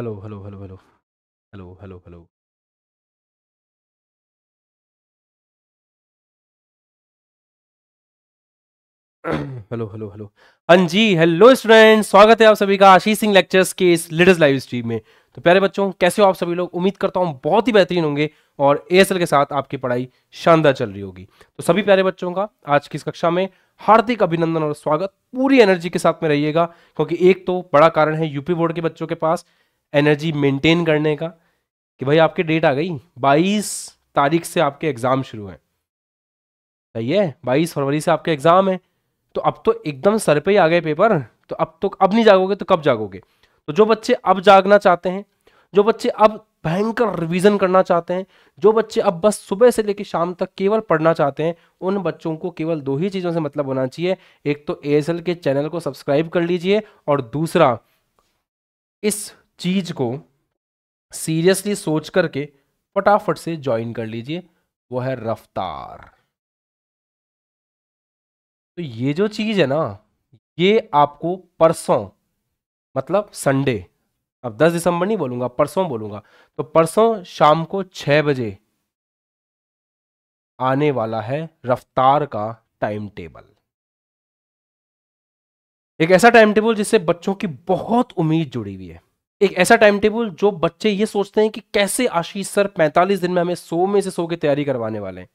Hello hello hello hello hello hello hello hello hello hello हाँ जी hello student स्वागत है आप सभी का आशीष सिंह लेक्चर्स के इस लेटेस्ट लाइव स्ट्रीम में तो प्यारे बच्चों कैसे हो आप सभी लोग उम्मीद करता हूँ बहुत ही बेहतरीन होंगे और एएसएल के साथ आपकी पढ़ाई शानदार चल रही होगी तो सभी प्यारे बच्चों का आज की इस कक्षा में हार्दिक अभिनंदन और स्वागत पूरी एनर्जी के साथ में रहिएगा क्योंकि एक तो बड़ा कारण है यूपी बोर्ड के बच्चों के पास एनर्जी मेंटेन करने का कि भाई आपकी डेट आ गई 22 तारीख से आपके एग्ज़ाम शुरू हैं सही है बाईस फरवरी से आपके एग्ज़ाम है तो अब तो एकदम सर पे ही आ गए पेपर तो अब तो अब नहीं जागोगे तो कब जागोगे तो जो बच्चे अब जागना चाहते हैं जो बच्चे अब भयंकर रिवीजन करना चाहते हैं जो बच्चे अब बस सुबह से लेकर शाम तक केवल पढ़ना चाहते हैं उन बच्चों को केवल दो ही चीज़ों से मतलब होना चाहिए एक तो ए के चैनल को सब्सक्राइब कर लीजिए और दूसरा इस चीज़ को सीरियसली सोच करके फटाफट से ज्वाइन कर लीजिए वो है रफ्तार तो ये जो चीज़ है ना ये आपको परसों मतलब संडे अब 10 दिसंबर नहीं बोलूंगा परसों बोलूंगा तो परसों शाम को 6 बजे आने वाला है रफ्तार का टाइम टेबल एक ऐसा टाइम टेबल जिससे बच्चों की बहुत उम्मीद जुड़ी हुई है एक ऐसा टाइम टेबल जो बच्चे ये सोचते हैं कि कैसे आशीष सर 45 दिन में हमें 100 में से 100 की तैयारी करवाने वाले हैं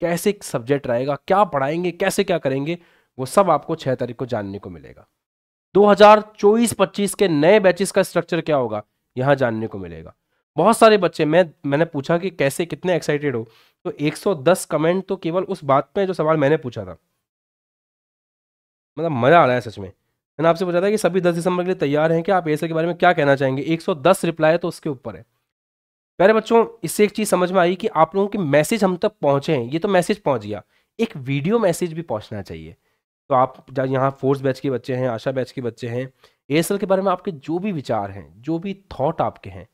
कैसे सब्जेक्ट रहेगा क्या पढ़ाएंगे कैसे क्या करेंगे वो सब आपको छह तारीख को जानने को मिलेगा 2024-25 के नए बैचेस का स्ट्रक्चर क्या होगा यहाँ जानने को मिलेगा बहुत सारे बच्चे मैं मैंने पूछा कि कैसे कितने एक्साइटेड हो तो दस कमेंट तो केवल उस बात पे जो सवाल मैंने पूछा था मतलब मज़ा आ रहा है सच में मैंने आपसे पूछा था कि सभी 10 दिसंबर के लिए तैयार हैं कि आप एएसएल के बारे में क्या कहना चाहेंगे 110 रिप्लाई तो उसके ऊपर है प्यारे बच्चों इससे एक चीज़ समझ में आई कि आप लोगों के मैसेज हम तक पहुंचे हैं ये तो मैसेज पहुंच गया एक वीडियो मैसेज भी पहुंचना चाहिए तो आप यहाँ फोर्थ बैच के बच्चे हैं आशा बैच के बच्चे हैं एएसएल के बारे में आपके जो भी विचार हैं जो भी थॉट आपके हैं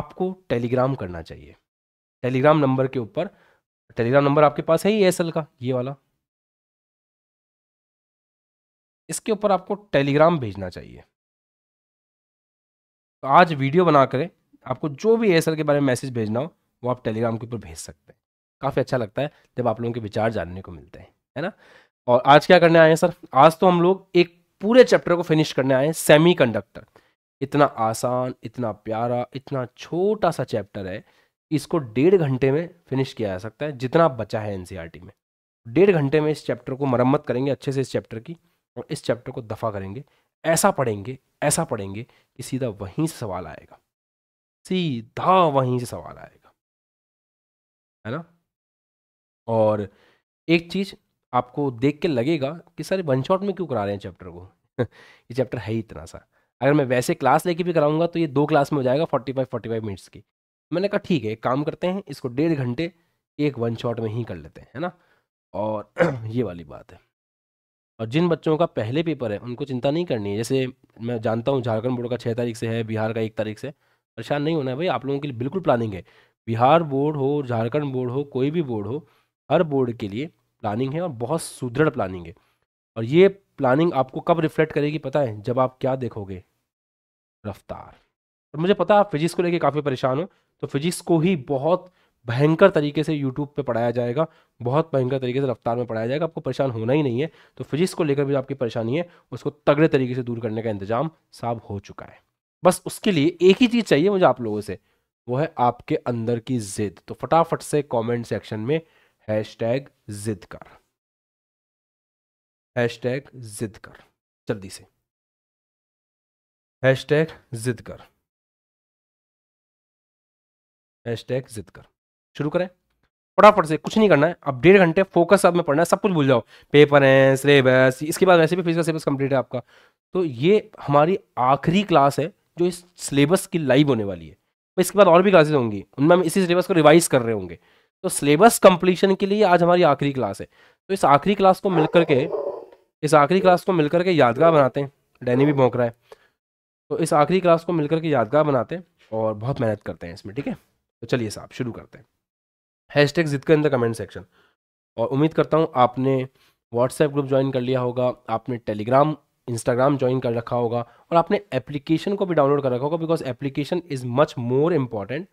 आपको टेलीग्राम करना चाहिए टेलीग्राम नंबर के ऊपर टेलीग्राम नंबर आपके पास है ही एएसएल का ये वाला इसके ऊपर आपको टेलीग्राम भेजना चाहिए तो आज वीडियो बना करें आपको जो भी एसर के बारे में मैसेज भेजना हो वो आप टेलीग्राम के ऊपर भेज सकते हैं काफ़ी अच्छा लगता है जब आप लोगों के विचार जानने को मिलते हैं है ना और आज क्या करने आए हैं सर आज तो हम लोग एक पूरे चैप्टर को फिनिश करने आए हैं सेमी कंडक्टर इतना आसान इतना प्यारा इतना छोटा सा चैप्टर है इसको डेढ़ घंटे में फिनिश किया जा सकता है जितना बचा है एनसीईआरटी e में डेढ़ घंटे में इस चैप्टर को मरम्मत करेंगे अच्छे से इस चैप्टर की और इस चैप्टर को दफ़ा करेंगे ऐसा पढ़ेंगे ऐसा पढ़ेंगे कि सीधा वहीं से सवाल आएगा सीधा वहीं से सवाल आएगा है ना और एक चीज़ आपको देख के लगेगा कि सर वन शॉट में क्यों करा रहे हैं चैप्टर को ये चैप्टर है ही इतना सा अगर मैं वैसे क्लास लेके भी कराऊंगा तो ये दो क्लास में हो जाएगा forty five forty five minutes की मैंने कहा ठीक है एक काम करते हैं इसको डेढ़ घंटे एक वन शॉट में ही कर लेते हैं है ना और ये वाली बात है और जिन बच्चों का पहले पेपर है उनको चिंता नहीं करनी है जैसे मैं जानता हूँ झारखंड बोर्ड का छः तारीख से है बिहार का एक तारीख से परेशान नहीं होना है भाई आप लोगों के लिए बिल्कुल प्लानिंग है बिहार बोर्ड हो झारखंड बोर्ड हो कोई भी बोर्ड हो हर बोर्ड के लिए प्लानिंग है और बहुत सुदृढ़ प्लानिंग है और ये प्लानिंग आपको कब रिफ्लेक्ट करेगी पता है जब आप क्या देखोगे रफ्तार और मुझे पता आप फिजिक्स को लेकर काफ़ी परेशान हो तो फिजिक्स को ही बहुत भयंकर तरीके से यूट्यूब पे पढ़ाया जाएगा बहुत भयंकर तरीके से रफ्तार में पढ़ाया जाएगा आपको परेशान होना ही नहीं है तो फिजिक्स को लेकर भी जो आपकी परेशानी है उसको तगड़े तरीके से दूर करने का इंतजाम साफ हो चुका है बस उसके लिए एक ही चीज़ चाहिए मुझे आप लोगों से वो है आपके अंदर की जिद तो फटाफट से कॉमेंट सेक्शन में हैश टैग जिद कर हैश टैग जिद कर जल्दी से हैश टैग जिद कर हैश टैग जिद कर शुरू करें फटाफट से कुछ नहीं करना है अब डेढ़ घंटे फोकस अब में पढ़ना है सब कुछ भूल जाओ पेपर है सिलेबस इसके बाद वैसे भी फिजिकल सिलेबस कंप्लीट है आपका तो ये हमारी आखिरी क्लास है जो इस सिलेबस की लाइव होने वाली है इसके बाद और भी क्लासेज होंगी उनमें हम इसी सिलेबस को रिवाइज कर रहे होंगे तो सिलेबस कंप्लीशन के लिए आज हमारी आखिरी क्लास है तो इस आखिरी क्लास को मिलकर के इस आखिरी क्लास को मिलकर के यादगार बनाते हैं डैनी भी भोंक रहा है तो इस आखिरी क्लास को मिलकर के यादगार बनाते हैं और बहुत मेहनत करते हैं इसमें ठीक है तो चलिए साहब शुरू करते हैं हैश टैग जिद इन द कमेंट सेक्शन और उम्मीद करता हूँ आपने व्हाट्सएप ग्रुप ज्वाइन कर लिया होगा आपने टेलीग्राम इंस्टाग्राम ज्वाइन कर रखा होगा और आपने एप्लीकेशन को भी डाउनलोड कर रखा होगा because application is much more important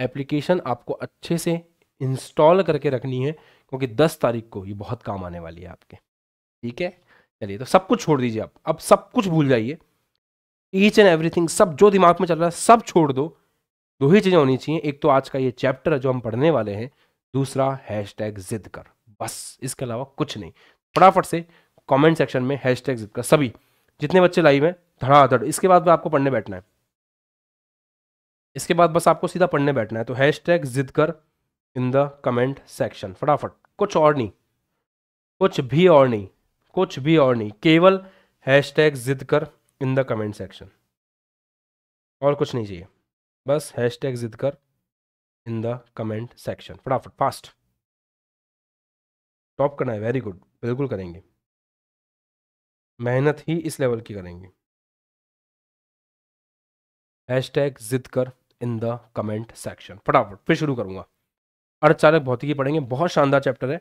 application आपको अच्छे से इंस्टॉल करके रखनी है क्योंकि दस तारीख को ये बहुत काम आने वाली है आपके ठीक है चलिए तो सब कुछ छोड़ दीजिए आप अब सब कुछ भूल जाइए ईच एंड एवरीथिंग सब जो दिमाग में चल रहा है सब छोड़ दो दो ही चीज़ें होनी चाहिए एक तो आज का ये चैप्टर जो हम पढ़ने वाले हैं दूसरा हैश टैग जिद कर बस इसके अलावा कुछ नहीं फटाफट से कमेंट सेक्शन में हैश टैग जिद कर सभी जितने बच्चे लाइव हैं धड़ाधड़ इसके बाद में आपको पढ़ने बैठना है इसके बाद बस आपको सीधा पढ़ने बैठना है तो हैश टैग जिद कर इन द कमेंट सेक्शन फटाफट कुछ और नहीं कुछ भी और नहीं कुछ भी और नहीं केवल हैश टैग जिद कर इन द कमेंट सेक्शन और कुछ नहीं चाहिए बस हैश टैग जिद कर इन द कमेंट सेक्शन फटाफट फास्ट टॉप करना है वेरी गुड बिल्कुल करेंगे मेहनत ही इस लेवल की करेंगे हैश टैग जिद कर इन द कमेंट सेक्शन फटाफट फिर शुरू करूँगा अर्थचालक भौतिकी पढ़ेंगे बहुत शानदार चैप्टर है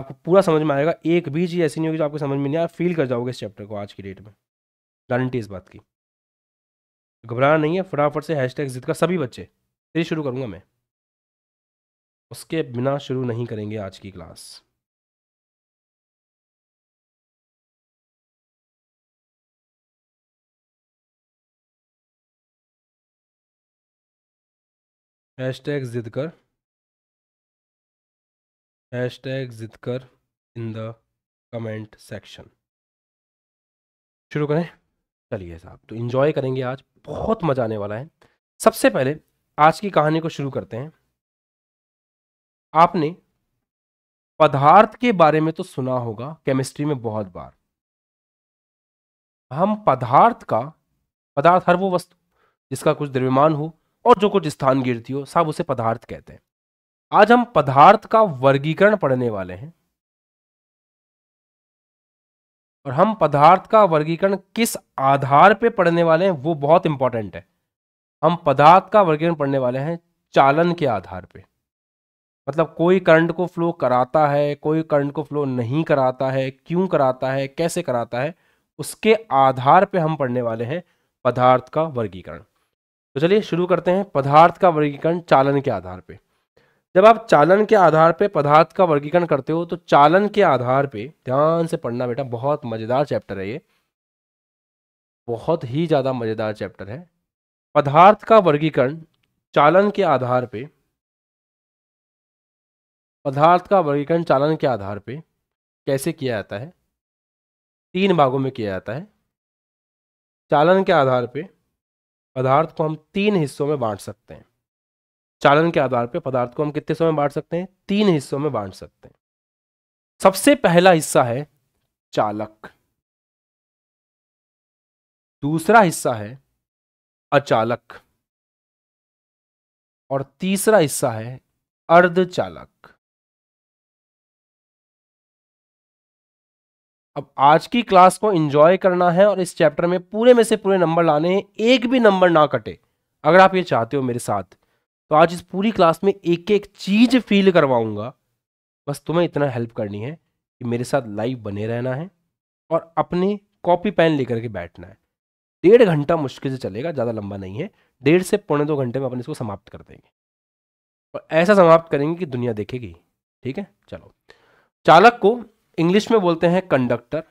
आपको पूरा समझ में आएगा एक भी चीज़ ऐसी नहीं होगी जो आपको समझ में नहीं आया फील कर जाओगे इस चैप्टर को आज की डेट में गारंटी इस बात की घबराना नहीं है फटाफट से हैश टैग जिद का सभी बच्चे फिर शुरू करूँगा मैं उसके बिना शुरू नहीं करेंगे आज की क्लास हैश टैग जिद कर हैश टैग जिद कर इन द कमेंट सेक्शन शुरू करें चलिए साहब तो इन्जॉय करेंगे आज बहुत मजा आने वाला है सबसे पहले आज की कहानी को शुरू करते हैं आपने पदार्थ के बारे में तो सुना होगा केमिस्ट्री में बहुत बार हम पदार्थ का पदार्थ हर वो वस्तु जिसका कुछ द्रव्यमान हो और जो कुछ स्थान गिरती हो सब उसे पदार्थ कहते हैं आज हम पदार्थ का वर्गीकरण पढ़ने वाले हैं और हम पदार्थ का वर्गीकरण किस आधार पे पढ़ने वाले हैं वो बहुत इंपॉर्टेंट है हम पदार्थ का वर्गीकरण पढ़ने वाले हैं चालन के आधार पे मतलब कोई करंट को फ्लो कराता है कोई करंट को फ्लो नहीं कराता है क्यों कराता है कैसे कराता है उसके आधार पे हम पढ़ने वाले हैं पदार्थ का वर्गीकरण तो चलिए शुरू करते हैं पदार्थ का वर्गीकरण चालन के आधार पर जब आप चालन के आधार पे पदार्थ का वर्गीकरण करते हो तो चालन के आधार पे ध्यान से पढ़ना बेटा बहुत मज़ेदार चैप्टर है ये बहुत ही ज़्यादा मज़ेदार चैप्टर है पदार्थ का वर्गीकरण चालन के आधार पे पदार्थ का वर्गीकरण चालन के आधार पे कैसे किया जाता है तीन भागों में किया जाता है चालन के आधार पे पदार्थ को हम तीन हिस्सों में बांट सकते हैं चालन के आधार पर पदार्थ को हम कितने समय बांट सकते हैं तीन हिस्सों में बांट सकते हैं सबसे पहला हिस्सा है चालक दूसरा हिस्सा है अचालक और तीसरा हिस्सा है अर्धचालक अब आज की क्लास को एंजॉय करना है और इस चैप्टर में पूरे में से पूरे नंबर लाने हैं एक भी नंबर ना कटे अगर आप ये चाहते हो मेरे साथ तो आज इस पूरी क्लास में एक एक चीज़ फील करवाऊंगा बस तुम्हें इतना हेल्प करनी है कि मेरे साथ लाइव बने रहना है और अपने कॉपी पेन लेकर के बैठना है डेढ़ घंटा मुश्किल से चलेगा ज़्यादा लंबा नहीं है डेढ़ से पौने दो घंटे में अपन इसको समाप्त कर देंगे और ऐसा समाप्त करेंगे कि दुनिया देखेगी ठीक है चलो चालक को इंग्लिश में बोलते हैं कंडक्टर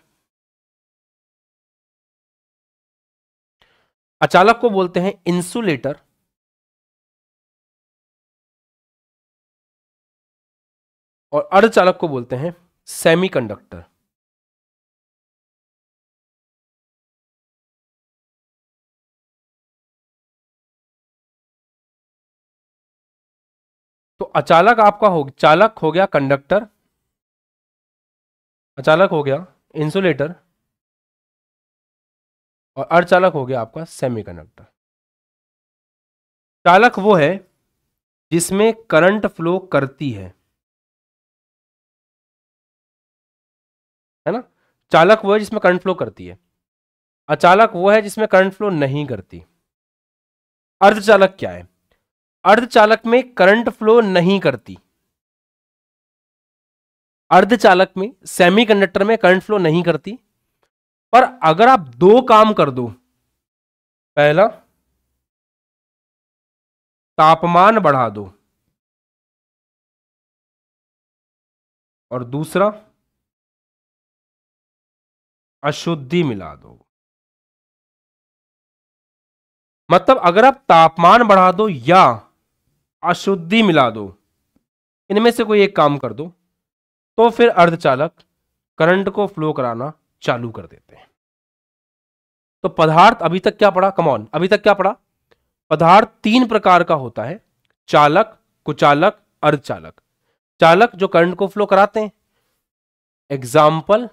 अचालक को बोलते हैं इंसुलेटर और अर्धचालक को बोलते हैं सेमीकंडक्टर तो अचालक आपका हो चालक हो गया कंडक्टर अचालक हो गया इंसुलेटर और अर्धचालक हो गया आपका सेमीकंडक्टर चालक वो है जिसमें करंट फ्लो करती है चालक वो है जिसमें करंट फ्लो करती है अचालक वो है जिसमें करंट फ्लो नहीं करती अर्धचालक क्या है अर्धचालक में करंट फ्लो नहीं करती अर्धचालक में सेमीकंडक्टर में करंट फ्लो नहीं करती पर अगर आप दो काम कर दो पहला तापमान बढ़ा दो और दूसरा अशुद्धि मिला दो मतलब अगर आप तापमान बढ़ा दो या अशुद्धि मिला दो इनमें से कोई एक काम कर दो तो फिर अर्धचालक करंट को फ्लो कराना चालू कर देते हैं तो पदार्थ अभी तक क्या पड़ा कमॉन अभी तक क्या पड़ा पदार्थ तीन प्रकार का होता है चालक कुचालक अर्धचालक चालक जो करंट को फ्लो कराते हैं example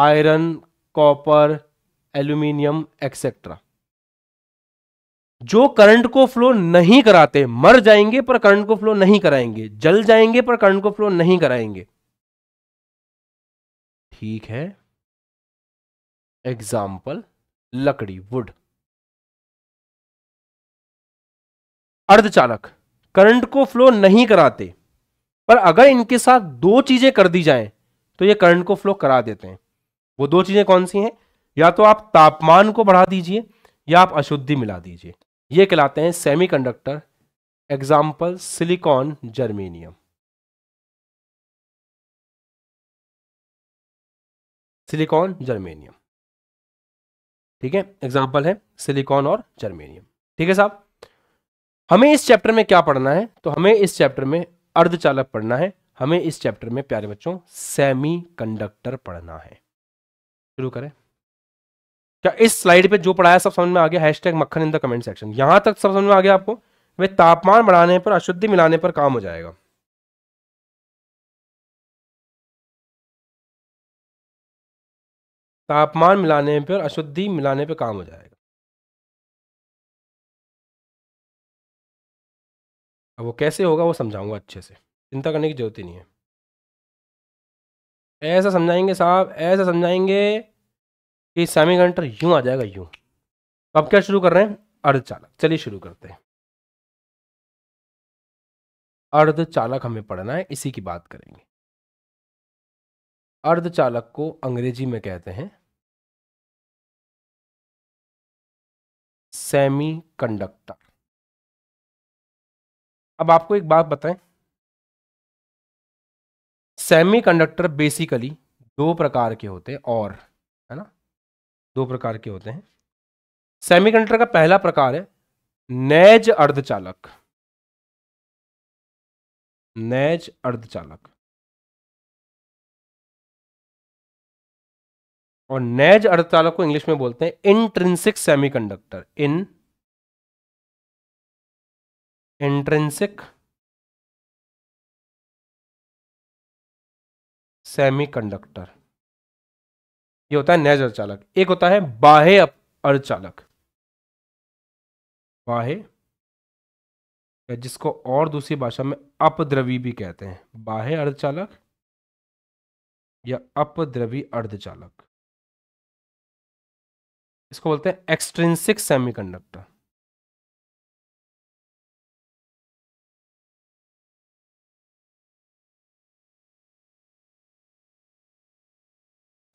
iron copper aluminium etcetera जो करंट को फ्लो नहीं कराते मर जाएंगे पर करंट को फ्लो नहीं कराएंगे जल जाएंगे पर करंट को फ्लो नहीं कराएंगे ठीक है एग्जाम्पल लकड़ी वुड अर्धचालक करंट को फ्लो नहीं कराते पर अगर इनके साथ दो चीजें कर दी जाएं तो ये करंट को फ्लो करा देते हैं वो दो चीजें कौन सी हैं या तो आप तापमान को बढ़ा दीजिए या आप अशुद्धि मिला दीजिए ये कहलाते हैं semiconductor example silicon germanium silicon germanium ठीक है एग्जाम्पल है सिलिकॉन और जर्मेनियम ठीक है साहब हमें इस चैप्टर में क्या पढ़ना है तो हमें इस चैप्टर में अर्धचालक पढ़ना है हमें इस चैप्टर में प्यारे बच्चों सेमी कंडक्टर पढ़ना है शुरू करें क्या इस स्लाइड पे जो पढ़ाया सब समझ में आ गया हैश टैग मक्खन इन द कमेंट सेक्शन यहां तक सब समझ में आ गया आपको वे तापमान बढ़ाने पर अशुद्धि मिलाने पर काम हो जाएगा तापमान मिलाने पर अशुद्धि मिलाने पर काम हो जाएगा अब वो कैसे होगा वो समझाऊंगा अच्छे से चिंता करने की जरूरत ही नहीं है ऐसा समझाएंगे साहब ऐसा समझाएंगे कि सेमी कंडक्टर यूँ आ जाएगा यूँ तो अब क्या शुरू कर रहे हैं अर्धचालक चलिए शुरू करते हैं अर्धचालक हमें पढ़ना है इसी की बात करेंगे अर्धचालक को अंग्रेजी में कहते हैं सेमी कंडक्टर अब आपको एक बात बताएं सेमीकंडक्टर बेसिकली दो प्रकार के होते हैं और है ना दो प्रकार के होते हैं सेमीकंडक्टर का पहला प्रकार है नैज अर्धचालक नैज अर्धचालक और नैज अर्धचालक को इंग्लिश में बोलते हैं intrinsic semiconductor in intrinsic semiconductor ये होता है नैज अर्चालक एक होता है बाहे अर्चालक बाहे या जिसको और दूसरी भाषा में अपद्रवी भी कहते हैं बाहे अर्धचालक या अपद्रवी अर्धचालक इसको बोलते हैं एक्सट्रिंसिक सेमीकंडक्टर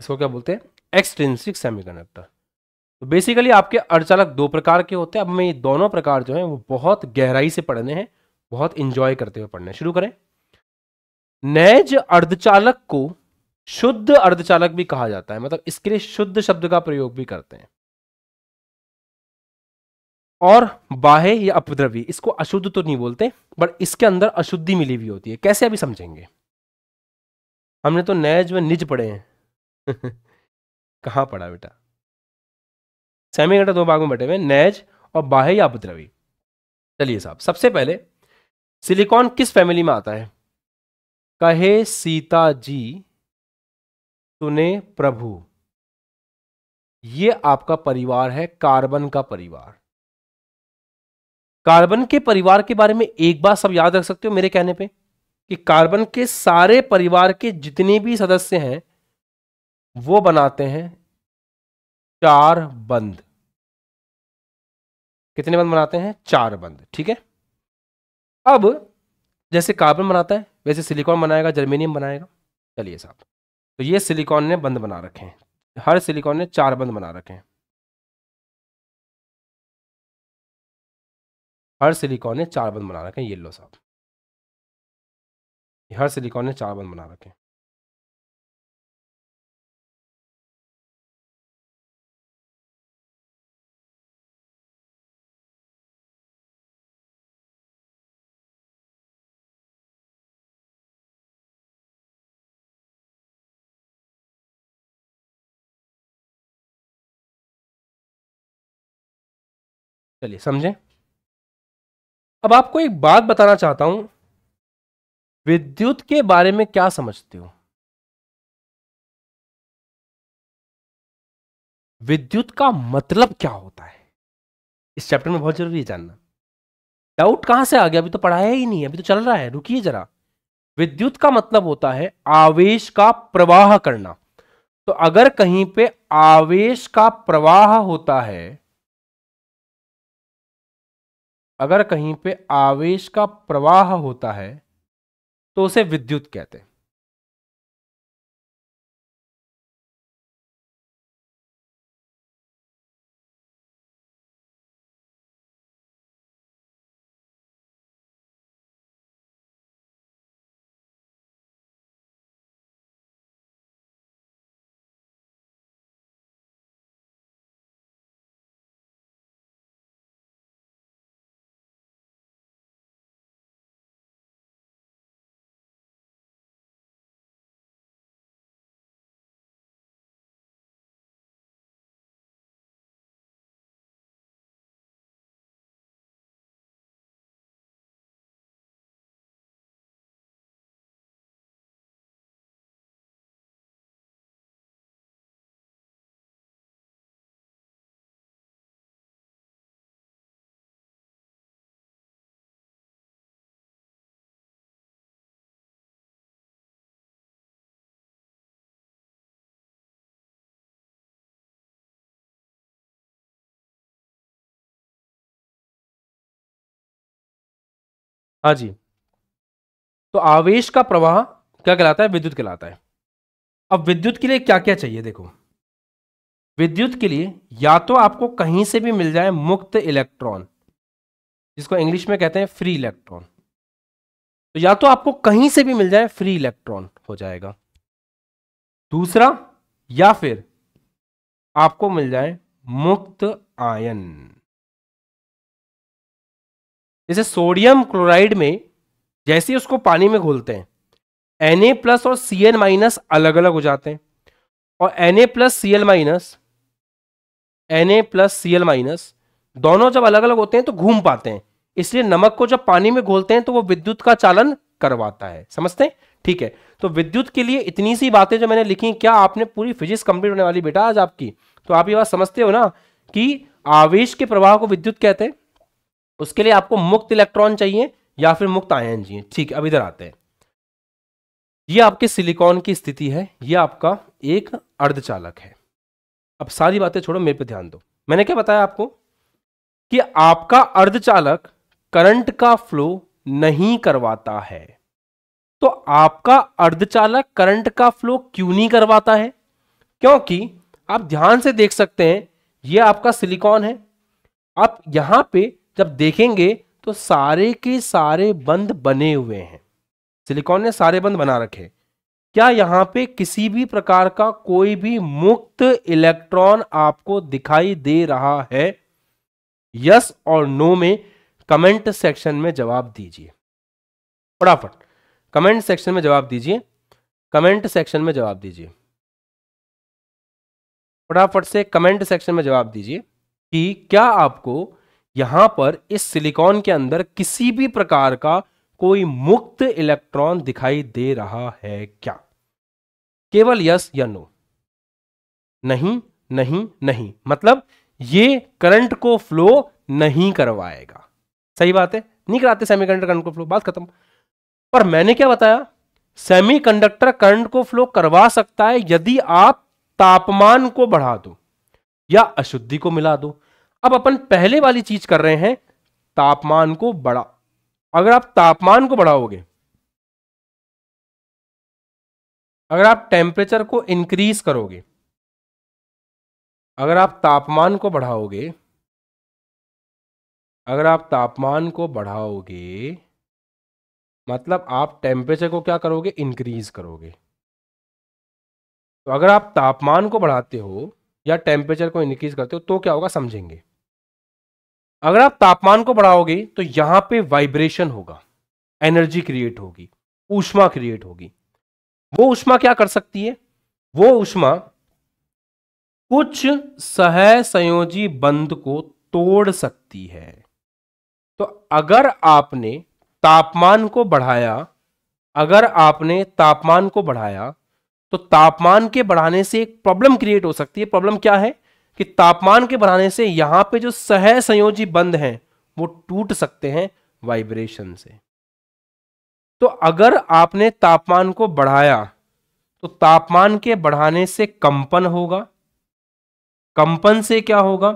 इसको क्या बोलते हैं एक्सट्रेंसिक सेमी तो बेसिकली आपके अर्चालक दो प्रकार के होते हैं अब मैं ये दोनों प्रकार जो हैं वो बहुत गहराई से पढ़ने हैं बहुत इंजॉय करते हुए पढ़ने शुरू करें नैज अर्धचालक को शुद्ध अर्धचालक भी कहा जाता है मतलब इसके लिए शुद्ध शब्द का प्रयोग भी करते हैं और बाहे या अपद्रवी इसको अशुद्ध तो नहीं बोलते बट इसके अंदर अशुद्धि मिली हुई होती है कैसे अभी समझेंगे हमने तो नैज व निज पढ़े हैं कहाँ पड़ा बेटा सेमीकंडक्टर दो भाग में बटे हुए नैज और बाह्य अपद्रवी चलिए साहब सबसे पहले सिलिकॉन किस फैमिली में आता है कहे सीता जी सुने प्रभु ये आपका परिवार है कार्बन का परिवार कार्बन के परिवार के बारे में एक बार सब याद रख सकते हो मेरे कहने पे कि कार्बन के सारे परिवार के जितने भी सदस्य हैं वो बनाते हैं चार बंद कितने बंद बनाते हैं चार बंद ठीक है अब जैसे कार्बन बनाता है वैसे सिलिकॉन बनाएगा जर्मेनियम बनाएगा चलिए साहब तो ये सिलिकॉन ने बंद बना रखे हैं हर सिलिकॉन ने चार बंद बना रखे हैं हर सिलिकॉन ने चार बंद बना रखे हैं लो साहब हर सिलिकॉन ने चार बंद बना रखे हैं चलिए समझे अब आपको एक बात बताना चाहता हूं विद्युत के बारे में क्या समझते हो विद्युत का मतलब क्या होता है इस चैप्टर में बहुत जरूरी है जानना डाउट कहां से आ गया अभी तो पढ़ाया ही नहीं है अभी तो चल रहा है रुकिए जरा विद्युत का मतलब होता है आवेश का प्रवाह करना तो अगर कहीं पे आवेश का प्रवाह होता है अगर कहीं पे आवेश का प्रवाह होता है तो उसे विद्युत कहते हैं हाँ जी तो आवेश का प्रवाह क्या कहलाता है विद्युत कहलाता है अब विद्युत के लिए क्या क्या चाहिए देखो विद्युत के लिए या तो आपको कहीं से भी मिल जाए मुक्त इलेक्ट्रॉन जिसको इंग्लिश में कहते हैं फ्री इलेक्ट्रॉन तो या तो आपको कहीं से भी मिल जाए फ्री इलेक्ट्रॉन हो जाएगा दूसरा या फिर आपको मिल जाए मुक्त आयन जैसे सोडियम क्लोराइड में जैसे ही उसको पानी में घोलते हैं Na प्लस और Cn माइनस अलग अलग हो जाते हैं और Na plus L minus A plus Cl minus दोनों जब अलग अलग होते हैं तो घूम पाते हैं इसलिए नमक को जब पानी में घोलते हैं तो वो विद्युत का चालन करवाता है समझते हैं ठीक है तो विद्युत के लिए इतनी सी बातें जो मैंने लिखी क्या आपने पूरी फिजिक्स कंप्लीट होने वाली बेटा आज आपकी तो आप ये बात समझते हो ना कि आवेश के प्रवाह को विद्युत कहते हैं उसके लिए आपको मुक्त इलेक्ट्रॉन चाहिए या फिर मुक्त आयन चाहिए ठीक है अब इधर आते हैं ये आपके सिलिकॉन की स्थिति है ये आपका एक अर्धचालक है अब सारी बातें छोड़ो मेरे पे ध्यान दो मैंने क्या बताया आपको कि आपका अर्धचालक करंट का फ्लो नहीं करवाता है तो आपका अर्धचालक करंट का फ्लो क्यों नहीं करवाता है क्योंकि आप ध्यान से देख सकते हैं ये आपका सिलिकॉन है आप यहां पे जब देखेंगे तो सारे के सारे बंद बने हुए हैं सिलिकॉन ने सारे बंद बना रखे क्या यहां पे किसी भी प्रकार का कोई भी मुक्त इलेक्ट्रॉन आपको दिखाई दे रहा है यस और नो में कमेंट सेक्शन में जवाब दीजिए फटाफट कमेंट सेक्शन में जवाब दीजिए कमेंट सेक्शन में जवाब दीजिए फटाफट से कमेंट सेक्शन में जवाब दीजिए कि क्या आपको यहां पर इस सिलिकॉन के अंदर किसी भी प्रकार का कोई मुक्त इलेक्ट्रॉन दिखाई दे रहा है क्या केवल यस या नो नहीं नहीं नहीं मतलब ये करंट को फ्लो नहीं करवाएगा सही बात है नहीं कराते सेमीकंडक्टर करंट को फ्लो बात खत्म पर मैंने क्या बताया सेमीकंडक्टर करंट को फ्लो करवा सकता है यदि आप तापमान को बढ़ा दो या अशुद्धि को मिला दो अब अपन पहले वाली चीज कर रहे हैं तापमान को बढ़ा अगर आप तापमान को बढ़ाओगे अगर आप टेम्परेचर को इंक्रीज करोगे अगर आप तापमान को बढ़ाओगे अगर आप तापमान को बढ़ाओगे मतलब आप टेम्परेचर को क्या करोगे इंक्रीज करोगे तो अगर आप तापमान को बढ़ाते हो या टेम्परेचर को इंक्रीज करते हो तो क्या होगा समझेंगे अगर आप तापमान को बढ़ाओगे तो यहां पे वाइब्रेशन होगा एनर्जी क्रिएट होगी ऊष्मा क्रिएट होगी वो ऊष्मा क्या कर सकती है वो ऊष्मा कुछ सह संयोजी बंद को तोड़ सकती है तो अगर आपने तापमान को बढ़ाया अगर आपने तापमान को बढ़ाया तो तापमान के बढ़ाने से एक प्रॉब्लम क्रिएट हो सकती है प्रॉब्लम क्या है कि तापमान के बढ़ाने से यहां पे जो सह संयोजी बंद हैं वो टूट सकते हैं वाइब्रेशन से तो अगर आपने तापमान को बढ़ाया तो तापमान के बढ़ाने से कंपन होगा कंपन से क्या होगा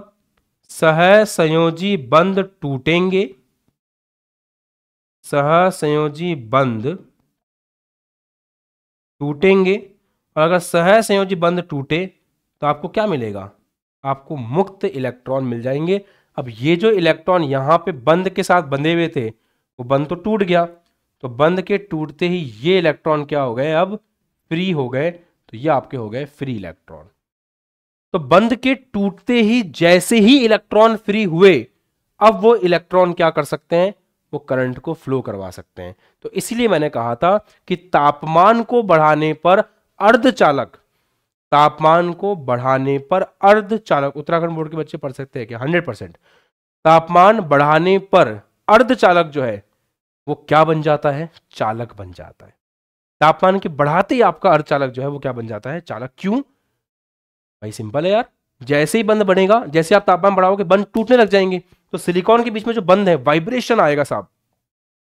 सह संयोजी बंद टूटेंगे सह संयोजी बंद टूटेंगे और अगर सह संयोजी बंद टूटे तो आपको क्या मिलेगा आपको मुक्त इलेक्ट्रॉन मिल जाएंगे अब ये जो इलेक्ट्रॉन यहाँ पे बंद के साथ बंधे हुए थे वो बंद तो टूट गया तो बंद के टूटते ही ये इलेक्ट्रॉन क्या हो गए अब फ्री हो गए तो ये आपके हो गए फ्री इलेक्ट्रॉन तो बंद के टूटते ही जैसे ही इलेक्ट्रॉन फ्री हुए अब वो इलेक्ट्रॉन क्या कर सकते हैं वो करंट को फ्लो करवा सकते हैं तो इसलिए मैंने कहा था कि तापमान को बढ़ाने पर अर्धचालक तापमान को बढ़ाने पर अर्ध चालक उत्तराखंड बोर्ड के बच्चे पढ़ सकते हैं क्या हंड्रेड परसेंट तापमान बढ़ाने पर अर्ध चालक जो है वो क्या बन जाता है चालक बन जाता है तापमान के बढ़ाते ही आपका अर्ध चालक जो है वो क्या बन जाता है चालक क्यों भाई सिंपल है यार जैसे ही बंद बढ़ेगा जैसे आप तापमान बढ़ाओगे बंद टूटने लग जाएंगे तो सिलिकॉन के बीच में जो बंद है वाइब्रेशन आएगा साहब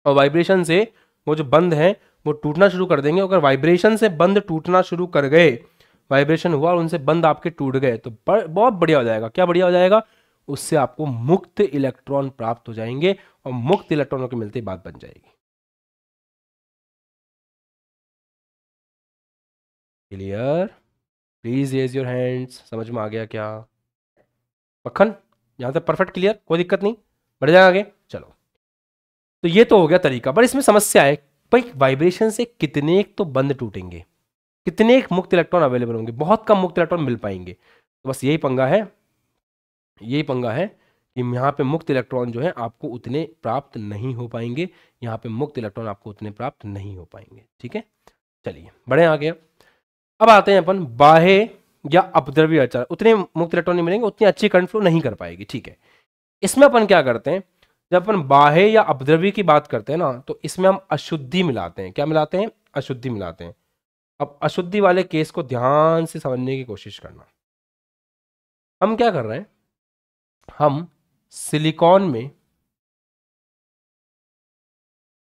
और वाइब्रेशन से वो जो बंद है वो टूटना शुरू कर देंगे अगर वाइब्रेशन से बंद टूटना शुरू कर गए वाइब्रेशन हुआ और उनसे बंद आपके टूट गए तो बहुत बढ़िया हो जाएगा क्या बढ़िया हो जाएगा उससे आपको मुक्त इलेक्ट्रॉन प्राप्त हो जाएंगे और मुक्त इलेक्ट्रॉनों के मिलते बात बन जाएगी clear please raise your hands समझ में आ गया क्या मक्खन यहां तक परफेक्ट क्लियर कोई दिक्कत नहीं बढ़ जाएगा आगे चलो तो ये तो हो गया तरीका पर इसमें समस्या है भाई वाइब्रेशन से कितने तो बंद टूटेंगे कितने मुक्त इलेक्ट्रॉन अवेलेबल होंगे बहुत कम मुक्त इलेक्ट्रॉन मिल पाएंगे तो बस यही पंगा है यही पंगा है कि यहाँ पे मुक्त इलेक्ट्रॉन जो है आपको उतने प्राप्त नहीं हो पाएंगे यहाँ पे मुक्त इलेक्ट्रॉन आपको उतने प्राप्त नहीं हो पाएंगे ठीक है चलिए बड़े आगे अब आते हैं अपन बाहे या अपद्रव्य अचार उतने मुक्त इलेक्ट्रॉन नहीं मिलेंगे उतनी अच्छी करंट फ्लो नहीं कर पाएगी ठीक है इसमें अपन क्या करते हैं जब अपन बाहे या अपद्रव्य की बात करते हैं ना तो इसमें हम अशुद्धि मिलाते हैं क्या मिलाते हैं अशुद्धि मिलाते हैं अब अशुद्धि वाले केस को ध्यान से समझने की कोशिश करना हम क्या कर रहे हैं हम सिलिकॉन में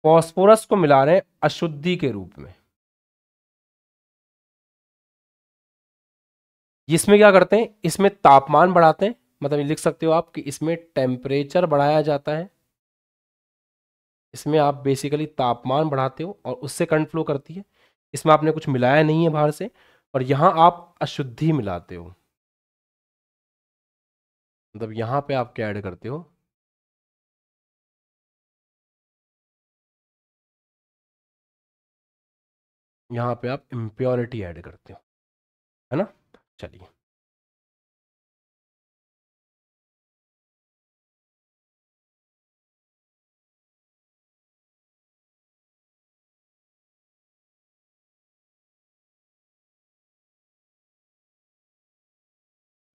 फॉस्फोरस को मिला रहे हैं अशुद्धि के रूप में इसमें क्या करते हैं इसमें तापमान बढ़ाते हैं मतलब लिख सकते हो आप कि इसमें टेम्परेचर बढ़ाया जाता है इसमें आप बेसिकली तापमान बढ़ाते हो और उससे करंट फ्लो करती है इसमें आपने कुछ मिलाया नहीं है बाहर से और यहाँ आप अशुद्धि मिलाते हो मतलब यहाँ पे आप क्या ऐड करते हो यहाँ पे आप इम्प्योरिटी ऐड करते हो है ना चलिए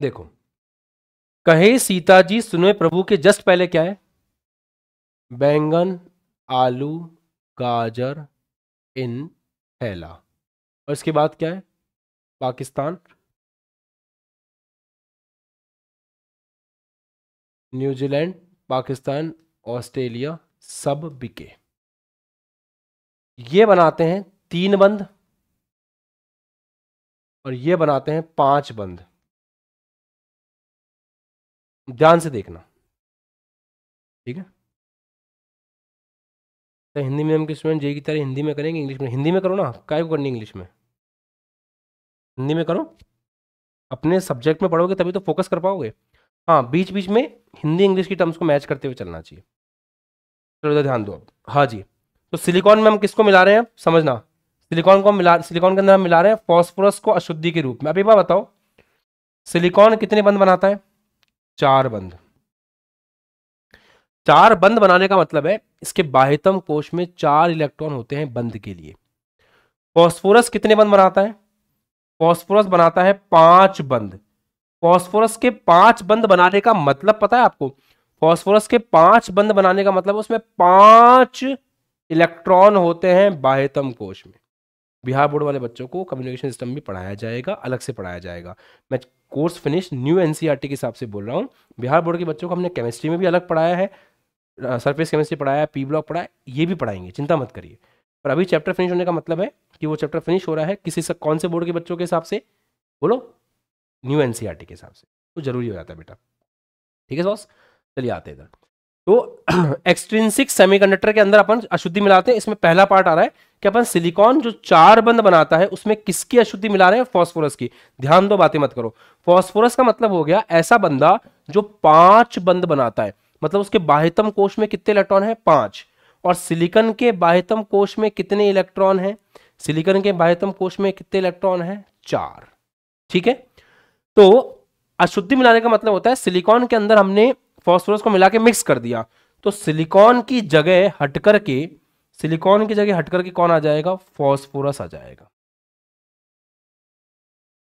देखो कहे सीता जी सुनवे प्रभु के जस्ट पहले क्या है बैंगन आलू गाजर इन थैला और इसके बाद क्या है पाकिस्तान न्यूजीलैंड पाकिस्तान ऑस्ट्रेलिया सब बिके ये बनाते हैं तीन बंद और ये बनाते हैं पांच बंद ध्यान से देखना ठीक है तो हिंदी में हम के स्टूडेंट जे की तरह हिंदी में करेंगे इंग्लिश में हिंदी में करो ना काय को करनी इंग्लिश में हिंदी में करो अपने सब्जेक्ट में पढ़ोगे तभी तो फोकस कर पाओगे हाँ बीच बीच में हिंदी इंग्लिश की टर्म्स को मैच करते हुए चलना चाहिए चलो तो ध्यान दो हाँ जी तो सिलिकॉन में हम किसको मिला रहे हैं समझना सिलिकॉन को हम मिला सिलिकॉन के अंदर हम मिला रहे हैं फॉस्फोरस को अशुद्धि के रूप में अभी बात बताओ सिलिकॉन कितने बंद बनाता है चार बंद चार बंद बनाने का मतलब है इसके बाहितम कोश में चार इलेक्ट्रॉन होते हैं बंद के लिए फॉस्फोरस कितने बंद बनाता है फॉस्फोरस बनाता है पांच बंद फॉस्फोरस के पांच बंद बनाने का मतलब पता है आपको फॉस्फोरस के पांच बंद बनाने का मतलब उसमें पांच इलेक्ट्रॉन होते हैं बाहितम कोश में बिहार बोर्ड वाले बच्चों को कम्युनिकेशन सिस्टम भी पढ़ाया जाएगा अलग से पढ़ाया जाएगा मैं कोर्स फिनिश न्यू एन के हिसाब से बोल रहा हूँ बिहार बोर्ड के बच्चों को हमने केमिस्ट्री में भी अलग पढ़ाया है सरफेस केमिस्ट्री पढ़ाया पी ब्लॉक पढ़ाया ये भी पढ़ाएंगे चिंता मत करिए पर अभी चैप्टर फिनिश होने का मतलब है कि वो चैप्टर फिनिश हो रहा है किसी से कौन से बोर्ड के बच्चों के हिसाब से बोलो न्यू एन के हिसाब से तो जरूरी हो जाता है बेटा ठीक है सॉस चलिए आते इधर तो एक्सट्रिंसिक सेमीकंडक्टर के अंदर अपन अशुद्धि मिलाते हैं इसमें पहला पार्ट आ रहा है कि अपन सिलिकॉन जो चार बंद बनाता है उसमें किसकी अशुद्धि मिला रहे हैं फॉस्फोरस की ध्यान दो बातें मत करो फॉस्फोरस का मतलब हो गया ऐसा बंदा जो पांच बंद बनाता है मतलब उसके बाह्यतम कोश में कितने इलेक्ट्रॉन है पांच और सिलिकन के बाह्यतम कोश में कितने इलेक्ट्रॉन है सिलिकन के बाह्यतम कोश में कितने इलेक्ट्रॉन है चार ठीक है तो अशुद्धि मिलाने का मतलब होता है सिलिकॉन के अंदर हमने फॉस्फोरस को मिला के मिक्स कर दिया तो सिलिकॉन की जगह हटकर के सिलिकॉन की जगह हटकर के कौन आ जाएगा फॉस्फोरस आ जाएगा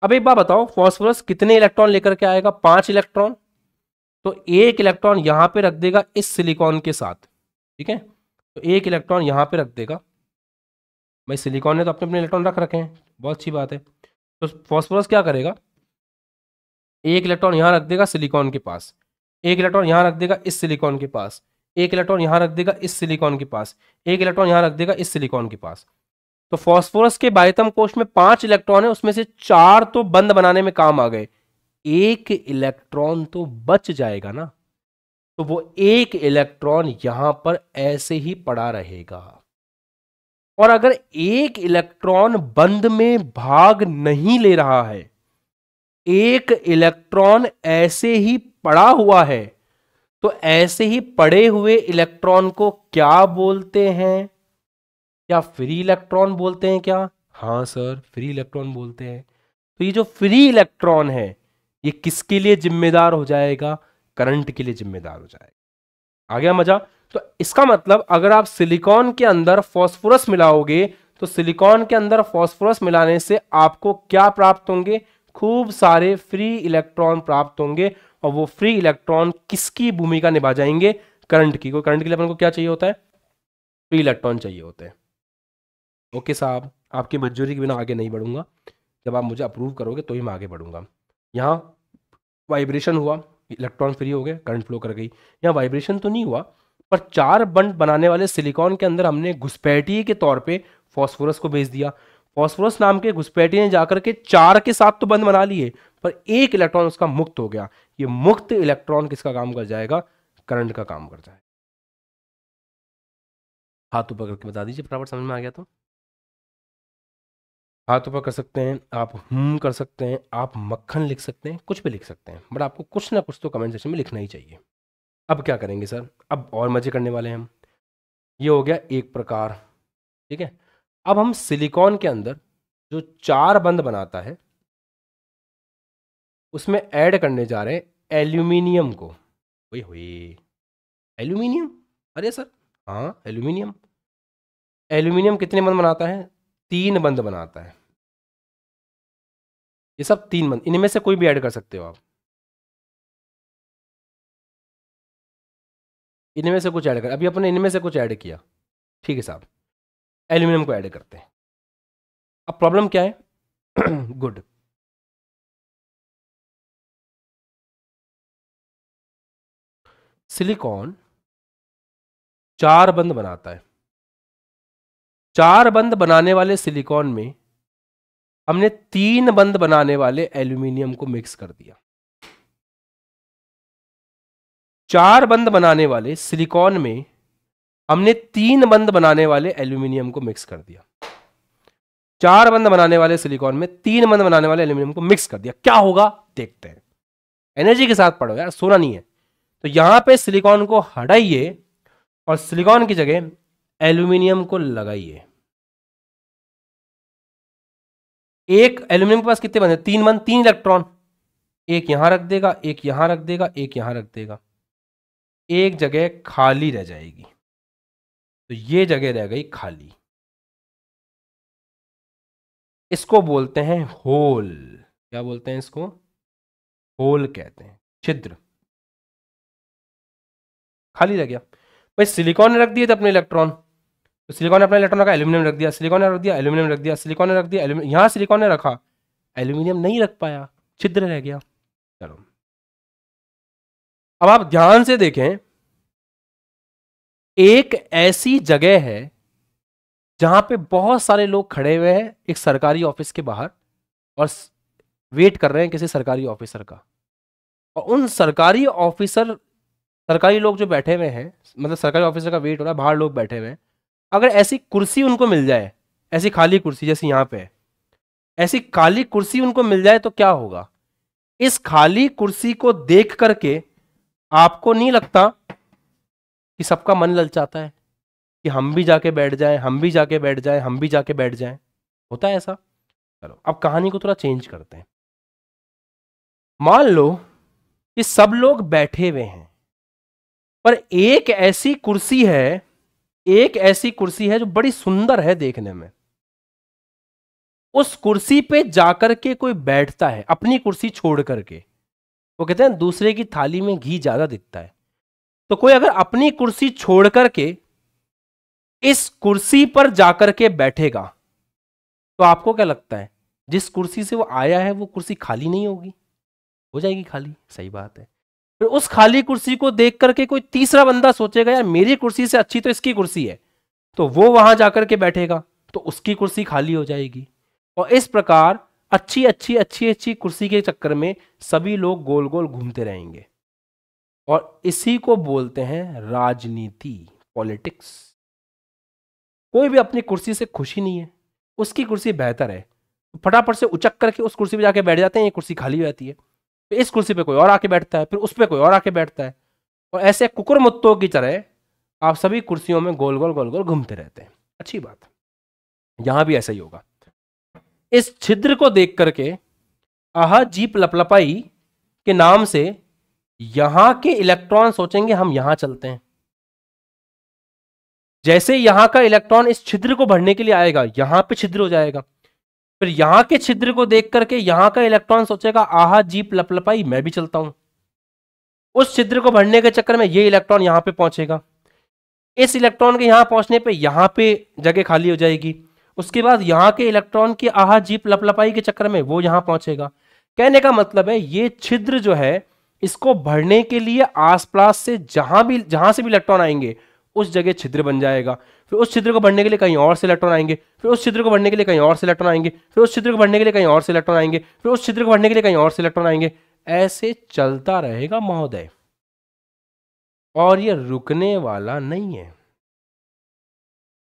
अब एक बात बताओ फॉस्फोरस कितने इलेक्ट्रॉन लेकर के आएगा पांच इलेक्ट्रॉन तो एक इलेक्ट्रॉन यहां पे रख देगा इस सिलिकॉन के साथ ठीक है तो एक इलेक्ट्रॉन यहां पे रख देगा भाई सिलिकॉन ने तो अपने अपने इलेक्ट्रॉन रख रखे हैं बहुत अच्छी बात है तो फॉस्फोरस क्या करेगा एक इलेक्ट्रॉन यहाँ रख देगा सिलिकॉन के पास एक इलेक्ट्रॉन यहाँ रख देगा इस सिलिकॉन के पास एक इलेक्ट्रॉन यहां रख देगा इस सिलिकॉन के पास एक इलेक्ट्रॉन यहां रख देगा इस सिलिकॉन के पास तो फॉस्फोरस के बाइतम कोष में पांच इलेक्ट्रॉन है उसमें से चार तो बंद बनाने में काम आ गए एक इलेक्ट्रॉन तो बच जाएगा ना तो वो एक इलेक्ट्रॉन यहां पर ऐसे ही पड़ा रहेगा और अगर एक इलेक्ट्रॉन बंद में भाग नहीं ले रहा है एक इलेक्ट्रॉन ऐसे ही पड़ा हुआ है तो ऐसे ही पड़े हुए इलेक्ट्रॉन को क्या बोलते हैं क्या फ्री इलेक्ट्रॉन बोलते हैं क्या हाँ सर फ्री इलेक्ट्रॉन बोलते हैं तो ये जो फ्री इलेक्ट्रॉन है ये किसके लिए जिम्मेदार हो जाएगा करंट के लिए जिम्मेदार हो जाएगा आ गया मजा तो इसका मतलब अगर आप सिलिकॉन के अंदर फॉस्फोरस मिलाओगे तो सिलिकॉन के अंदर फॉस्फोरस मिलाने से आपको क्या प्राप्त होंगे खूब सारे फ्री इलेक्ट्रॉन प्राप्त होंगे और वो फ्री इलेक्ट्रॉन किसकी भूमिका निभा जाएंगे करंट की करंट के लिए अपन को क्या चाहिए होता है फ्री इलेक्ट्रॉन चाहिए होते हैं ओके साहब आपकी मंजूरी के बिना आगे नहीं बढ़ूंगा जब आप मुझे अप्रूव करोगे तो ही मैं आगे बढ़ूंगा यहाँ वाइब्रेशन हुआ इलेक्ट्रॉन फ्री हो गए करंट फ्लो कर गई यहाँ वाइब्रेशन तो नहीं हुआ पर चार बंड बनाने वाले सिलिकॉन के अंदर हमने घुसपैठी के तौर पे फास्फोरस को भेज दिया फॉस्फोरस नाम के घुसपैठी ने जाकर के चार के साथ तो बंद बना लिए पर एक इलेक्ट्रॉन उसका मुक्त हो गया ये मुक्त इलेक्ट्रॉन किसका काम कर जाएगा करंट का काम कर जाएगा हाथ ऊपर करके बता दीजिए बराबर समझ में आ गया तो हाथ ऊपर कर सकते हैं आप हम हम्म कर सकते हैं आप मक्खन लिख सकते हैं कुछ भी लिख सकते हैं बट आपको कुछ ना कुछ तो कमेंट सेक्शन में लिखना ही चाहिए अब क्या करेंगे सर अब और मज़े करने वाले हैं हम ये हो गया एक प्रकार ठीक है अब हम सिलिकॉन के अंदर जो चार बंद बनाता है उसमें ऐड करने जा रहे हैं एल्यूमिनियम को वही हुई एल्यूमिनियम अरे सर हाँ एल्यूमिनियम एल्यूमिनियम कितने बंद बनाता है तीन बंद बनाता है ये सब तीन बंद इनमें से कोई भी ऐड कर सकते हो आप इनमें से कुछ ऐड कर अभी अपने इनमें से कुछ ऐड किया ठीक है साहब एल्यूमिनियम को ऐड करते हैं अब प्रॉब्लम क्या है गुड सिलिकॉन चार बंद बनाता है चार बंद बनाने वाले सिलिकॉन में हमने तीन बंद बनाने वाले एल्यूमिनियम को मिक्स कर दिया चार बंद बनाने वाले सिलिकॉन में हमने तीन बंद बनाने वाले एल्यूमिनियम को मिक्स कर दिया चार बंद बनाने वाले सिलिकॉन में तीन बंद बनाने वाले एल्यूमिनियम को मिक्स कर दिया क्या होगा देखते हैं एनर्जी के साथ पढ़ो यार सोना नहीं है तो यहां पे सिलिकॉन को हटाइए और सिलिकॉन की जगह एल्यूमिनियम को लगाइए एक एल्यूमिनियम के पास कितने बंद है तीन बंद तीन इलेक्ट्रॉन एक यहां रख देगा एक यहां रख देगा एक यहां रख देगा एक जगह खाली रह जाएगी तो ये जगह रह गई खाली इसको बोलते हैं होल क्या बोलते हैं इसको होल कहते हैं छिद्र खाली रह गया भाई सिलिकॉन ने रख दिए थे अपने इलेक्ट्रॉन तो सिलिकॉन ने इलेक्ट्रॉन रखा एल्यूमिनियम रख दिया सिलिकॉन ने रख दिया एल्यूमिनियम रख दिया सिलिकॉन ने रख दिया यहां सिलिकॉन ने रखा एल्यूमिनियम नहीं रख पाया छिद्र रह गया चलो अब आप ध्यान से देखें एक ऐसी जगह है जहां पे बहुत सारे लोग खड़े हुए हैं एक सरकारी ऑफिस के बाहर और वेट कर रहे हैं किसी सरकारी ऑफिसर का और उन सरकारी ऑफिसर सरकारी लोग जो बैठे हुए हैं मतलब सरकारी ऑफिसर का वेट हो रहा है बाहर लोग बैठे हुए हैं अगर ऐसी कुर्सी उनको मिल जाए ऐसी खाली कुर्सी जैसे यहाँ पे है ऐसी खाली कुर्सी उनको मिल जाए तो क्या होगा इस खाली कुर्सी को देख करके आपको नहीं लगता कि सबका मन ललचाता है कि हम भी जाके बैठ जाएं हम भी जाके बैठ जाएं हम भी जाके बैठ जाएं होता है ऐसा चलो अब कहानी को थोड़ा चेंज करते हैं मान लो कि सब लोग बैठे हुए हैं पर एक ऐसी कुर्सी है एक ऐसी कुर्सी है जो बड़ी सुंदर है देखने में उस कुर्सी पे जाकर के कोई बैठता है अपनी कुर्सी छोड़ करके वो कहते हैं दूसरे की थाली में घी ज्यादा दिखता है तो कोई अगर अपनी कुर्सी छोड़ करके इस कुर्सी पर जाकर के बैठेगा तो आपको क्या लगता है जिस कुर्सी से वो आया है वो कुर्सी खाली नहीं होगी हो जाएगी खाली सही बात है फिर उस खाली कुर्सी को देख करके कोई तीसरा बंदा सोचेगा यार मेरी कुर्सी से अच्छी तो इसकी कुर्सी है तो वो वहां जाकर के बैठेगा तो उसकी कुर्सी खाली हो जाएगी और इस प्रकार अच्छी अच्छी अच्छी अच्छी कुर्सी के चक्कर में सभी लोग गोल गोल घूमते रहेंगे और इसी को बोलते हैं राजनीति पॉलिटिक्स कोई भी अपनी कुर्सी से खुशी नहीं है उसकी कुर्सी बेहतर है फटाफट से उचक करके उस कुर्सी पे जाके बैठ जाते हैं ये कुर्सी खाली रहती है फिर तो इस कुर्सी पे कोई और आके बैठता है फिर उस पर कोई और आके बैठता है और ऐसे कुकुर मुत्तों की तरह आप सभी कुर्सियों में गोल गोल गोल गोल घूमते रहते हैं अच्छी बात यहां भी ऐसा ही होगा इस छिद्र को देख करके आह जीप लपलपाई के नाम से यहां के इलेक्ट्रॉन सोचेंगे हम यहां चलते हैं जैसे यहां का इलेक्ट्रॉन इस छिद्र को भरने के लिए आएगा यहां पे छिद्र हो जाएगा फिर यहां के छिद्र को देख करके यहां का इलेक्ट्रॉन सोचेगा आहा जीप लपलपाई मैं भी चलता हूं उस छिद्र को भरने के चक्कर में ये इलेक्ट्रॉन यहां पे पहुंचेगा इस इलेक्ट्रॉन के यहां पहुंचने पे यहां पे जगह खाली हो जाएगी उसके बाद यहाँ के इलेक्ट्रॉन की आहा जीप लपलपाई के चक्कर में वो यहां पहुंचेगा कहने का मतलब है ये छिद्र जो है इसको भरने के लिए आस पास से जहां भी जहां से भी इलेक्ट्रॉन आएंगे उस जगह छिद्र बन जाएगा फिर उस छिद्र को भरने के लिए कहीं और से इलेक्ट्रॉन आएंगे फिर उस छिद्र को भरने के लिए कहीं और से इलेक्ट्रॉन आएंगे फिर उस छिद्र को भरने के लिए कहीं और से इलेक्ट्रॉन आएंगे फिर उस छिद्र को भरने के लिए कहीं और से इलेक्ट्रॉन आएंगे ऐसे चलता रहेगा महोदय और ये रुकने वाला नहीं है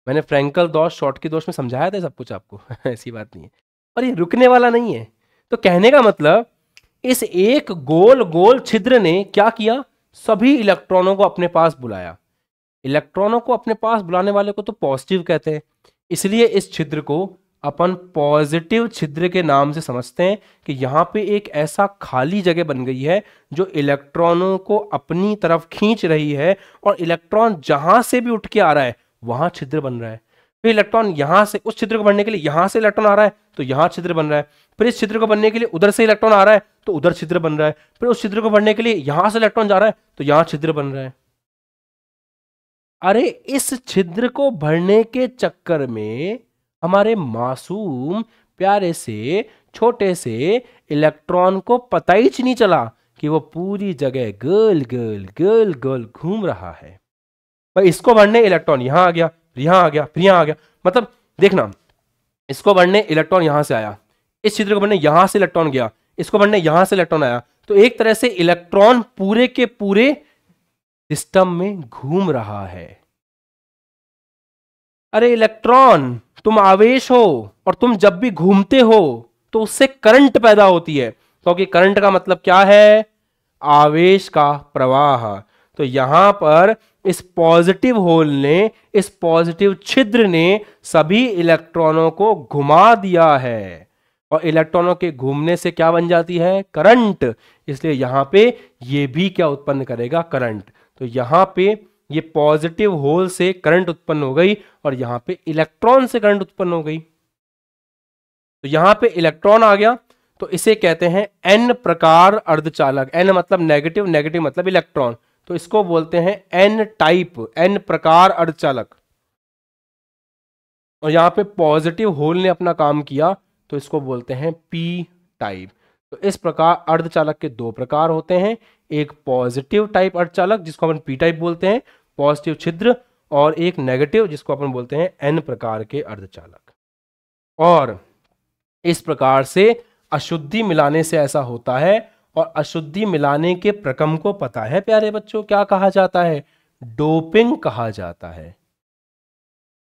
मैंने फ्रेंकल दोष शॉर्ट की दोष में समझाया था सब कुछ आपको ऐसी बात नहीं है और ये रुकने वाला नहीं है तो कहने का मतलब इस एक गोल गोल छिद्र ने क्या किया सभी इलेक्ट्रॉनों को अपने पास बुलाया इलेक्ट्रॉनों को अपने पास बुलाने वाले को तो पॉजिटिव कहते हैं इसलिए इस छिद्र को अपन पॉजिटिव छिद्र के नाम से समझते हैं कि यहाँ पे एक ऐसा खाली जगह बन गई है जो इलेक्ट्रॉनों को अपनी तरफ खींच रही है और इलेक्ट्रॉन जहां से भी उठ के आ रहा है वहां छिद्र बन रहा है फिर इलेक्ट्रॉन यहां से उस छिद्र को बनने के लिए यहां से इलेक्ट्रॉन आ रहा है तो यहां छिद्र बन रहा है फिर इस छिद्र को बनने के लिए उधर से इलेक्ट्रॉन आ रहा है तो उधर छिद्र बन रहा है फिर उस छिद्र को बनने के लिए यहां से इलेक्ट्रॉन जा रहा है तो यहां छिद्र बन रहा है अरे इस छिद्र को भरने के चक्कर में हमारे मासूम प्यारे से छोटे से इलेक्ट्रॉन को पता ही नहीं चला कि वो पूरी जगह गर्ल गर्ल गर्ल गर्ल घूम रहा है भाई इसको भरने इलेक्ट्रॉन यहां आ गया फिर यहाँ आ गया फिर यहां आ गया मतलब देखना इसको बढ़ने इलेक्ट्रॉन यहां से आया इस चित्र को बढ़ने यहां से इलेक्ट्रॉन गया इसको बढ़ने यहां से इलेक्ट्रॉन आया तो एक तरह से इलेक्ट्रॉन पूरे के पूरे सिस्टम में घूम रहा है अरे इलेक्ट्रॉन तुम आवेश हो और तुम जब भी घूमते हो तो उससे करंट पैदा होती है क्योंकि तो करंट का मतलब क्या है आवेश का प्रवाह तो यहां पर इस पॉजिटिव होल ने इस पॉजिटिव छिद्र ने सभी इलेक्ट्रॉनों को घुमा दिया है और इलेक्ट्रॉनों के घूमने से क्या बन जाती है करंट इसलिए यहां पे ये भी क्या उत्पन्न करेगा करंट तो यहां पे ये पॉजिटिव होल से करंट उत्पन्न हो गई और यहां पे इलेक्ट्रॉन से करंट उत्पन्न हो गई तो यहां पे इलेक्ट्रॉन आ गया तो इसे कहते हैं एन प्रकार अर्धचालक एन मतलब नेगेटिव नेगेटिव मतलब इलेक्ट्रॉन तो इसको बोलते हैं एन टाइप एन प्रकार अर्धचालक और यहां पे पॉजिटिव होल ने अपना काम किया तो इसको बोलते हैं पी टाइप तो इस प्रकार अर्धचालक के दो प्रकार होते हैं एक पॉजिटिव टाइप अर्धचालक जिसको अपन पी टाइप बोलते हैं पॉजिटिव छिद्र और एक नेगेटिव जिसको अपन बोलते हैं एन प्रकार के अर्धचालक और इस प्रकार से अशुद्धि मिलाने से ऐसा होता है और अशुद्धि मिलाने के प्रकम को पता है प्यारे बच्चों क्या कहा जाता है डोपिंग कहा जाता है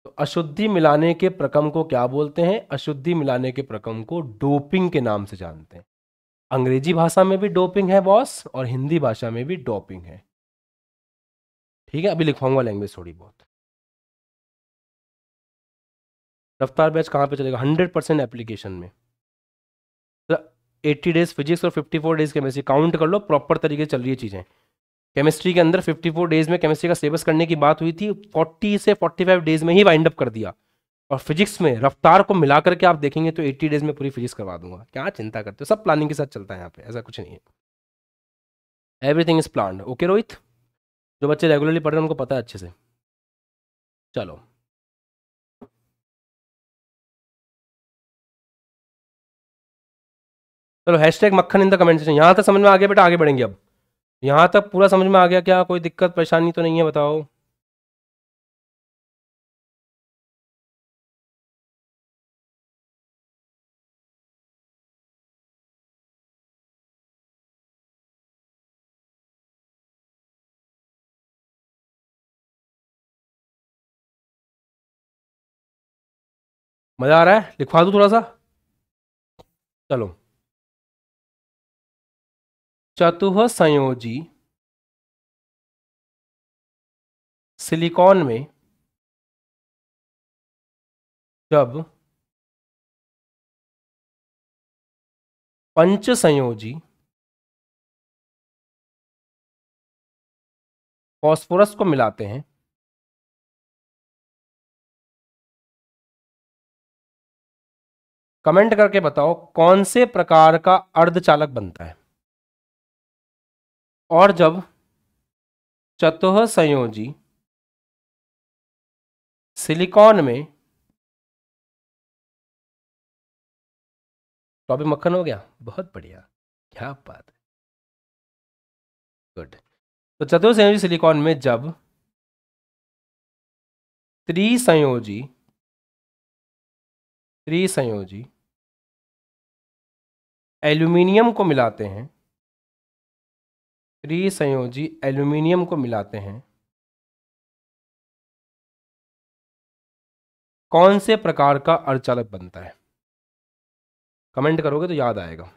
तो अशुद्धि मिलाने के प्रकम को क्या बोलते हैं अशुद्धि मिलाने के प्रकम को डोपिंग के नाम से जानते हैं अंग्रेजी भाषा में भी डोपिंग है बॉस और हिंदी भाषा में भी डोपिंग है ठीक है अभी लिखवाऊंगा लैंग्वेज थोड़ी बहुत रफ्तार बैच कहां पे चलेगा हंड्रेड परसेंट एप्लीकेशन में 80 डेज फिजिक्स और 54 डेज केमिस्ट्री काउंट कर लो प्रॉपर तरीके से चल रही है चीज़ें केमिस्ट्री के अंदर 54 डेज में केमिस्ट्री का सेबस करने की बात हुई थी 40 से 45 डेज में ही वाइंड अप कर दिया और फिजिक्स में रफ्तार को मिला करके आप देखेंगे तो 80 डेज में पूरी फिजिक्स करवा दूंगा क्या चिंता करते हो सब प्लानिंग के साथ चलता है यहाँ पे ऐसा कुछ नहीं है everything is plan okay Rohit जो बच्चे रेगुलरली पढ़ रहे हैं उनको पता है अच्छे से चलो चलो हैश टैग मक्खन इन द कमेंट सेक्शन यहाँ तक समझ में आ गया बेटा आगे बढ़ेंगे अब यहाँ तक पूरा समझ में आ गया क्या कोई दिक्कत परेशानी तो नहीं है बताओ मज़ा आ रहा है लिखवा दूँ थोड़ा सा चलो चतुह संयोजी सिलिकॉन में जब पंच संयोजी फॉस्फोरस को मिलाते हैं कमेंट करके बताओ कौन से प्रकार का अर्धचालक बनता है और जब चतुह संयोजी सिलिकॉन में टॉपिक तो मक्खन हो गया बहुत बढ़िया क्या बात है गुड तो चतुर संयोजी सिलिकॉन में जब त्रिसंयोजी त्रिसंयोजी एल्यूमिनियम को मिलाते हैं त्रिसंयोजी एल्यूमिनियम को मिलाते हैं कौन से प्रकार का अर्चालक बनता है कमेंट करोगे तो याद आएगा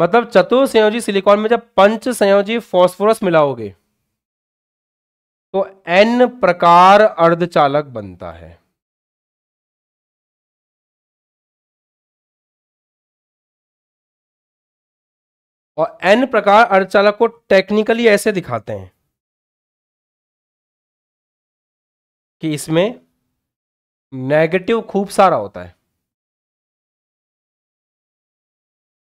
मतलब चतुर संयोजी सिलिकॉन में जब पंच संयोजी फॉस्फोरस मिलाओगे तो एन प्रकार अर्धचालक बनता है और एन प्रकार अर्धचालक को टेक्निकली ऐसे दिखाते हैं कि इसमें नेगेटिव खूब सारा होता है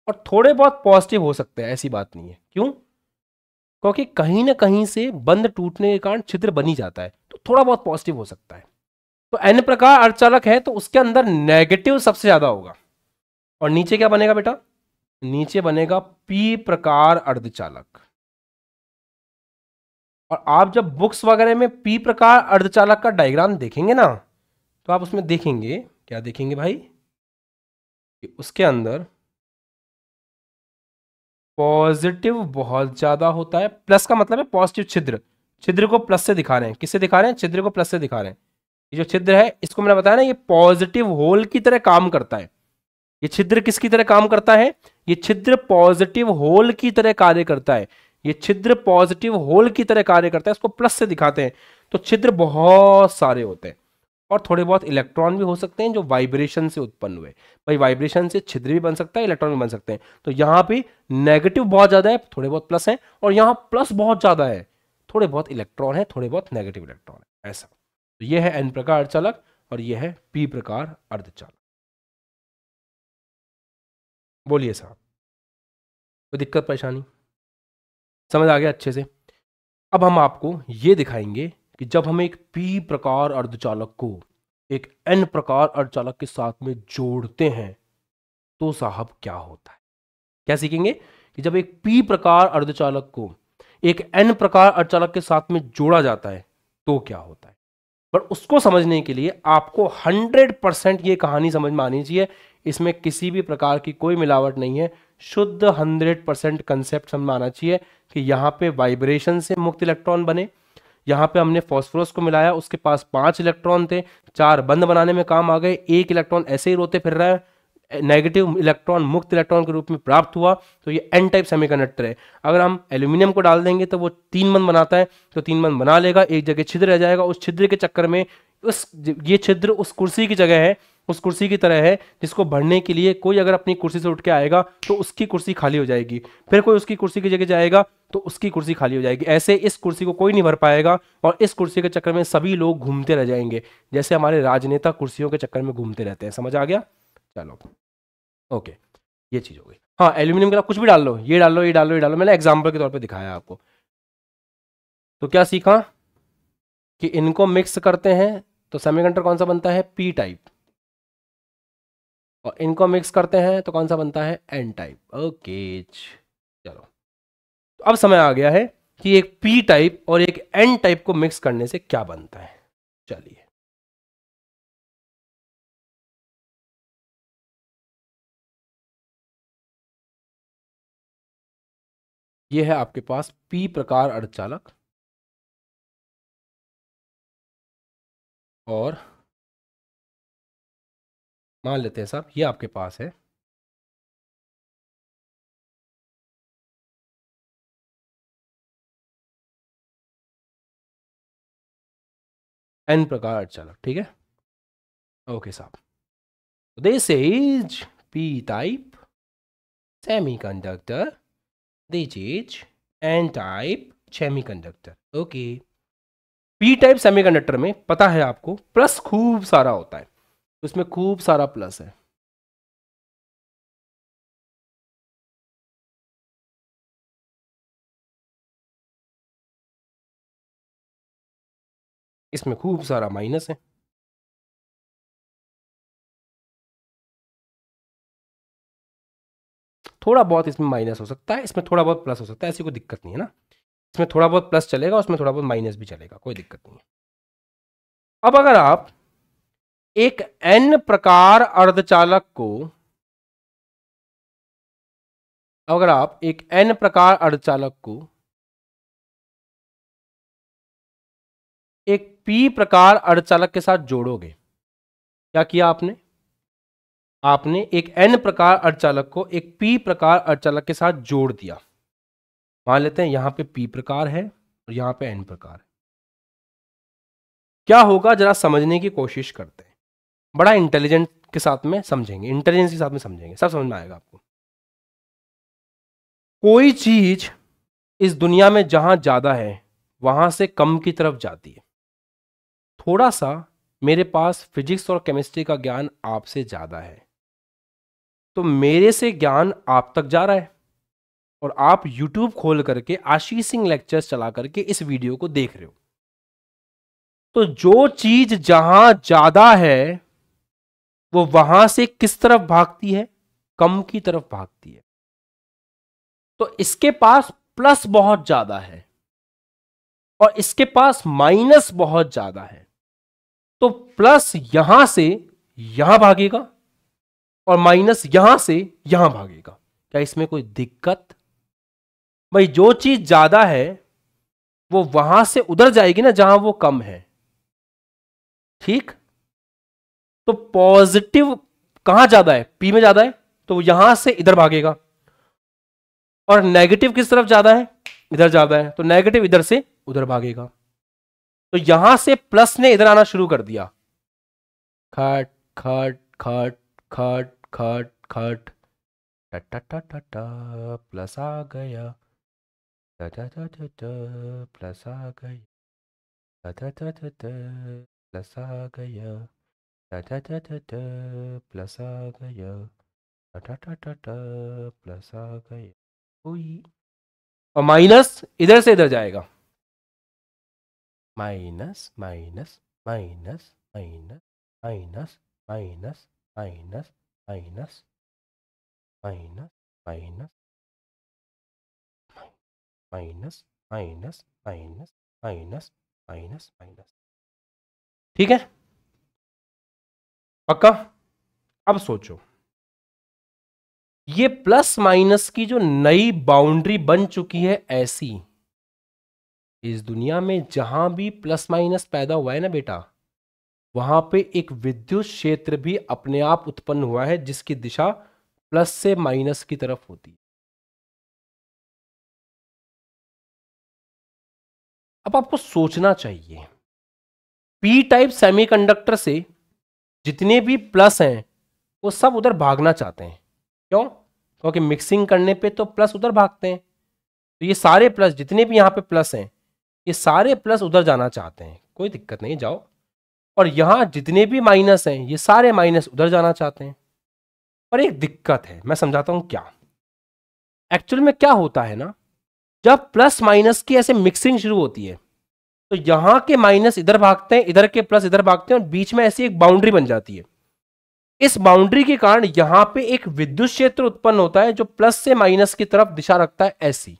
और थोड़े बहुत पॉजिटिव हो सकते हैं ऐसी बात नहीं है क्यों क्योंकि कहीं ना कहीं से बंद टूटने के कारण छिद्र बनी जाता है तो थोड़ा बहुत पॉजिटिव हो सकता है तो एन प्रकार अर्धचालक है तो उसके अंदर नेगेटिव सबसे ज्यादा होगा और नीचे क्या बनेगा बेटा नीचे बनेगा पी प्रकार अर्धचालक और आप जब बुक्स वगैरह में पी प्रकार अर्धचालक का डायग्राम देखेंगे ना तो आप उसमें देखेंगे क्या देखेंगे भाई कि उसके अंदर पॉजिटिव बहुत ज्यादा होता है प्लस का मतलब है पॉजिटिव छिद्र छिद्र को प्लस से दिखा रहे हैं किससे दिखा रहे हैं छिद्र को प्लस से दिखा रहे हैं ये जो छिद्र है इसको मैंने बताया ना ये पॉजिटिव होल की तरह काम करता है ये छिद्र किसकी तरह काम करता है ये छिद्र पॉजिटिव होल की तरह कार्य करता है ये छिद्र पॉजिटिव होल की तरह कार्य करता है इसको प्लस से दिखाते हैं तो छिद्र बहुत सारे होते हैं और थोड़े बहुत इलेक्ट्रॉन भी हो सकते हैं जो वाइब्रेशन से उत्पन्न हुए भाई वाइब्रेशन से छिद्र भी बन सकता है इलेक्ट्रॉन भी बन सकते हैं तो यहाँ पे नेगेटिव बहुत ज़्यादा है थोड़े बहुत प्लस हैं और यहाँ प्लस बहुत ज़्यादा है थोड़े बहुत इलेक्ट्रॉन है थोड़े बहुत नेगेटिव इलेक्ट्रॉन है ऐसा तो ये है एन प्रकार अर्धचालक और यह है पी प्रकार अर्धचालक बोलिए साहब कोई दिक्कत परेशानी समझ आ गया अच्छे से अब हम आपको ये दिखाएंगे कि जब हम एक पी प्रकार अर्धचालक को एक एन प्रकार अर्धचालक के साथ में जोड़ते हैं तो साहब क्या होता है क्या सीखेंगे कि जब एक पी प्रकार अर्धचालक को एक एन प्रकार अर्धचालक के साथ में जोड़ा जाता है तो क्या होता है पर उसको समझने के लिए आपको 100 परसेंट ये कहानी समझ में आनी चाहिए इसमें किसी भी प्रकार की कोई मिलावट नहीं है शुद्ध 100 परसेंट कंसेप्ट हमें आना चाहिए कि यहाँ पे वाइब्रेशन से मुक्त इलेक्ट्रॉन बने यहाँ पे हमने फॉस्फोरस को मिलाया उसके पास पांच इलेक्ट्रॉन थे चार बंद बनाने में काम आ गए एक इलेक्ट्रॉन ऐसे ही रोते फिर रहा है नेगेटिव इलेक्ट्रॉन मुक्त इलेक्ट्रॉन के रूप में प्राप्त हुआ तो ये एन टाइप सेमीकंडक्टर है अगर हम एल्यूमिनियम को डाल देंगे तो वो तीन मन बनाता है तो तीन मन बना लेगा एक जगह छिद्र रह जाएगा उस छिद्र के चक्कर में उस ये छिद्र उस कुर्सी की जगह है उस कुर्सी की तरह है जिसको भरने के लिए कोई अगर अपनी कुर्सी से उठ के आएगा तो उसकी कुर्सी खाली हो जाएगी फिर कोई उसकी कुर्सी की जगह जाएगा तो उसकी कुर्सी खाली हो जाएगी ऐसे इस कुर्सी को कोई नहीं भर पाएगा और इस कुर्सी के चक्कर में सभी लोग घूमते रह जाएंगे जैसे हमारे राजनेता कुर्सियों के चक्कर में घूमते रहते हैं समझ आ गया चलो ओके ये चीज़ हो गई हाँ एल्यूमिनियम का कुछ भी डाल लो ये डाल लो ये डाल लो ये डाल लो मैंने एग्जाम्पल के तौर पर दिखाया आपको तो क्या सीखा कि इनको मिक्स करते हैं तो सेमी कौन सा बनता है पी टाइप और इनको मिक्स करते हैं तो कौन सा बनता है एन टाइप ओके चलो तो अब समय आ गया है कि एक पी टाइप और एक एन टाइप को मिक्स करने से क्या बनता है चलिए यह है आपके पास पी प्रकार अर्धचालक और मान लेते हैं साहब ये आपके पास है एन प्रकार चलो ठीक है ओके साहब this is P type semiconductor this is N type semiconductor okay P type semiconductor में पता है आपको प्लस खूब सारा होता है उसमें खूब सारा प्लस है इसमें खूब सारा माइनस है थोड़ा बहुत इसमें माइनस हो सकता है इसमें थोड़ा बहुत प्लस हो सकता है ऐसी कोई दिक्कत नहीं है ना इसमें थोड़ा बहुत प्लस चलेगा उसमें थोड़ा बहुत माइनस भी चलेगा कोई दिक्कत नहीं है अब अगर आप एक एन प्रकार अर्धचालक को अगर आप एक एन प्रकार अर्धचालक को एक पी प्रकार अर्धचालक के साथ जोड़ोगे क्या किया आपने आपने एक एन प्रकार अर्धचालक को एक पी प्रकार अर्धचालक के साथ जोड़ दिया मान लेते हैं यहां पे पी प्रकार है और यहां पे एन प्रकार है क्या होगा जरा समझने की कोशिश करते हैं बड़ा इंटेलिजेंट के साथ में समझेंगे इंटेलिजेंस के साथ में समझेंगे सब समझ में आएगा आपको कोई चीज इस दुनिया में जहां ज्यादा है वहां से कम की तरफ जाती है थोड़ा सा मेरे पास फिजिक्स और केमिस्ट्री का ज्ञान आपसे ज्यादा है तो मेरे से ज्ञान आप तक जा रहा है और आप YouTube खोल करके आशीष सिंह लेक्चर्स चला करके इस वीडियो को देख रहे हो तो जो चीज जहां ज्यादा है वो वहां से किस तरफ भागती है कम की तरफ भागती है तो इसके पास प्लस बहुत ज्यादा है और इसके पास माइनस बहुत ज्यादा है तो प्लस यहां से यहां भागेगा और माइनस यहां से यहां भागेगा क्या इसमें कोई दिक्कत भाई जो चीज ज्यादा है वो वहां से उधर जाएगी ना जहां वो कम है ठीक तो पॉजिटिव कहां ज्यादा है पी में ज्यादा है तो यहां से इधर भागेगा और नेगेटिव किस तरफ ज्यादा है इधर ज्यादा है तो नेगेटिव इधर से उधर भागेगा तो यहां से प्लस ने इधर आना शुरू कर दिया खट खट खट खट खट खट टा टा टा टा प्लस आ गया प्लस आ गया प्लस आ गया ta ta ta ta ta plus a gaya ta ta ta ta ta plus a gaya कोई और माइनस इधर से इधर जाएगा minus minus minus minus minus minus minus minus minus minus minus minus minus minus minus minus ठीक है पक्का अब सोचो ये प्लस माइनस की जो नई बाउंड्री बन चुकी है ऐसी इस दुनिया में जहां भी प्लस माइनस पैदा हुआ है ना बेटा वहां पे एक विद्युत क्षेत्र भी अपने आप उत्पन्न हुआ है जिसकी दिशा प्लस से माइनस की तरफ होती है अब आपको सोचना चाहिए पी टाइप सेमीकंडक्टर से जितने भी प्लस हैं वो सब उधर भागना चाहते हैं क्यों क्योंकि मिक्सिंग करने पे तो प्लस उधर भागते हैं तो ये सारे प्लस जितने भी यहाँ पे प्लस हैं ये सारे प्लस उधर जाना चाहते हैं कोई दिक्कत नहीं जाओ और यहाँ जितने भी माइनस हैं ये सारे माइनस उधर जाना चाहते हैं पर एक दिक्कत है मैं समझाता हूँ क्या एक्चुअल में क्या होता है ना जब प्लस माइनस की ऐसे मिक्सिंग शुरू होती है तो यहां के माइनस इधर भागते हैं इधर के प्लस इधर भागते हैं और बीच में ऐसी एक बाउंड्री बन जाती है इस बाउंड्री के कारण यहां पे एक विद्युत क्षेत्र उत्पन्न होता है जो प्लस से माइनस की तरफ दिशा रखता है ऐसी e।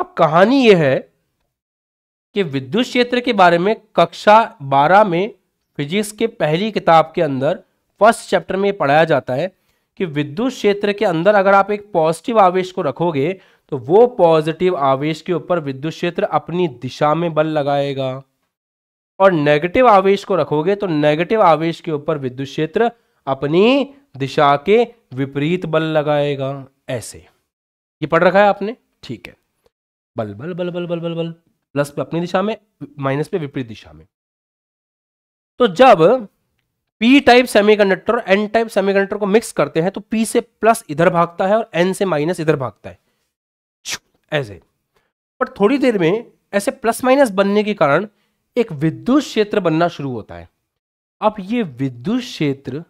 अब कहानी यह है कि विद्युत क्षेत्र के बारे में कक्षा बारह में फिजिक्स के पहली किताब के अंदर फर्स्ट चैप्टर में पढ़ाया जाता है कि विद्युत क्षेत्र के अंदर अगर आप एक पॉजिटिव आवेश को रखोगे तो वो पॉजिटिव आवेश के ऊपर विद्युत क्षेत्र अपनी दिशा में बल लगाएगा और नेगेटिव आवेश को रखोगे तो नेगेटिव आवेश के ऊपर विद्युत क्षेत्र अपनी दिशा के विपरीत बल लगाएगा ऐसे ये पढ़ रखा है आपने ठीक है बल बल बल बल बल बल बल प्लस पे अपनी दिशा में माइनस पे विपरीत दिशा में तो जब P type semiconductor N type semiconductor को मिक्स करते हैं तो पी से प्लस इधर भागता है और एन से माइनस इधर भागता है एज ए पर थोड़ी देर में ऐसे प्लस माइनस बनने के कारण एक विद्युत क्षेत्र बनना शुरू होता है अब ये विद्युत क्षेत्र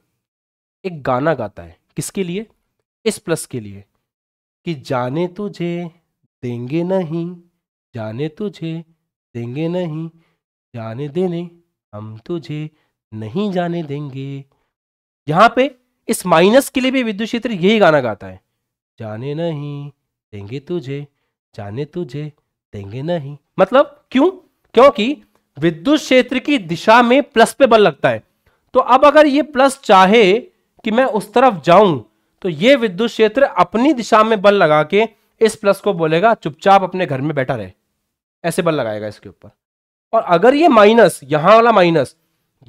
एक गाना गाता है किसके लिए इस प्लस के लिए कि जाने तुझे देंगे नहीं जाने तुझे देंगे नहीं जाने देने हम तुझे नहीं जाने देंगे यहां पे इस माइनस के लिए भी विद्युत क्षेत्र यही गाना गाता है जाने नहीं देंगे तुझे जाने तुझे देंगे नहीं मतलब क्यों क्योंकि विद्युत क्षेत्र की दिशा में प्लस पे बल लगता है तो अब अगर ये प्लस चाहे कि मैं उस तरफ जाऊं तो ये विद्युत क्षेत्र अपनी दिशा में बल लगा के इस प्लस को बोलेगा चुपचाप अपने घर में बैठा रहे ऐसे बल लगाएगा इसके ऊपर और अगर ये माइनस यहां वाला माइनस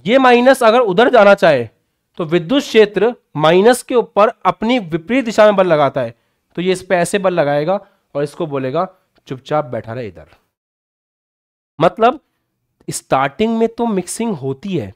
ये माइनस अगर उधर जाना चाहे तो विद्युत क्षेत्र माइनस के ऊपर अपनी विपरीत दिशा में बल लगाता है तो ये इस पर ऐसे बल लगाएगा और इसको बोलेगा चुपचाप बैठा रहे इधर मतलब स्टार्टिंग में तो मिक्सिंग होती है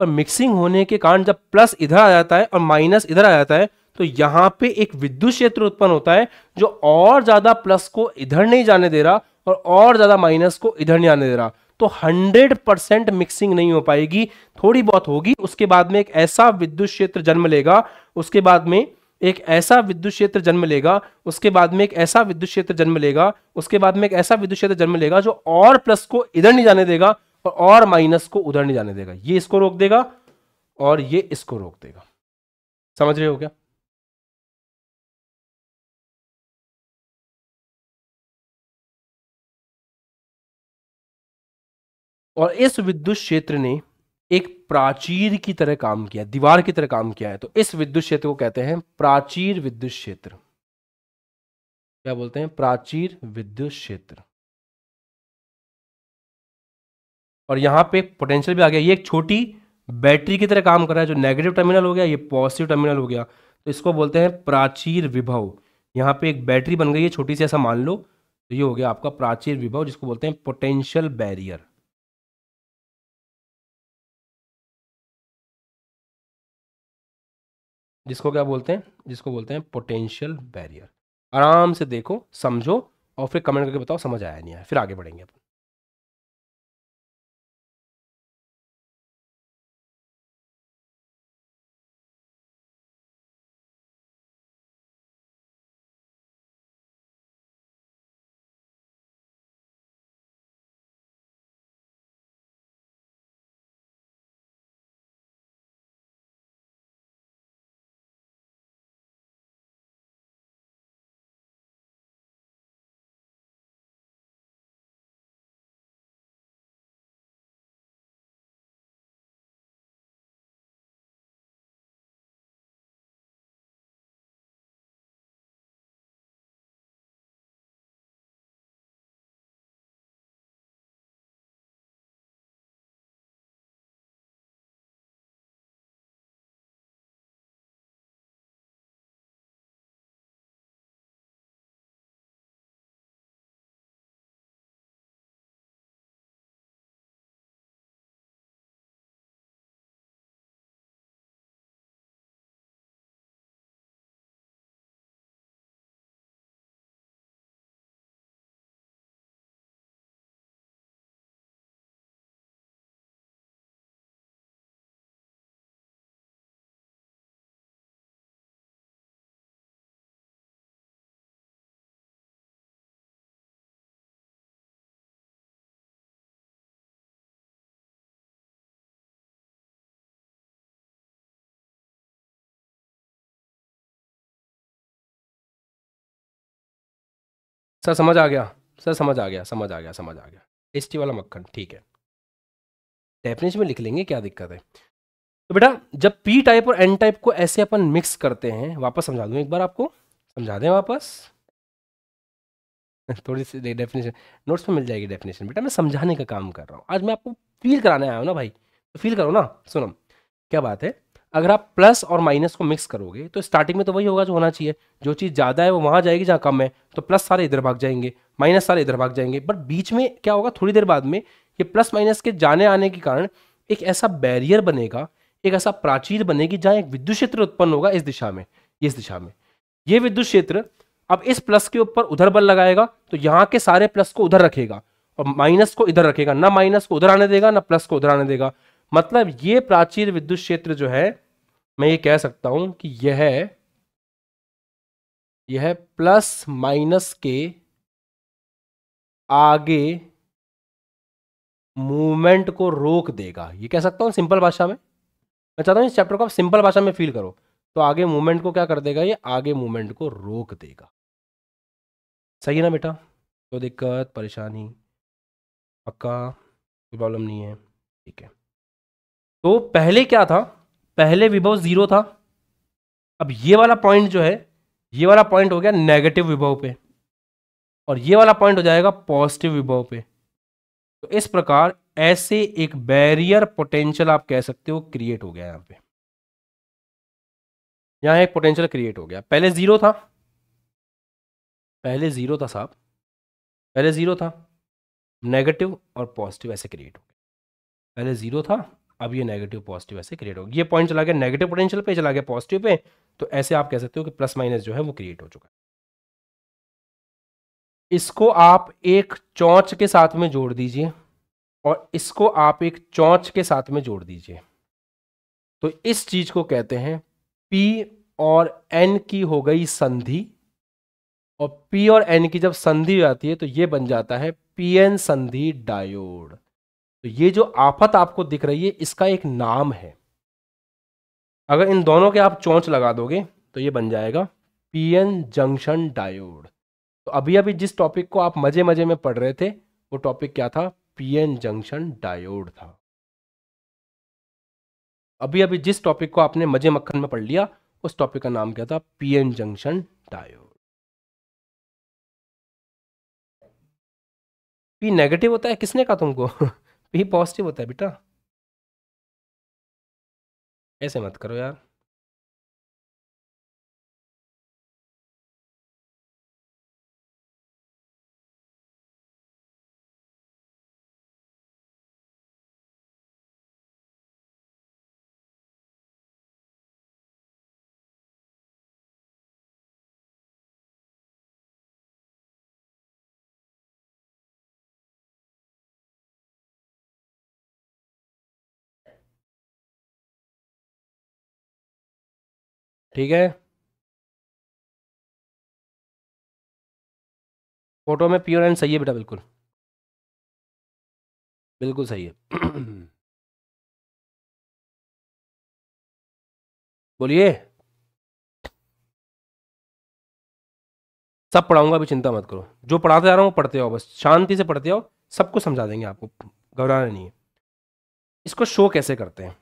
पर मिक्सिंग होने के कारण जब प्लस इधर आ जाता है और माइनस इधर आ जाता है तो यहां पे एक विद्युत क्षेत्र उत्पन्न होता है जो और ज्यादा प्लस को इधर नहीं जाने दे रहा और और ज्यादा माइनस को इधर नहीं आने दे रहा तो 100 परसेंट मिक्सिंग नहीं हो पाएगी थोड़ी बहुत होगी उसके बाद में एक ऐसा विद्युत क्षेत्र जन्म लेगा उसके बाद में एक ऐसा विद्युत क्षेत्र जन्म लेगा उसके बाद में एक ऐसा विद्युत क्षेत्र जन्म लेगा उसके बाद में एक ऐसा विद्युत क्षेत्र जन्म लेगा जो और प्लस को इधर नहीं जाने देगा और और माइनस को उधर नहीं जाने देगा ये इसको रोक देगा और ये इसको रोक देगा समझ रहे हो क्या और इस विद्युत क्षेत्र ने एक प्राचीर की तरह काम किया दीवार की तरह काम किया है तो इस विद्युत क्षेत्र को कहते हैं प्राचीर विद्युत क्षेत्र क्या बोलते हैं प्राचीर विद्युत क्षेत्र और यहां पे पोटेंशियल भी आ गया ये एक छोटी बैटरी की तरह काम कर रहा है जो नेगेटिव टर्मिनल हो गया ये पॉजिटिव टर्मिनल हो गया तो इसको बोलते हैं प्राचीर विभव यहां पे एक बैटरी बन गई है छोटी सी ऐसा मान लो तो ये हो गया आपका प्राचीर विभव जिसको बोलते हैं पोटेंशियल बैरियर जिसको क्या बोलते हैं जिसको बोलते हैं पोटेंशियल बैरियर आराम से देखो समझो और फिर कमेंट करके बताओ समझ आया नहीं आया फिर आगे बढ़ेंगे अपन सर समझ आ गया सर समझ आ गया समझ आ गया समझ आ गया टी वाला मक्खन ठीक है डेफिनेशन में लिख लेंगे क्या दिक्कत है तो बेटा जब पी टाइप और एन टाइप को ऐसे अपन मिक्स करते हैं वापस समझा दूँ एक बार आपको समझा दें वापस थोड़ी सी डेफिनेशन नोट्स में मिल जाएगी डेफिनेशन बेटा मैं समझाने का काम कर रहा हूँ आज मैं आपको फील कराने आया हूँ ना भाई तो फील करो ना सुनो क्या बात है अगर आप प्लस और माइनस को मिक्स करोगे तो स्टार्टिंग में तो वही होगा जो होना चाहिए जो चीज़ ज़्यादा है वो वहाँ जाएगी जहाँ कम है तो प्लस सारे इधर भाग जाएंगे माइनस सारे इधर भाग जाएंगे बट बीच में क्या होगा थोड़ी देर बाद में ये प्लस माइनस के जाने आने के कारण एक ऐसा बैरियर बनेगा एक ऐसा प्राचीर बनेगी जहाँ एक विद्युत क्षेत्र उत्पन्न होगा इस दिशा में इस दिशा में ये विद्युत क्षेत्र अब इस प्लस के ऊपर उधर बल लगाएगा तो यहाँ के सारे प्लस को उधर रखेगा और माइनस को इधर रखेगा ना माइनस को उधर आने देगा ना प्लस को उधर आने देगा मतलब ये प्राचीर विद्युत क्षेत्र जो है मैं ये कह सकता हूं कि यह यह प्लस माइनस के आगे मूवमेंट को रोक देगा ये कह सकता हूँ सिंपल भाषा में मैं चाहता हूँ इस चैप्टर को आप सिंपल भाषा में फील करो तो आगे मूवमेंट को क्या कर देगा ये आगे मूवमेंट को रोक देगा सही है ना बेटा तो दिक्कत परेशानी पक्का कोई प्रॉब्लम नहीं है ठीक है तो पहले क्या था पहले विभव जीरो था अब ये वाला पॉइंट जो है ये वाला पॉइंट हो गया नेगेटिव विभव पे और ये वाला पॉइंट हो जाएगा पॉजिटिव विभव पे तो इस प्रकार ऐसे एक बैरियर पोटेंशियल आप कह सकते हो क्रिएट हो गया यहाँ पे यहाँ एक पोटेंशियल क्रिएट हो गया पहले जीरो था पहले जीरो था साहब पहले जीरो था नेगेटिव और पॉजिटिव ऐसे क्रिएट हो गया पहले जीरो था अब ये नेगेटिव पॉजिटिव ऐसे क्रिएट होगी ये पॉइंट चला गया नेगेटिव पोटेंशियल पे चला गया पॉजिटिव पे तो ऐसे आप कह सकते हो कि प्लस माइनस जो है वो क्रिएट हो चुका है इसको आप एक चौंच के साथ में जोड़ दीजिए और इसको आप एक चौंच के साथ में जोड़ दीजिए तो इस चीज को कहते हैं पी और एन की हो गई संधि और पी और एन की जब संधि हो जाती है तो ये बन जाता है पी एन संधि डायोड तो ये जो आफत आपको दिख रही है इसका एक नाम है अगर इन दोनों के आप चोंच लगा दोगे तो ये बन जाएगा पीएन जंक्शन डायोड तो अभी अभी जिस टॉपिक को आप मजे मजे में पढ़ रहे थे वो टॉपिक क्या था पीएन जंक्शन डायोड था अभी अभी जिस टॉपिक को आपने मजे मक्खन में पढ़ लिया उस टॉपिक का नाम क्या था PN junction diode P negative होता है किसने कहा तुमको भी पॉजिटिव होता है बेटा ऐसे मत करो यार ठीक है फोटो में प्योर एंड सही है बेटा बिल्कुल बिल्कुल सही है बोलिए सब पढ़ाऊंगा अभी चिंता मत करो जो पढ़ाते जा रहा हूँ वो पढ़ते आओ बस शांति से पढ़ते आओ सबको समझा देंगे आपको घबराना नहीं है इसको शो कैसे करते हैं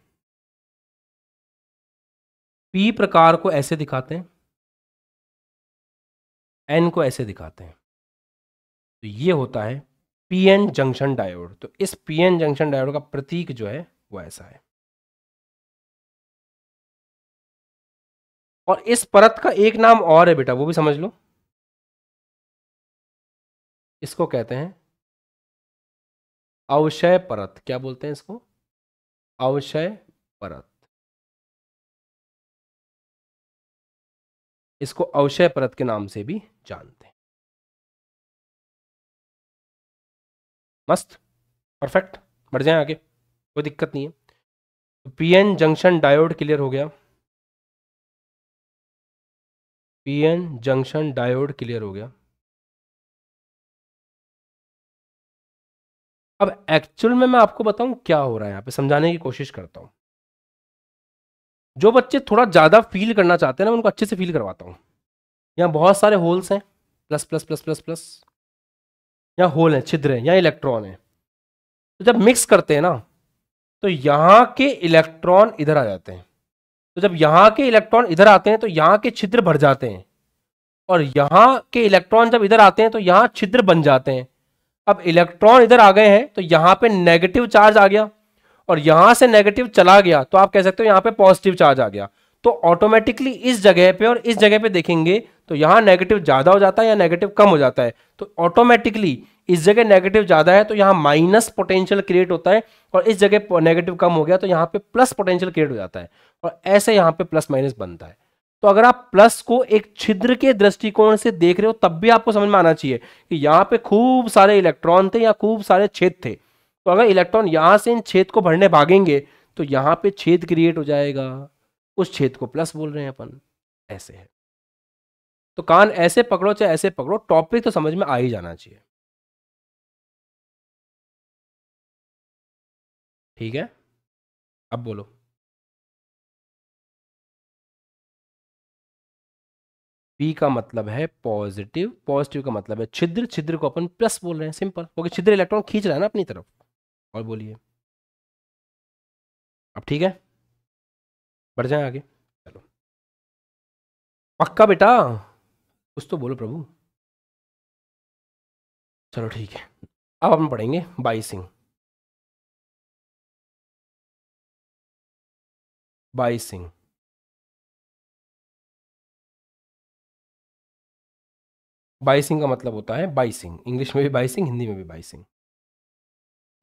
पी प्रकार को ऐसे दिखाते हैं एन को ऐसे दिखाते हैं तो ये होता है पीएन जंक्शन डायोड तो इस पीएन जंक्शन डायोड का प्रतीक जो है वो ऐसा है और इस परत का एक नाम और है बेटा वो भी समझ लो इसको कहते हैं अवशय परत क्या बोलते हैं इसको अवशय परत इसको अवशय परत के नाम से भी जानते हैं मस्त परफेक्ट बढ़ जाए आगे कोई दिक्कत नहीं है तो पीएन जंक्शन डायोड क्लियर हो गया पीएन जंक्शन डायोड क्लियर हो गया अब एक्चुअल में मैं आपको बताऊं क्या हो रहा है यहाँ पे समझाने की कोशिश करता हूं जो बच्चे थोड़ा ज़्यादा फील करना चाहते हैं ना उनको अच्छे से फील करवाता हूँ यहाँ बहुत सारे होल्स हैं plus plus plus plus plus यहाँ होल हैं छिद्र हैं यहाँ इलेक्ट्रॉन है तो जब मिक्स करते हैं ना तो यहाँ के इलेक्ट्रॉन इधर आ जाते हैं तो जब यहाँ के इलेक्ट्रॉन इधर आते हैं तो यहाँ के छिद्र भर जाते हैं और यहाँ के इलेक्ट्रॉन जब इधर आते हैं तो यहाँ छिद्र बन जाते हैं अब इलेक्ट्रॉन इधर आ गए हैं तो यहाँ पे नेगेटिव चार्ज आ गया और यहां से नेगेटिव चला गया तो आप कह सकते हो यहां पे पॉजिटिव चार्ज आ गया तो ऑटोमेटिकली इस जगह पे और इस जगह पे देखेंगे तो यहाँ नेगेटिव ज़्यादा हो जाता है या नेगेटिव कम हो जाता है तो ऑटोमेटिकली इस जगह नेगेटिव ज़्यादा है तो यहाँ माइनस पोटेंशियल क्रिएट होता है और इस जगह नेगेटिव कम हो गया तो यहाँ पे प्लस पोटेंशियल क्रिएट हो जाता है और ऐसे यहाँ पे प्लस माइनस बनता है तो अगर आप प्लस को एक छिद्र के दृष्टिकोण से देख रहे हो तब भी आपको समझ में आना चाहिए कि यहाँ पे खूब सारे इलेक्ट्रॉन थे या खूब सारे छेद थे तो अगर इलेक्ट्रॉन यहां से इन छेद को भरने भागेंगे तो यहां पे छेद क्रिएट हो जाएगा उस छेद को प्लस बोल रहे हैं अपन ऐसे है तो कान ऐसे पकड़ो चाहे ऐसे पकड़ो टॉपिक तो समझ में आ ही जाना चाहिए ठीक है अब बोलो पी का मतलब है पॉजिटिव पॉजिटिव का मतलब है छिद्र छिद्र को अपन प्लस बोल रहे हैं सिंपल क्योंकि छिद्र इलेक्ट्रॉन खींच रहा है ना अपनी तरफ और बोलिए अब ठीक है बढ़ जाए आगे चलो पक्का बेटा कुछ तो बोलो प्रभु चलो ठीक है अब हम पढ़ेंगे biasing biasing biasing का मतलब होता है बाई सिंह इंग्लिश में भी बाई सिंह हिंदी में भी बाई सिंह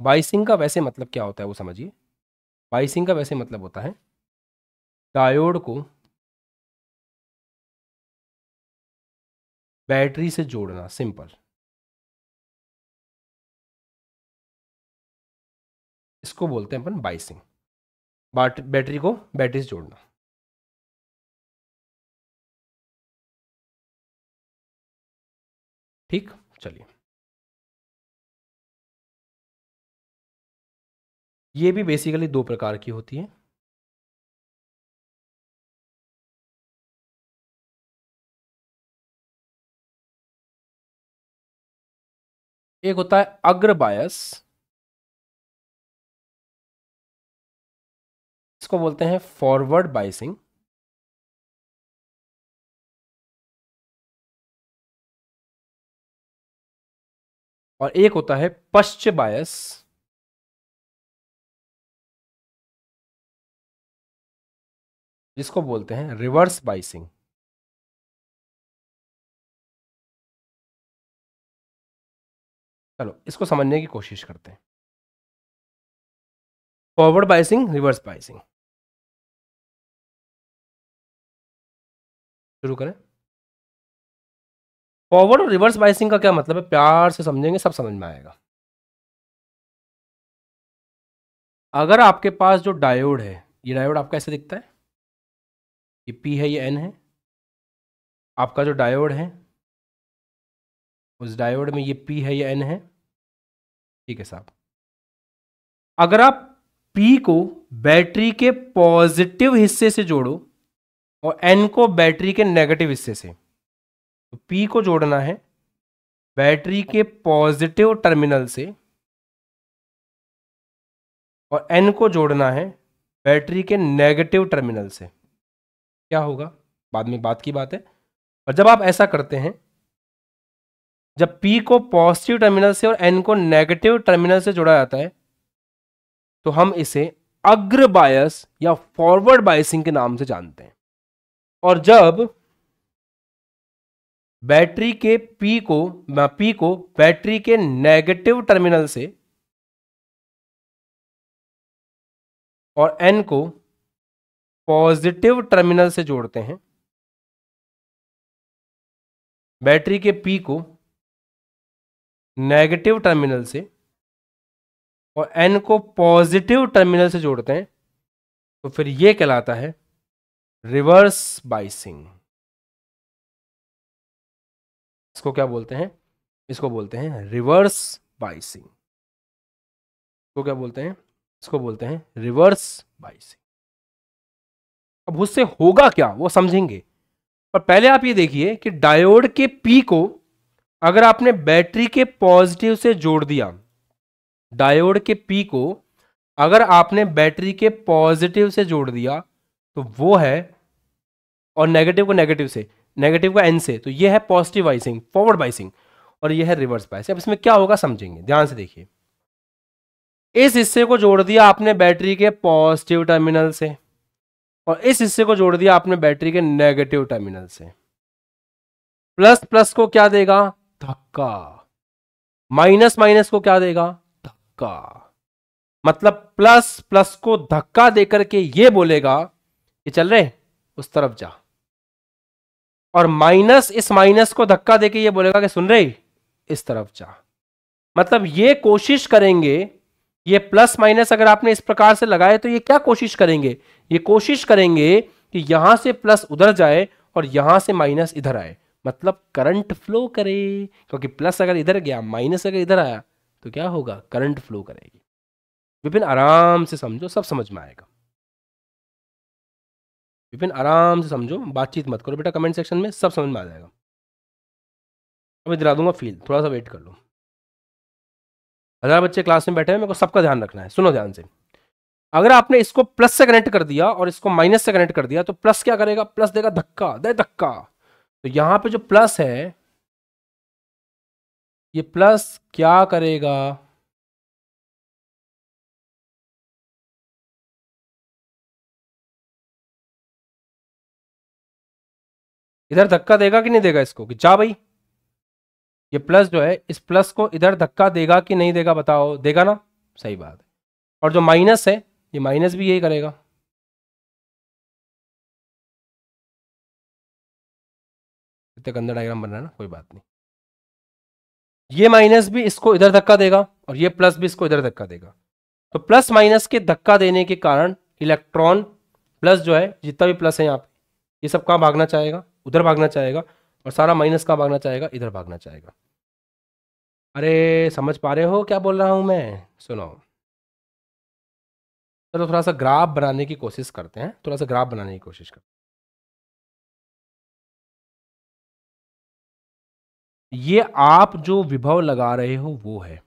बाइसिंग का वैसे मतलब क्या होता है वो समझिए बाइसिंग का वैसे मतलब होता है डायोड को बैटरी से जोड़ना सिंपल इसको बोलते हैं अपन बाइसिंग बैटरी को बैटरी से जोड़ना ठीक चलिए ये भी बेसिकली दो प्रकार की होती है एक होता है अग्र बायस इसको बोलते हैं फॉरवर्ड बाइसिंग और एक होता है पश्च बायस इसको बोलते हैं रिवर्स बाइसिंग चलो इसको समझने की कोशिश करते हैं फॉरवर्ड बाइसिंग रिवर्स बाइसिंग शुरू करें फॉरवर्ड और रिवर्स बाइसिंग का क्या मतलब है प्यार से समझेंगे सब समझ में आएगा अगर आपके पास जो डायोड है ये डायोड आपका ऐसे दिखता है ये पी है ये एन है आपका जो डायोड है उस डायोड में ये पी है ये एन है ठीक है साहब अगर आप पी को बैटरी के पॉजिटिव हिस्से से जोड़ो और एन को बैटरी के नेगेटिव हिस्से से तो पी को जोड़ना है बैटरी के पॉजिटिव टर्मिनल से और एन को जोड़ना है बैटरी के नेगेटिव टर्मिनल से क्या होगा बाद में बात की बात है और जब आप ऐसा करते हैं जब P को पॉजिटिव टर्मिनल से और N को नेगेटिव टर्मिनल से जोड़ा जाता है तो हम इसे अग्र बायस या फॉरवर्ड बायसिंग के नाम से जानते हैं और जब बैटरी के P को P को बैटरी के नेगेटिव टर्मिनल से और N को पॉजिटिव टर्मिनल से जोड़ते हैं बैटरी के पी को नेगेटिव टर्मिनल से और एन को पॉजिटिव टर्मिनल से जोड़ते हैं तो फिर ये कहलाता है रिवर्स बाइसिंग इसको क्या बोलते हैं इसको बोलते हैं रिवर्स बाइसिंग इसको क्या बोलते हैं इसको बोलते हैं रिवर्स बाइसिंग अब उससे होगा क्या वो समझेंगे पर पहले आप ये देखिए कि डायोड के पी को अगर आपने बैटरी के पॉजिटिव से जोड़ दिया डायोड के पी को अगर आपने बैटरी के पॉजिटिव से जोड़ दिया तो वो है और नेगेटिव को नेगेटिव से नेगेटिव का एन से तो ये है पॉजिटिव बाइसिंग फॉरवर्ड बाइसिंग और ये है रिवर्स बाइस अब इसमें क्या होगा समझेंगे ध्यान से देखिए इस हिस्से को जोड़ दिया आपने बैटरी के पॉजिटिव टर्मिनल से और इस हिस्से को जोड़ दिया आपने बैटरी के नेगेटिव टर्मिनल से प्लस प्लस को क्या देगा धक्का माइनस माइनस को क्या देगा धक्का मतलब प्लस प्लस को धक्का देकर के ये बोलेगा कि चल रहे उस तरफ जा और माइनस इस माइनस को धक्का देके ये बोलेगा कि सुन रहे इस तरफ जा मतलब ये कोशिश करेंगे ये प्लस माइनस अगर आपने इस प्रकार से लगाए तो ये क्या कोशिश करेंगे ये कोशिश करेंगे कि यहां से प्लस उधर जाए और यहां से माइनस इधर आए मतलब करंट फ्लो करे क्योंकि प्लस अगर इधर गया माइनस अगर इधर आया तो क्या होगा करंट फ्लो करेगी विपिन आराम से समझो सब समझ में आएगा विपिन आराम से समझो बातचीत मत करो बेटा कमेंट सेक्शन में सब समझ में आ जाएगा अब दिला दूंगा फील थोड़ा सा वेट कर लो हज़ार बच्चे क्लास में बैठे हैं मेरे को सबका ध्यान रखना है सुनो ध्यान से अगर आपने इसको प्लस से कनेक्ट कर दिया और इसको माइनस से कनेक्ट कर दिया तो प्लस क्या करेगा प्लस देगा धक्का दे धक्का तो यहां पे जो प्लस है ये प्लस क्या करेगा इधर धक्का देगा कि नहीं देगा इसको कि जा भाई ये प्लस जो है इस प्लस को इधर धक्का देगा कि नहीं देगा बताओ देगा ना सही बात है और जो माइनस है ये माइनस भी यही करेगा इतने गंदा डायग्राम बन रहा है ना कोई बात नहीं ये माइनस भी इसको इधर धक्का देगा और ये प्लस भी इसको इधर धक्का देगा तो प्लस माइनस के धक्का देने के कारण इलेक्ट्रॉन प्लस जो है जितना भी प्लस है यहाँ पे ये सब कहाँ भागना चाहेगा उधर भागना चाहेगा और सारा माइनस का भागना चाहेगा इधर भागना चाहेगा अरे समझ पा रहे हो क्या बोल रहा हूँ मैं सुनो चलो तो थोड़ा सा ग्राफ बनाने की कोशिश करते हैं थोड़ा सा ग्राफ बनाने की कोशिश करते हैं ये आप जो विभव लगा रहे हो वो है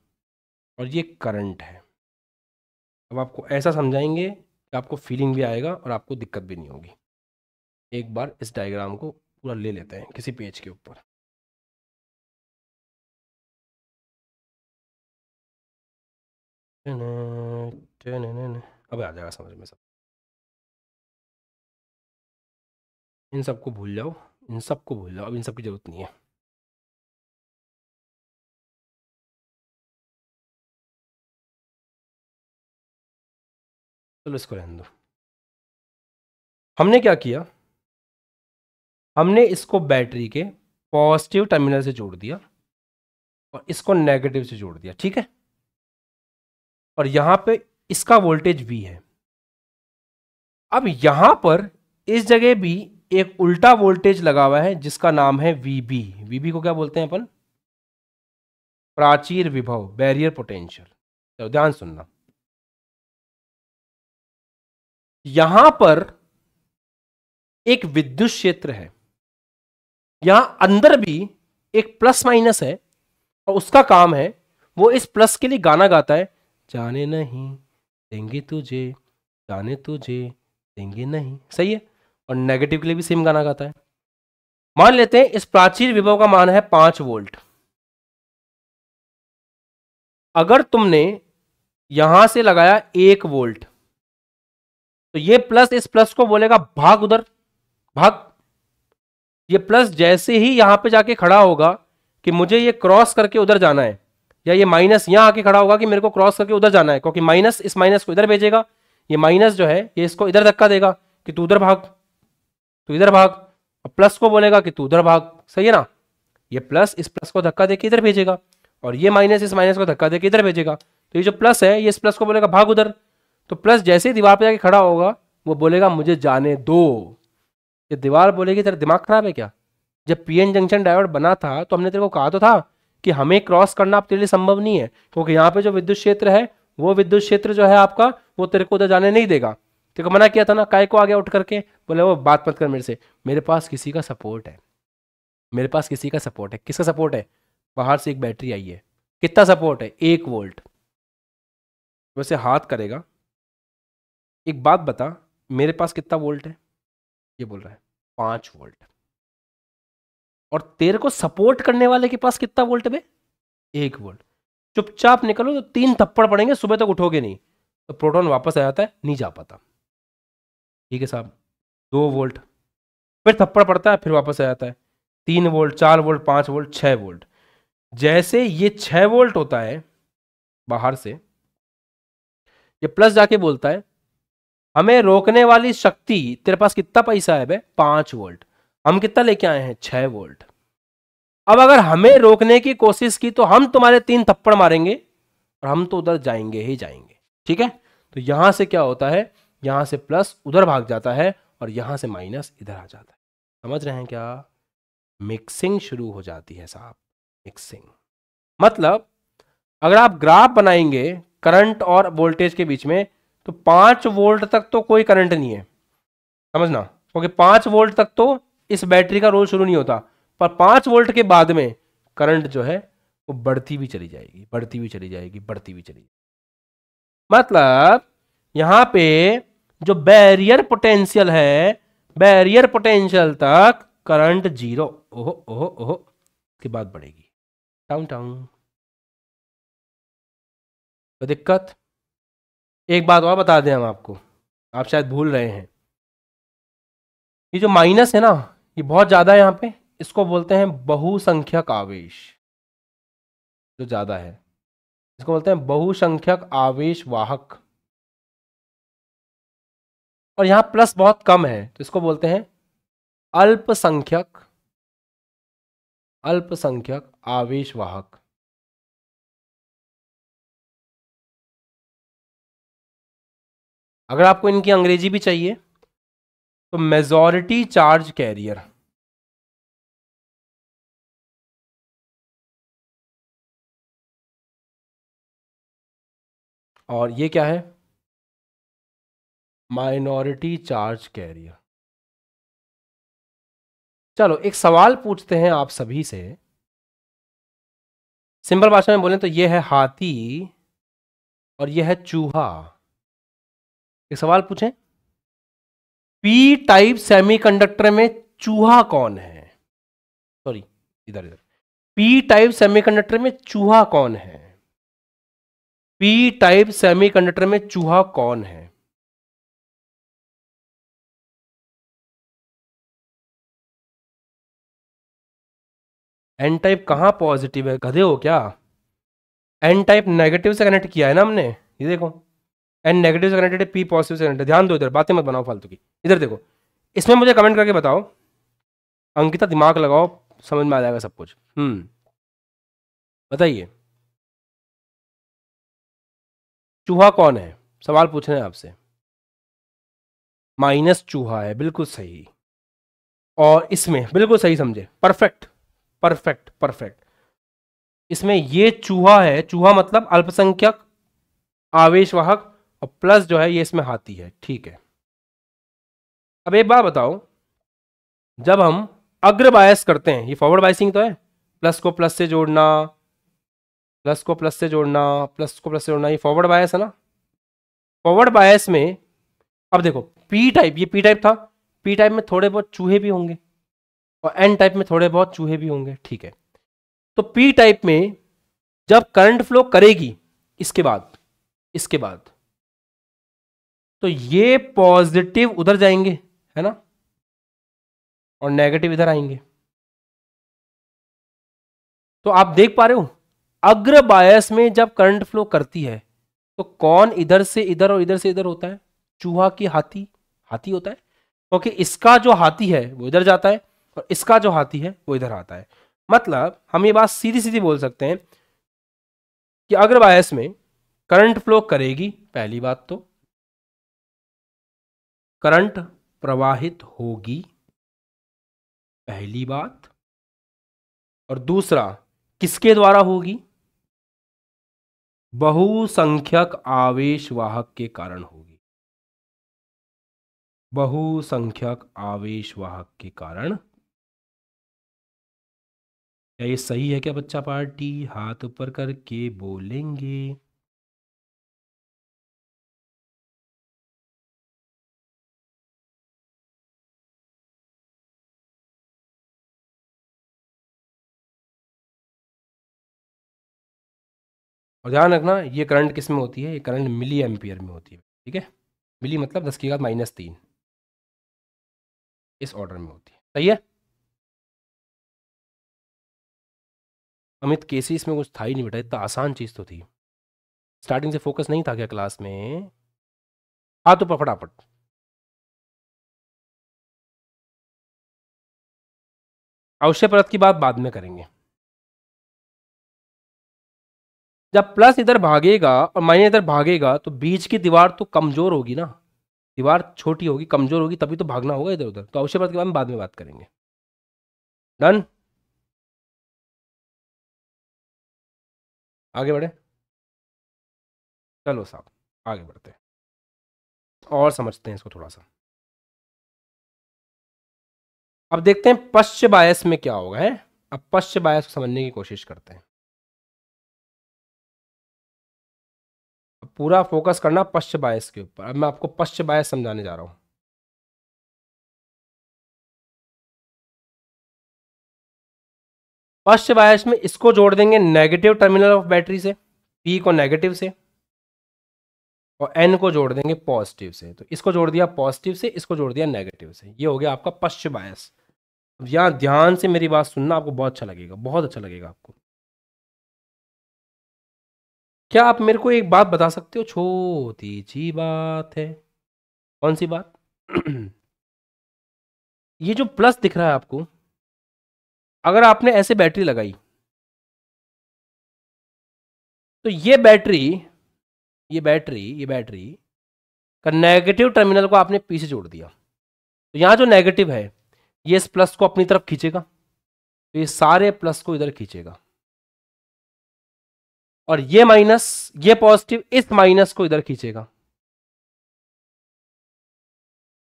और ये करंट है अब आपको ऐसा समझाएंगे कि आपको फीलिंग भी आएगा और आपको दिक्कत भी नहीं होगी एक बार इस डायग्राम को पूरा ले लेते हैं किसी पेज के ऊपर अब आ जाएगा समझ में सब इन सबको भूल जाओ इन सबको भूल जाओ अब इन सब की ज़रूरत नहीं है चलो इसको रहने दो हमने क्या किया हमने इसको बैटरी के पॉजिटिव टर्मिनल से जोड़ दिया और इसको नेगेटिव से जोड़ दिया ठीक है और यहां पे इसका वोल्टेज भी है अब यहां पर इस जगह भी एक उल्टा वोल्टेज लगा हुआ है जिसका नाम है वीबी वीबी को क्या बोलते हैं अपन प्राचीर विभव बैरियर पोटेंशियल तो ध्यान सुनना यहां पर एक विद्युत क्षेत्र है यहां अंदर भी एक प्लस माइनस है और उसका काम है वो इस प्लस के लिए गाना गाता है जाने नहीं देंगे तुझे जाने तुझे देंगे नहीं सही है और नेगेटिव के लिए भी सेम गाना गाता है मान लेते हैं इस प्राचीर विभव का मान है पांच वोल्ट अगर तुमने यहां से लगाया एक वोल्ट तो ये प्लस इस प्लस को बोलेगा भाग उधर भाग ये प्लस जैसे ही यहां पे जाके खड़ा होगा कि मुझे ये क्रॉस करके उधर जाना है या ये माइनस यहां आके खड़ा होगा कि मेरे को क्रॉस करके उधर जाना है क्योंकि माइनस इस माइनस को इधर भेजेगा ये माइनस जो है ये इसको इधर धक्का देगा कि तू उधर भाग तू इधर भाग और प्लस को बोलेगा कि तू उधर भाग सही है ना ये प्लस इस प्लस को धक्का देके इधर भेजेगा और ये माइनस इस माइनस को धक्का देके इधर भेजेगा तो ये जो प्लस है ये इस प्लस को बोलेगा भाग उधर तो प्लस जैसे ही दीवार पर जाके खड़ा होगा वो बोलेगा मुझे जाने दो ये दीवार बोलेगी तेरा दिमाग खराब है क्या जब पीएन जंक्शन डाइवर्ट बना था तो हमने तेरे को कहा तो था कि हमें क्रॉस करना आप तेरे लिए संभव नहीं है क्योंकि यहाँ पे जो विद्युत क्षेत्र है वो विद्युत क्षेत्र जो है आपका वो तेरे को उधर जाने नहीं देगा तेरे को मना किया था ना काय को आ गया उठ करके बोले वो बात मत कर मेरे से मेरे पास किसी का सपोर्ट है मेरे पास किसी का सपोर्ट है किसका सपोर्ट है बाहर से एक बैटरी आई है कितना सपोर्ट है एक वोल्ट वैसे हाथ करेगा एक बात बता मेरे पास कितना वोल्ट है ये बोल रहा है पांच वोल्ट और तेरे को सपोर्ट करने वाले के पास कितना वोल्ट है एक वोल्ट चुपचाप निकलो तो तीन थप्पड़ पड़ेंगे सुबह तक उठोगे नहीं तो प्रोटॉन वापस आ जाता है नहीं जा पाता ठीक है साहब दो वोल्ट फिर थप्पड़ पड़ता है फिर वापस आ जाता है तीन वोल्ट चार वोल्ट पांच वोल्ट छह वोल्ट जैसे ये छह वोल्ट होता है बाहर से ये प्लस जाके बोलता है हमें रोकने वाली शक्ति तेरे पास कितना पैसा है बे पांच वोल्ट हम कितना लेके आए हैं छह वोल्ट अब अगर हमें रोकने की कोशिश की तो हम तुम्हारे तीन थप्पड़ मारेंगे और हम तो उधर जाएंगे ही जाएंगे ठीक है तो यहां से क्या होता है यहां से प्लस उधर भाग जाता है और यहां से माइनस इधर आ जाता है समझ रहे हैं क्या मिक्सिंग शुरू हो जाती है साहब मिक्सिंग मतलब अगर आप ग्राफ बनाएंगे करंट और वोल्टेज के बीच में तो पांच वोल्ट तक तो कोई करंट नहीं है समझना क्योंकि तो वोल्ट तक तो इस बैटरी का रोल शुरू नहीं होता पर पांच वोल्ट के बाद में करंट जो है वो बढ़ती भी चली जाएगी बढ़ती भी चली जाएगी बढ़ती भी चली जाएगी मतलब यहां पे जो बैरियर पोटेंशियल है बैरियर पोटेंशियल तक करंट जीरो ओहो ओहो ओहो की बात बढ़ेगी टाउन टाउन तो दिक्कत एक बात और बता दें हम आपको आप शायद भूल रहे हैं ये जो माइनस है ना ये बहुत ज़्यादा है यहाँ पे इसको बोलते हैं बहुसंख्यक आवेश जो ज़्यादा है इसको बोलते हैं बहुसंख्यक आवेश वाहक और यहां प्लस बहुत कम है तो इसको बोलते हैं अल्पसंख्यक अल्पसंख्यक आवेश वाहक अगर आपको इनकी अंग्रेजी भी चाहिए तो मेजोरिटी चार्ज कैरियर और ये क्या है माइनॉरिटी चार्ज कैरियर चलो एक सवाल पूछते हैं आप सभी से सिंपल भाषा में बोलें तो ये है हाथी और यह है चूहा एक सवाल पूछें पी टाइप सेमीकंडक्टर में चूहा कौन है सॉरी इधर इधर पी टाइप सेमीकंडक्टर में चूहा कौन है पी टाइप सेमीकंडक्टर में चूहा कौन है एन टाइप कहां पॉजिटिव है गधे हो क्या एन टाइप नेगेटिव से कनेक्ट किया है ना हमने ये देखो एंड नेगेटिव से कनेक्टेड है पी पॉजिटिव से कनेक्टेड ध्यान दो इधर बातें मत बनाओ फालतू की इधर देखो इसमें मुझे कमेंट करके बताओ अंकिता दिमाग लगाओ समझ में आ जाएगा सब कुछ हम्म बताइए चूहा कौन है सवाल पूछ रहे हैं आपसे माइनस चूहा है बिल्कुल सही और इसमें बिल्कुल सही समझे परफेक्ट परफेक्ट परफेक्ट इसमें ये चूहा है चूहा मतलब अल्पसंख्यक आवेशवाहक और प्लस जो है ये इसमें हाथी है ठीक है अब एक बात बताओ जब हम अग्र बायस करते हैं ये फॉरवर्ड बायसिंग तो है प्लस को प्लस से जोड़ना प्लस को प्लस से जोड़ना प्लस को प्लस से जोड़ना ये फॉरवर्ड बायस है ना फॉरवर्ड बायस में अब देखो पी टाइप ये पी टाइप था पी टाइप में थोड़े बहुत चूहे भी होंगे और एन टाइप में थोड़े बहुत चूहे भी होंगे ठीक है तो पी टाइप में जब करंट फ्लो करेगी इसके बाद इसके बाद तो ये पॉजिटिव उधर जाएंगे है ना और नेगेटिव इधर आएंगे तो आप देख पा रहे हो अग्र बायस में जब करंट फ्लो करती है तो कौन इधर से इधर और इधर से इधर होता है चूहा की हाथी हाथी होता है क्योंकि तो इसका जो हाथी है वो इधर जाता है और इसका जो हाथी है वो इधर आता है मतलब हम ये बात सीधी सीधी बोल सकते हैं कि अग्र बायस में करंट फ्लो करेगी पहली बात तो करंट प्रवाहित होगी पहली बात और दूसरा किसके द्वारा होगी बहुसंख्यक आवेश वाहक के कारण होगी बहुसंख्यक आवेश वाहक के कारण क्या ये सही है क्या बच्चा पार्टी हाथ ऊपर करके बोलेंगे और ध्यान रखना ये करंट किस में होती है ये करंट मिली एम्पियर में होती है ठीक है मिली मतलब दस की घात माइनस तीन इस ऑर्डर में होती है सही है अमित केसी इसमें कुछ था ही नहीं बेटा इतना आसान चीज़ तो थी स्टार्टिंग से फोकस नहीं था क्या क्लास में हाँ तो फटाफट अवश्य परत की बात बाद में करेंगे जब प्लस इधर भागेगा और माइनस इधर भागेगा तो बीच की दीवार तो कमजोर होगी ना दीवार छोटी होगी कमजोर होगी तभी तो भागना होगा इधर उधर तो अवश्य बात के बारे में बाद में बात करेंगे डन आगे बढ़े चलो साहब आगे बढ़ते हैं और समझते हैं इसको थोड़ा सा अब देखते हैं पश्च बायस में क्या होगा है अब पश्च बायस को समझने की कोशिश करते हैं पूरा फोकस करना पश्च बायस के ऊपर अब मैं आपको पश्च बायस समझाने जा रहा हूं पश्च बायस में इसको जोड़ देंगे नेगेटिव टर्मिनल ऑफ बैटरी से पी को नेगेटिव से और एन को जोड़ देंगे पॉजिटिव से तो इसको जोड़ दिया पॉजिटिव से इसको जोड़ दिया नेगेटिव से ये हो गया आपका पश्च बायस यहां यहाँ ध्यान से मेरी बात सुनना आपको बहुत अच्छा लगेगा बहुत अच्छा लगेगा आपको क्या आप मेरे को एक बात बता सकते हो? छोटी सी बात है। कौन-सी बात? ये जो प्लस दिख रहा है आपको अगर आपने ऐसे बैटरी लगाई तो ये बैटरी ये बैटरी ये बैटरी का नेगेटिव टर्मिनल को आपने पीछे जोड़ दिया तो यहाँ जो नेगेटिव है ये इस प्लस को अपनी तरफ खींचेगा तो ये सारे प्लस को इधर खींचेगा और ये माइनस ये पॉजिटिव इस माइनस को इधर खींचेगा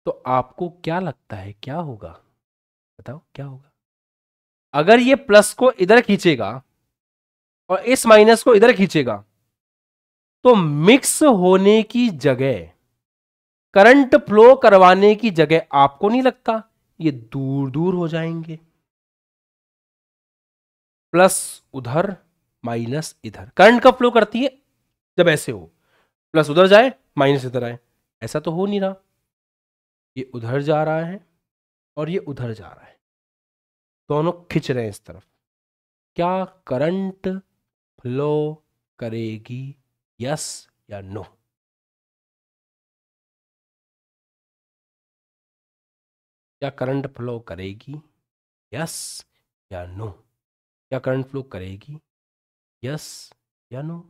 तो आपको क्या लगता है क्या होगा बताओ क्या होगा अगर ये प्लस को इधर खींचेगा और इस माइनस को इधर खींचेगा तो मिक्स होने की जगह करंट फ्लो करवाने की जगह आपको नहीं लगता ये दूर दूर हो जाएंगे प्लस उधर माइनस इधर करंट कब फ्लो करती है जब ऐसे हो प्लस उधर जाए माइनस इधर आए ऐसा तो हो नहीं रहा ये उधर जा रहा है और ये उधर जा रहा है दोनों खिंच रहे हैं इस तरफ क्या करंट फ्लो करेगी यस या नो क्या करंट फ्लो करेगी यस या नो क्या करंट फ्लो करेगी Yes? Yeah, no?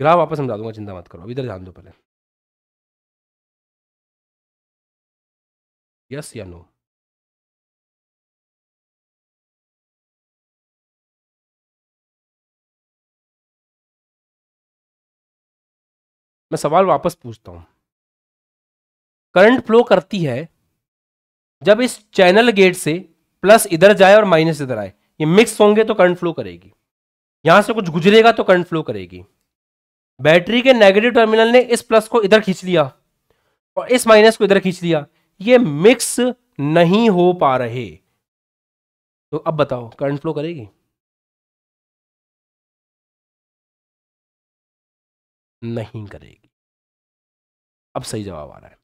ग्राफ वापस समझा दूंगा चिंता मत करो अभी इधर ध्यान दो पहले यस या नो मैं सवाल वापस पूछता हूँ करंट फ्लो करती है जब इस चैनल गेट से प्लस इधर जाए और माइनस इधर आए ये मिक्स होंगे तो करंट फ्लो करेगी यहां से कुछ गुजरेगा तो करंट फ्लो करेगी बैटरी के नेगेटिव टर्मिनल ने इस प्लस को इधर खींच लिया और इस माइनस को इधर खींच लिया ये मिक्स नहीं हो पा रहे तो अब बताओ करंट फ्लो करेगी नहीं करेगी अब सही जवाब आ रहा है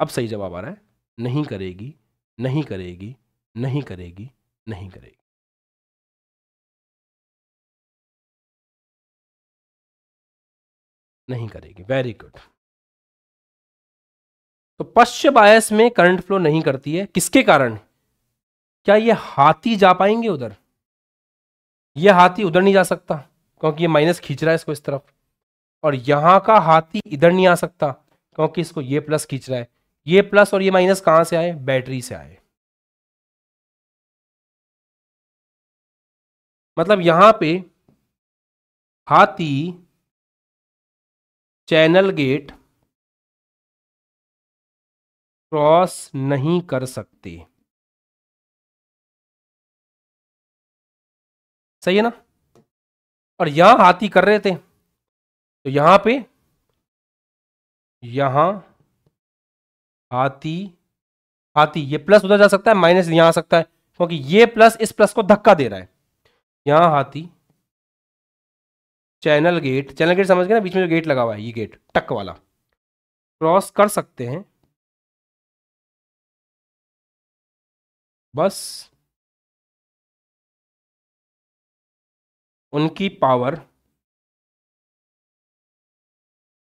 अब सही जवाब आ रहा है नहीं करेगी नहीं करेगी नहीं करेगी नहीं करेगी नहीं करेगी वेरी गुड तो पश्चिम बायस में करंट फ्लो नहीं करती है किसके कारण क्या ये हाथी जा पाएंगे उधर ये हाथी उधर नहीं जा सकता क्योंकि ये माइनस खींच रहा है इसको इस तरफ और यहां का हाथी इधर नहीं आ सकता क्योंकि इसको ये प्लस खींच रहा है ये प्लस और ये माइनस कहां से आए बैटरी से आए मतलब यहां पे हाथी चैनल गेट क्रॉस नहीं कर सकते सही है ना और यहां हाथी कर रहे थे तो यहां पे यहां हाथी हाथी ये प्लस उधर जा सकता है माइनस यहां आ सकता है क्योंकि ये प्लस इस प्लस को धक्का दे रहा है यहां हाथी चैनल गेट चैनल गेट समझ गए ना बीच में जो गेट लगा हुआ है ये गेट टक वाला क्रॉस कर सकते हैं बस उनकी पावर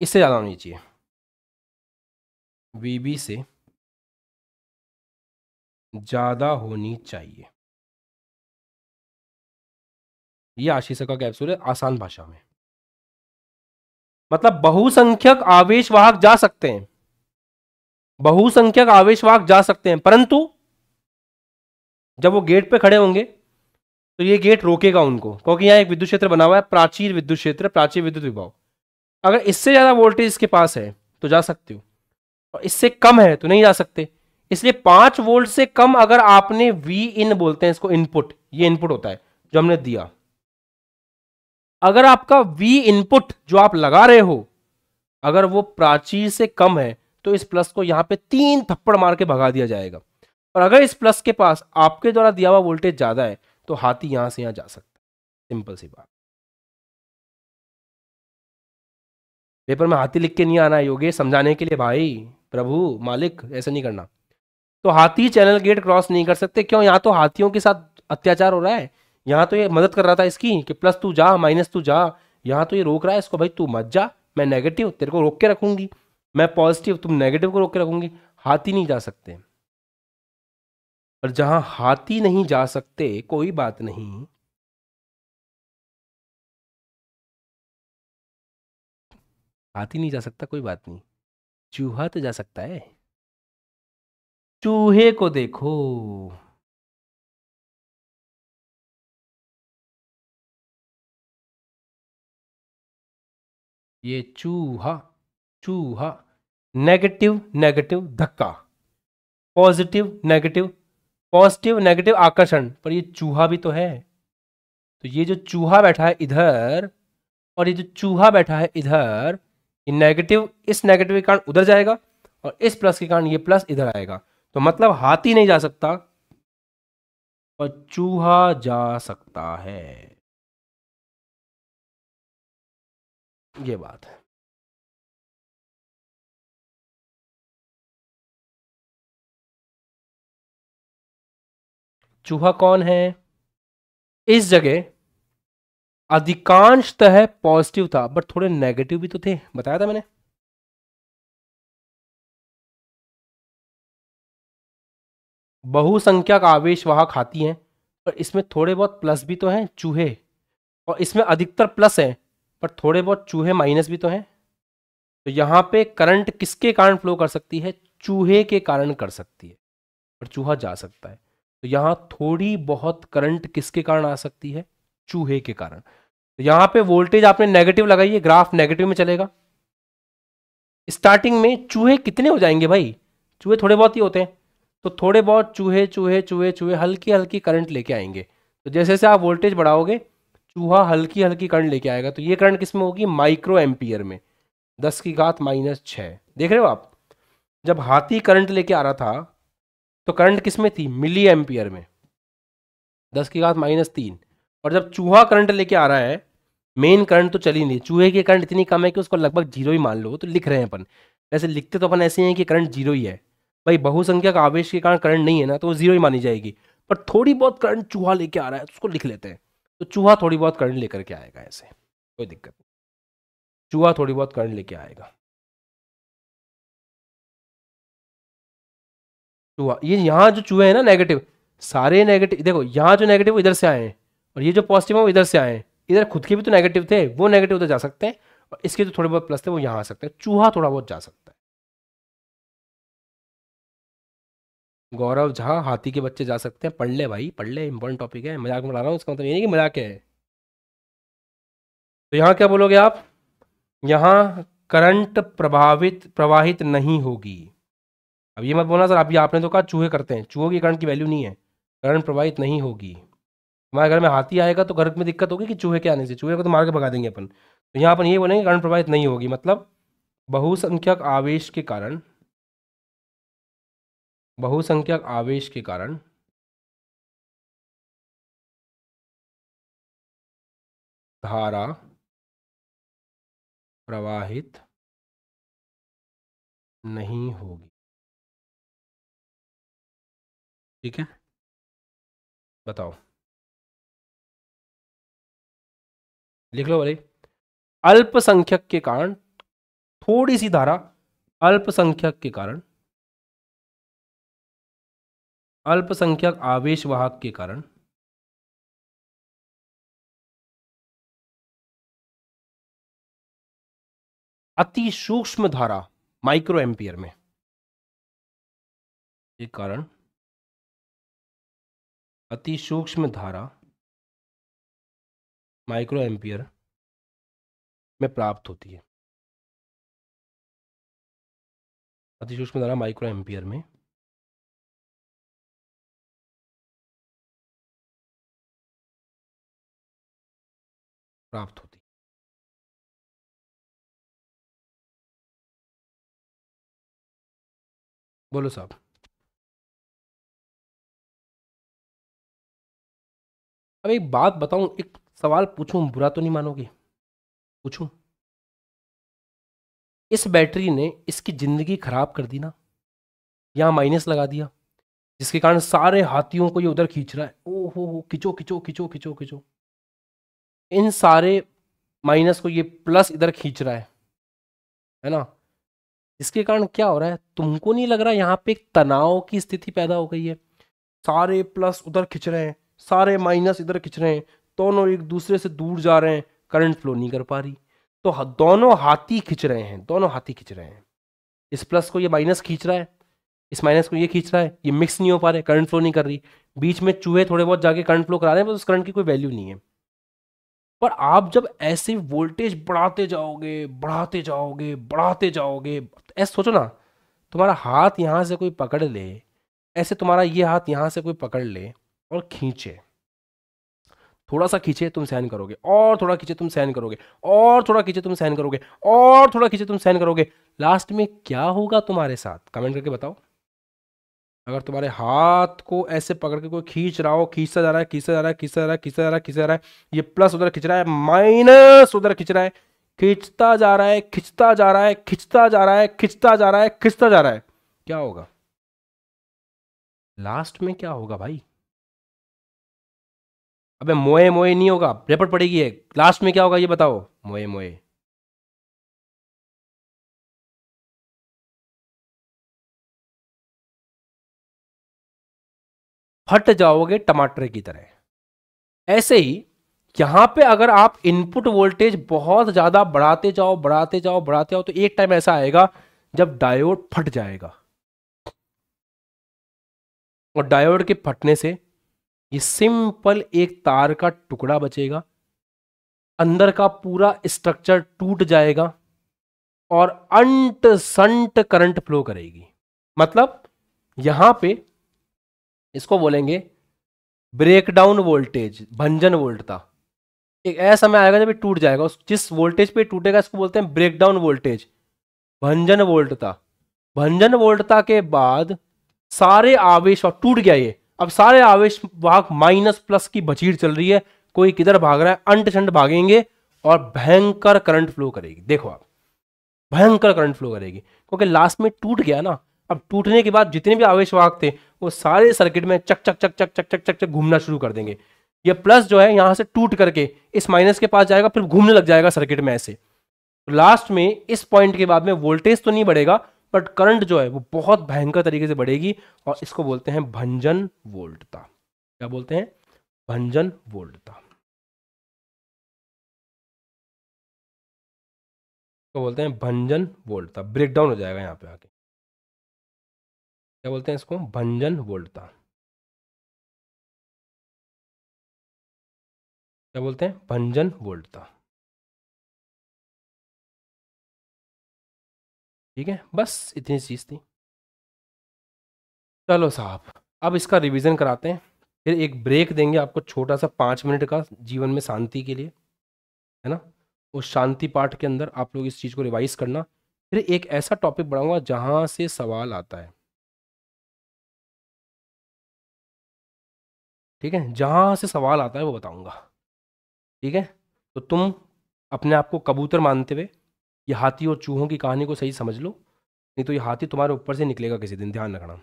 इससे ज़्यादा होनी चाहिए बीबी से ज़्यादा होनी चाहिए यह आशीष का कैप्सूल है आसान भाषा में मतलब बहुसंख्यक आवेश वाहक जा सकते हैं बहुसंख्यक आवेश वाहक जा सकते हैं परंतु जब वो गेट पे खड़े होंगे तो ये गेट रोकेगा उनको क्योंकि यहां एक विद्युत क्षेत्र बना हुआ है प्राचीर विद्युत क्षेत्र प्राचीर विद्युत विभाव अगर इससे ज़्यादा वोल्टेज इसके पास है तो जा सकते हो और इससे कम है तो नहीं जा सकते इसलिए पांच वोल्ट से कम अगर आपने वी इन बोलते हैं इसको इनपुट ये इनपुट होता है जो हमने दिया अगर आपका वी इनपुट जो आप लगा रहे हो अगर वो प्राचीर से कम है तो इस प्लस को यहां पे तीन थप्पड़ मार के भगा दिया जाएगा और अगर इस प्लस के पास आपके द्वारा दिया हुआ वोल्टेज ज्यादा है तो हाथी यहां से यहां जा सकता है सिंपल सी बात पेपर में हाथी लिख के नहीं आना योगे समझाने के लिए भाई प्रभु मालिक ऐसा नहीं करना तो हाथी चैनल गेट क्रॉस नहीं कर सकते क्यों यहाँ तो हाथियों के साथ अत्याचार हो रहा है यहाँ तो ये मदद कर रहा था इसकी कि प्लस तू जा माइनस तू जा यहाँ तो ये रोक रहा है इसको भाई तू मत जा मैं नेगेटिव तेरे को रोक के रखूंगी मैं पॉजिटिव तुम नेगेटिव को रोक के रखूंगी हाथी नहीं जा सकते और जहां हाथी नहीं जा सकते कोई बात नहीं हाथी नहीं जा सकता कोई बात नहीं चूहा तो जा सकता है चूहे को देखो ये चूहा चूहा नेगेटिव नेगेटिव धक्का पॉजिटिव नेगेटिव पॉजिटिव नेगेटिव आकर्षण पर ये चूहा भी तो है तो ये जो चूहा बैठा है इधर और ये जो चूहा बैठा है इधर ये नेगेटिव इस नेगेटिव के कारण उधर जाएगा और इस प्लस के कारण ये प्लस इधर आएगा तो मतलब हाथी नहीं जा सकता और चूहा जा सकता है ये बात है चूहा कौन है इस जगह अधिकांशतः तो पॉजिटिव था बट थोड़े नेगेटिव भी तो थे बताया था मैंने बहुसंख्यक आवेश वहां खाती हैं पर इसमें थोड़े बहुत प्लस भी तो हैं चूहे और इसमें अधिकतर प्लस हैं पर थोड़े बहुत चूहे माइनस भी तो हैं तो यहाँ पे करंट किसके कारण फ्लो कर सकती है चूहे के कारण कर सकती है पर चूहा जा सकता है तो यहाँ थोड़ी बहुत करंट किसके कारण आ सकती है चूहे के कारण तो यहां पे वोल्टेज आपने नेगेटिव लगाई है ग्राफ नेगेटिव में चलेगा स्टार्टिंग में चूहे कितने हो जाएंगे भाई चूहे थोड़े बहुत ही होते हैं तो थोड़े बहुत चूहे चूहे चूहे चूहे हल्की हल्की करंट लेके आएंगे तो जैसे जैसे आप वोल्टेज बढ़ाओगे चूहा हल्की हल्की करंट लेके आएगा तो ये करंट किसमें होगी माइक्रो एम्पियर में दस की घात माइनस छः देख रहे हो आप जब हाथी करंट लेके आ रहा था तो करंट किसमें थी मिली एम्पियर में दस की घात माइनस तीन और जब चूहा करंट लेके आ रहा है मेन करंट तो चली नहीं चूहे की करंट इतनी कम है कि उसको लगभग जीरो ही मान लो तो लिख रहे हैं अपन वैसे लिखते तो अपन ऐसे हैं कि करंट जीरो ही है भाई बहुसंख्यक आवेश के कारण करंट नहीं है ना तो वो जीरो ही मानी जाएगी पर थोड़ी बहुत करंट चूहा लेके आ रहा है तो उसको लिख लेते हैं तो चूहा थोड़ी बहुत करंट लेकर के आएगा ऐसे कोई दिक्कत नहीं चूहा थोड़ी बहुत करंट लेके आएगा चूहा ये यहाँ जो चूहे हैं ना नेगेटिव सारे नेगेटिव देखो यहाँ जो नेगेटिव इधर से आए हैं और ये जो पॉजिटिव है वो इधर से आए इधर खुद के भी तो नेगेटिव थे वो नेगेटिव उधर जा सकते हैं और इसके जो थोड़े बहुत प्लस थे वो यहाँ आ सकते हैं चूहा थोड़ा बहुत जा सकता है गौरव झा हाथी के बच्चे जा सकते हैं पढ़ ले भाई पढ़ ले इंपॉर्टेंट टॉपिक है मजाक में उड़ा रहा हूँ इसका मतलब ये नहीं कि मजाक है तो यहाँ क्या बोलोगे आप यहाँ करंट प्रभावित प्रवाहित नहीं होगी अब ये मत बोलना सर अभी आपने तो कहा चूहे करते हैं चूहों की करंट की वैल्यू नहीं है करंट प्रवाहित नहीं होगी हमारे घर में हाथी आएगा तो घर में दिक्कत होगी कि चूहे के आने से चूहे को तो मार के भगा देंगे अपन तो यहाँ अपन ये बोलेंगे कारण प्रभावित नहीं होगी मतलब बहुसंख्यक आवेश के कारण बहुसंख्यक आवेश के कारण धारा प्रवाहित नहीं होगी ठीक है बताओ लिख लो भले अल्पसंख्यक के कारण थोड़ी सी धारा अल्पसंख्यक के कारण अल्पसंख्यक आवेश वाहक के कारण अति सूक्ष्म धारा माइक्रो एम्पियर में एक कारण अति सूक्ष्म धारा माइक्रो एम्पियर में प्राप्त होती है सूक्ष्म धारा माइक्रो एम्पियर में प्राप्त होती है बोलो साहब अब एक बात बताऊं एक सवाल पूछूं बुरा तो नहीं मानोगे पूछूं इस बैटरी ने इसकी ज़िंदगी खराब कर दी ना यहां माइनस लगा दिया जिसके कारण सारे हाथियों को ये उधर खींच रहा है ओ हो हो खिंचो खिंचो खिंचो खिंचो खिंचो इन सारे माइनस को ये प्लस इधर खींच रहा है है ना इसके कारण क्या हो रहा है तुमको नहीं लग रहा यहाँ पे एक तनाव की स्थिति पैदा हो गई है सारे प्लस उधर खिंच रहे हैं सारे माइनस इधर खिंच रहे हैं दोनों एक दूसरे से दूर जा रहे हैं करंट फ्लो नहीं कर पा रही तो दोनों हाथी खींच रहे हैं दोनों हाथी खिंच रहे हैं इस प्लस को ये माइनस खींच रहा है इस माइनस को ये खींच रहा है ये मिक्स नहीं हो पा रहे करंट फ्लो नहीं कर रही बीच में चूहे थोड़े बहुत जाके करंट फ्लो करा रहे हैं बस उस करंट की कोई वैल्यू नहीं है पर आप जब ऐसे वोल्टेज बढ़ाते जाओगे बढ़ाते जाओगे बढ़ाते जाओगे ऐसे सोचो ना तुम्हारा हाथ यहाँ से कोई पकड़ ले ऐसे तुम्हारा ये हाथ यहाँ से कोई पकड़ ले और खींचे थोड़ा सा खींचे तुम सहन करोगे और थोड़ा खींचे तुम सहन करोगे और थोड़ा खींचे तुम सहन करोगे और थोड़ा खींचे तुम सहन करोगे लास्ट में क्या होगा तुम्हारे साथ कमेंट करके बताओ अगर तुम्हारे हाथ को ऐसे पकड़ के कोई खींच रहा हो खींचता जा रहा है खींचता जा रहा है खींचता जा रहा है खींचता जा रहा है खींचता जा रहा है ये प्लस उधर खींच रहा है माइनस उधर खींच रहा है खींचता जा रहा है खींचता जा रहा है खींचता जा रहा है खींचता जा रहा है खींचता जा रहा है क्या होगा लास्ट में क्या होगा भाई अबे मोए मोए नहीं होगा रेपट पड़ेगी एक लास्ट में क्या होगा ये बताओ मोए मोए फट जाओगे टमाटर की तरह ऐसे ही यहां पे अगर आप इनपुट वोल्टेज बहुत ज्यादा बढ़ाते जाओ बढ़ाते जाओ बढ़ाते जाओ तो एक टाइम ऐसा आएगा जब डायोड फट जाएगा और डायोड के फटने से ये सिंपल एक तार का टुकड़ा बचेगा अंदर का पूरा स्ट्रक्चर टूट जाएगा और अंट संट करंट फ्लो करेगी मतलब यहां पे इसको बोलेंगे ब्रेकडाउन वोल्टेज भंजन वोल्टता एक ऐसा समय आएगा जब टूट जाएगा उस जिस वोल्टेज पे टूटेगा इसको बोलते हैं ब्रेकडाउन वोल्टेज भंजन वोल्टता भंजन वोल्टता के बाद सारे आवेश और टूट गया ये अब सारे आवेश वाहक माइनस प्लस की बचीर चल रही है कोई किधर भाग रहा है अंट छंट भागेंगे और भयंकर करंट फ्लो करेगी देखो आप भयंकर करंट फ्लो करेगी क्योंकि लास्ट में टूट गया ना अब टूटने के बाद जितने भी आवेश वाहक थे वो सारे सर्किट में चक चक चक चक चक चक चक चक घूमना शुरू कर देंगे ये प्लस जो है यहाँ से टूट करके इस माइनस के पास जाएगा फिर घूमने लग जाएगा सर्किट में ऐसे लास्ट तो में इस पॉइंट के बाद में वोल्टेज तो नहीं बढ़ेगा बट करंट जो है वो बहुत भयंकर तरीके से बढ़ेगी और इसको बोलते हैं भंजन वोल्टता क्या बोलते हैं भंजन वोल्टता तो बोलते हैं भंजन वोल्टता ब्रेकडाउन हो जाएगा यहाँ पे आके क्या बोलते हैं इसको भंजन वोल्टता क्या बोलते हैं भंजन वोल्टता ठीक है बस इतनी चीज़ थी चलो साहब अब इसका रिवीजन कराते हैं फिर एक ब्रेक देंगे आपको छोटा सा पाँच मिनट का जीवन में शांति के लिए है ना उस शांति पाठ के अंदर आप लोग इस चीज़ को रिवाइज करना फिर एक ऐसा टॉपिक बढ़ाऊंगा जहाँ से सवाल आता है ठीक है जहाँ से सवाल आता है वो बताऊँगा ठीक है तो तुम अपने आप को कबूतर मानते हुए ये हाथी और चूहों की कहानी को सही समझ लो नहीं तो ये हाथी तुम्हारे ऊपर से निकलेगा किसी दिन ध्यान रखना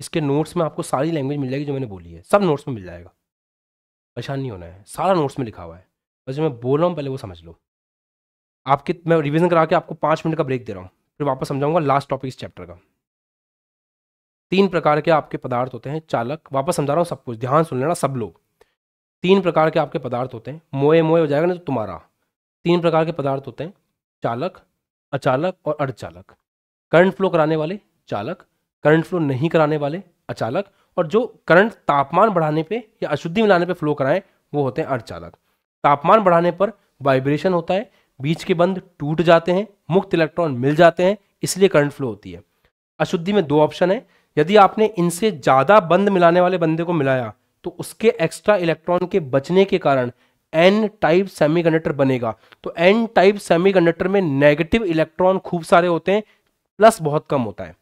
इसके नोट्स में आपको सारी लैंग्वेज मिल जाएगी जो मैंने बोली है सब नोट्स में मिल जाएगा परेशान नहीं होना है सारा नोट्स में लिखा हुआ है बस जो मैं बोल रहा हूँ पहले वो समझ लो आपके मैं रिविजन करा के आपको पाँच मिनट का ब्रेक दे रहा हूँ फिर वापस समझाऊंगा लास्ट टॉपिक इस चैप्टर का तीन प्रकार के आपके पदार्थ होते हैं चालक वापस समझा रहा हूँ सब कुछ ध्यान सुन लेना सब लोग तीन प्रकार के आपके पदार्थ होते हैं मोए मोए हो जाएगा ना तो तुम्हारा तीन प्रकार के पदार्थ होते हैं चालक अचालक और अर्धचालक करंट फ्लो कराने वाले चालक करंट फ्लो नहीं कराने वाले अचालक और जो करंट तापमान बढ़ाने पे या अशुद्धि मिलाने पे फ्लो कराएं वो होते हैं अर्धचालक तापमान बढ़ाने पर वाइब्रेशन होता है बीच के बंद टूट जाते हैं मुक्त इलेक्ट्रॉन मिल जाते हैं इसलिए करंट फ्लो होती है अशुद्धि में दो ऑप्शन है यदि आपने इनसे ज़्यादा बंद मिलाने वाले बंदे को मिलाया तो उसके एक्स्ट्रा इलेक्ट्रॉन के बचने के कारण एन टाइप सेमीकंडक्टर बनेगा तो एन टाइप सेमीकंडक्टर में नेगेटिव इलेक्ट्रॉन खूब सारे होते हैं प्लस बहुत कम होता है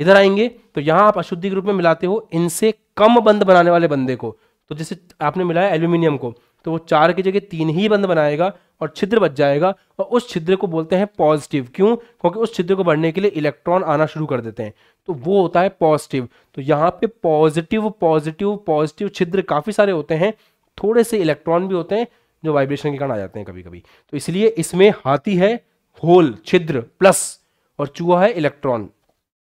इधर आएंगे तो यहां आप अशुद्धि ग्रुप में मिलाते हो इनसे कम बंद बनाने वाले बंदे को तो जैसे आपने मिलाया एल्यूमिनियम को तो वो चार की जगह तीन ही बंद बनाएगा और छिद्र बच जाएगा और उस छिद्र को बोलते हैं पॉजिटिव क्यों क्योंकि उस छिद्र को बढ़ने के लिए इलेक्ट्रॉन आना शुरू कर देते हैं तो वो होता है पॉजिटिव तो यहाँ पे पॉजिटिव पॉजिटिव पॉजिटिव छिद्र काफ़ी सारे होते हैं थोड़े से इलेक्ट्रॉन भी होते हैं जो वाइब्रेशन के कारण आ जाते हैं कभी कभी तो इसलिए इसमें हाथी है होल छिद्र प्लस और चूहा है इलेक्ट्रॉन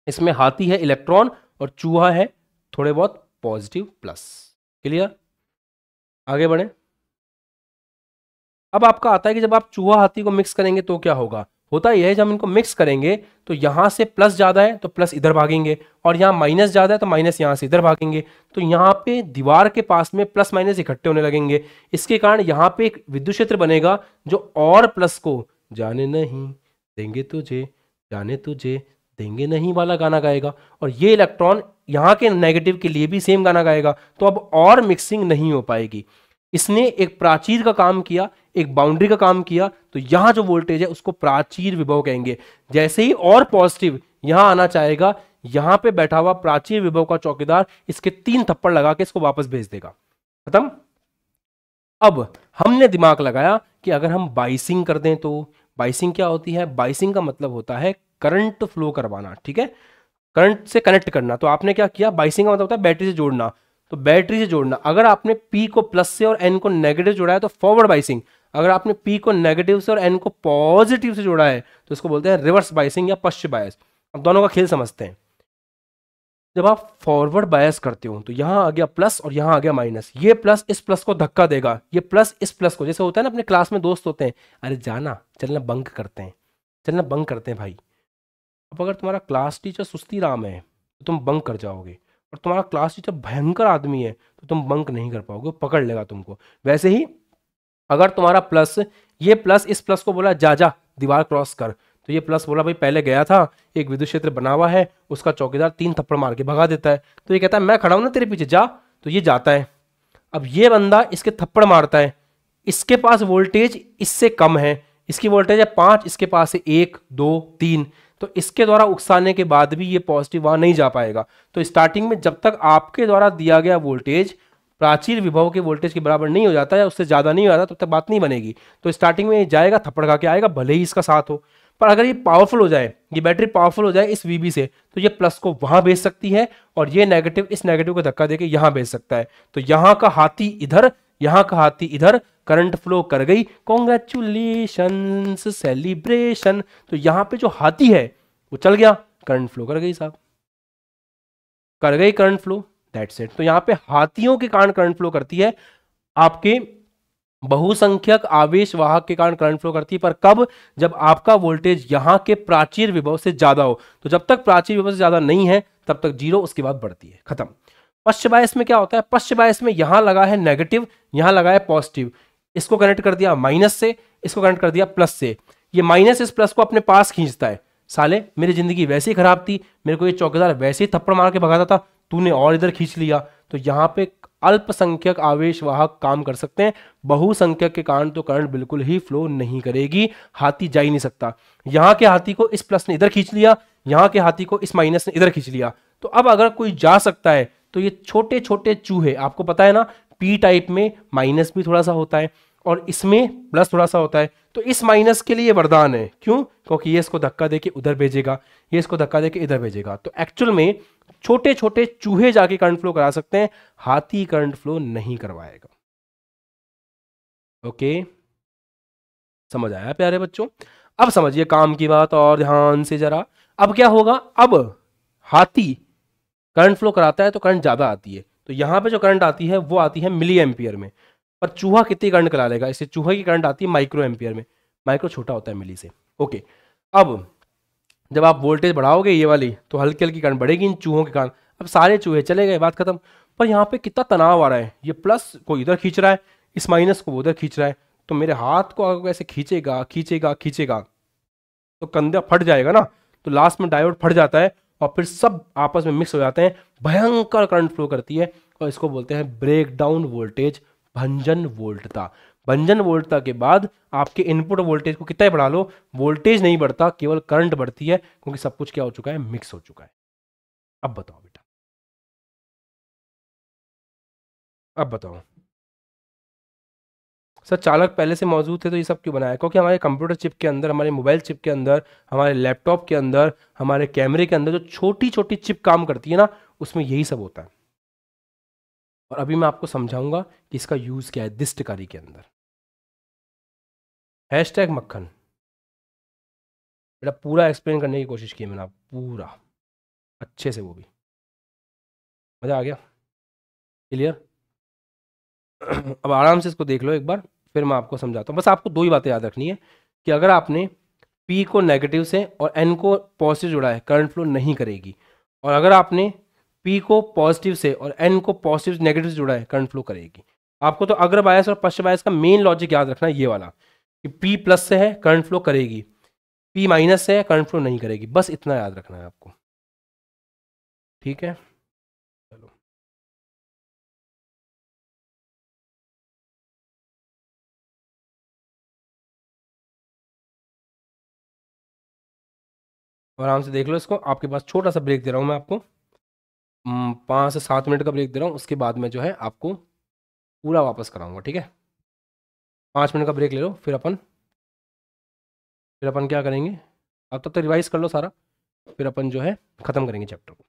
इसमें हाथी है इलेक्ट्रॉन और चूहा है थोड़े बहुत पॉजिटिव प्लस क्लियर आगे बढ़े अब आपका आता है कि जब आप चूहा हाथी को मिक्स करेंगे तो क्या होगा होता यह है जब हम इनको मिक्स करेंगे तो यहाँ से प्लस ज़्यादा है तो प्लस इधर भागेंगे और यहाँ माइनस ज़्यादा है तो माइनस यहाँ से इधर भागेंगे तो यहाँ पे दीवार के पास में प्लस माइनस इकट्ठे होने लगेंगे इसके कारण यहाँ पे एक विद्युत क्षेत्र बनेगा जो और प्लस को जाने नहीं देंगे तुझे जाने तुझे देंगे नहीं वाला गाना गाएगा और ये इलेक्ट्रॉन यहाँ के नेगेटिव के लिए भी सेम गाना गाएगा तो अब और मिक्सिंग नहीं हो पाएगी इसने एक प्राचीर का काम किया एक बाउंड्री का काम किया तो यहां जो वोल्टेज है उसको प्राचीर विभव कहेंगे जैसे ही और पॉजिटिव यहां आना चाहेगा यहां पे बैठा हुआ प्राचीर विभव का चौकीदार इसके तीन थप्पड़ लगा के इसको वापस भेज देगा खत्म अब हमने दिमाग लगाया कि अगर हम बाइसिंग कर दें तो बाइसिंग क्या होती है बाइसिंग का मतलब होता है करंट फ्लो करवाना ठीक है करंट से कनेक्ट करना तो आपने क्या किया बाइसिंग का मतलब होता है बैटरी से जोड़ना तो बैटरी से जोड़ना अगर आपने पी को प्लस से और एन को नेगेटिव जोड़ा है तो फॉरवर्ड बाइसिंग अगर आपने पी को नेगेटिव से और एन को पॉजिटिव से जोड़ा है तो इसको बोलते हैं रिवर्स बाइसिंग या पश्च बायस अब दोनों का खेल समझते हैं जब आप फॉरवर्ड बायस करते हो तो यहाँ आ गया प्लस और यहाँ आ गया माइनस ये प्लस इस प्लस को धक्का देगा ये प्लस इस प्लस को जैसे होता है ना अपने क्लास में दोस्त होते हैं अरे जाना चलना बंक करते हैं चलना बंक करते हैं भाई अब अगर तुम्हारा क्लास टीचर सुस्ती राम है तो तुम बंक कर जाओगे और तुम्हारा क्लास टीचर भयंकर आदमी है तो तुम बंक नहीं कर पाओगे पकड़ लेगा तुमको वैसे ही अगर तुम्हारा प्लस ये प्लस इस प्लस को बोला जा जा दीवार क्रॉस कर तो ये प्लस बोला भाई पहले गया था एक विद्युत क्षेत्र बना हुआ है उसका चौकीदार तीन थप्पड़ मार के भगा देता है तो ये कहता है मैं खड़ा हूं ना तेरे पीछे जा तो ये जाता है अब ये बंदा इसके थप्पड़ मारता है इसके पास वोल्टेज इससे कम है इसकी वोल्टेज है पाँच इसके पास है एक दो तीन तो इसके द्वारा उकसाने के बाद भी ये पॉजिटिव वहाँ नहीं जा पाएगा तो स्टार्टिंग में जब तक आपके द्वारा दिया गया वोल्टेज प्राचीर विभव के वोल्टेज के बराबर नहीं हो जाता या उससे ज़्यादा नहीं हो जाता तब तो तक बात नहीं बनेगी तो स्टार्टिंग में ये जाएगा थप्पड़ खा के आएगा भले ही इसका साथ हो पर अगर ये पावरफुल हो जाए ये बैटरी पावरफुल हो जाए इस वीबी से तो ये प्लस को वहां भेज सकती है और ये नेगेटिव इस नेगेटिव को धक्का देकर यहां भेज सकता है तो यहां का हाथी इधर यहां का हाथी इधर करंट फ्लो कर गई कॉन्ग्रेचुलेशन सेलिब्रेशन तो यहाँ पे जो हाथी है वो चल गया करंट फ्लो कर गई साहब कर गई करंट फ्लो दैट सेट तो यहाँ पे हाथियों के कारण करंट फ्लो करती है आपके बहुसंख्यक आवेश वाहक के कारण करंट फ्लो करती है पर कब जब आपका वोल्टेज यहाँ के प्राचीर विभव से ज्यादा हो तो जब तक प्राचीर विभव से ज्यादा नहीं है तब तक जीरो उसके बाद बढ़ती है खत्म पश्चिम बायस में क्या होता है पश्चिम बायस में यहां लगा है नेगेटिव यहां लगा है पॉजिटिव इसको कनेक्ट कर दिया माइनस से इसको कनेक्ट कर दिया प्लस से ये माइनस इस प्लस को अपने पास खींचता है साले मेरी जिंदगी वैसे ही खराब थी मेरे को ये चौकीदार वैसे ही थप्पड़ मार के भगाता था तूने और इधर खींच लिया तो यहाँ पे अल्पसंख्यक आवेश वाहक काम कर सकते हैं बहुसंख्यक के कारण तो करंट बिल्कुल ही फ्लो नहीं करेगी हाथी जा ही नहीं सकता यहाँ के हाथी को इस प्लस ने इधर खींच लिया यहाँ के हाथी को इस माइनस ने इधर खींच लिया तो अब अगर कोई जा सकता है तो ये छोटे छोटे चूहे आपको पता है ना पी टाइप में माइनस भी थोड़ा सा होता है और इसमें प्लस थोड़ा सा होता है तो इस माइनस के लिए वरदान है क्यों क्योंकि ये इसको धक्का देके उधर भेजेगा ये इसको धक्का दे के इधर भेजेगा तो एक्चुअल में छोटे छोटे चूहे जाके करंट फ्लो करा सकते हैं हाथी करंट फ्लो नहीं करवाएगा ओके समझ आया प्यारे बच्चों अब समझिए काम की बात और ध्यान से जरा अब क्या होगा अब हाथी करंट फ्लो कराता है तो करंट ज़्यादा आती है तो यहां पे जो करंट आती है वो आती है मिली एम्पियर में पर चूहा कितनी करंट करा लेगा इससे चूहे की करंट आती है माइक्रो एम्पियर में माइक्रो छोटा होता है मिली से ओके अब जब आप वोल्टेज बढ़ाओगे ये वाली तो हल्की हल्की कारण बढ़ेगी इन चूहों के कारण अब सारे चूहे चले गए बात खत्म पर यहाँ पे कितना तनाव आ रहा है ये प्लस को इधर खींच रहा है इस माइनस को उधर खींच रहा है तो मेरे हाथ को अगर ऐसे खींचेगा खींचेगा खींचेगा तो कंधा फट जाएगा ना तो लास्ट में डायोड फट जाता है और फिर सब आपस में मिक्स हो जाते हैं भयंकर करंट फ्लो करती है और इसको बोलते हैं ब्रेक डाउन वोल्टेज भंजन वोल्टता बंजन वोल्टता के बाद आपके इनपुट वोल्टेज को कितना बढ़ा लो वोल्टेज नहीं बढ़ता केवल करंट बढ़ती है क्योंकि सब कुछ क्या हो चुका है मिक्स हो चुका है अब बताओ बेटा अब बताओ सर चालक पहले से मौजूद थे तो ये सब क्यों बनाया क्योंकि हमारे कंप्यूटर चिप के अंदर हमारे मोबाइल चिप के अंदर हमारे लैपटॉप के अंदर हमारे कैमरे के अंदर जो छोटी छोटी चिप काम करती है ना उसमें यही सब होता है और अभी मैं आपको समझाऊंगा कि इसका यूज़ क्या है दिष्टकारी के अंदर हैश टैग मक्खन बेटा पूरा एक्सप्लेन करने की कोशिश की मैंने आप पूरा अच्छे से वो भी मज़ा आ गया क्लियर अब आराम से इसको देख लो एक बार फिर मैं आपको समझाता हूँ बस आपको दो ही बातें याद रखनी है कि अगर आपने पी को नेगेटिव से और एन को पॉजिटिव जुड़ा है करंट फ्लो नहीं करेगी और अगर आपने पी को पॉजिटिव से और एन को पॉजिटिव नेगेटिव से जुड़ा है करंट फ्लो करेगी आपको तो अग्र बायस और पश्च बायस का मेन लॉजिक याद रखना है ये वाला कि P प्लस से है करंट फ्लो करेगी P माइनस से है करंट फ्लो नहीं करेगी बस इतना याद रखना है आपको ठीक है चलो आराम से देख लो इसको आपके पास छोटा सा ब्रेक दे रहा हूँ मैं आपको पाँच से सात मिनट का ब्रेक दे रहा हूँ उसके बाद में जो है आपको पूरा वापस कराऊंगा ठीक है पाँच मिनट का ब्रेक ले लो फिर अपन फिर अपन क्या करेंगे अब तक तो रिवाइज़ कर लो सारा फिर अपन जो है ख़त्म करेंगे चैप्टर को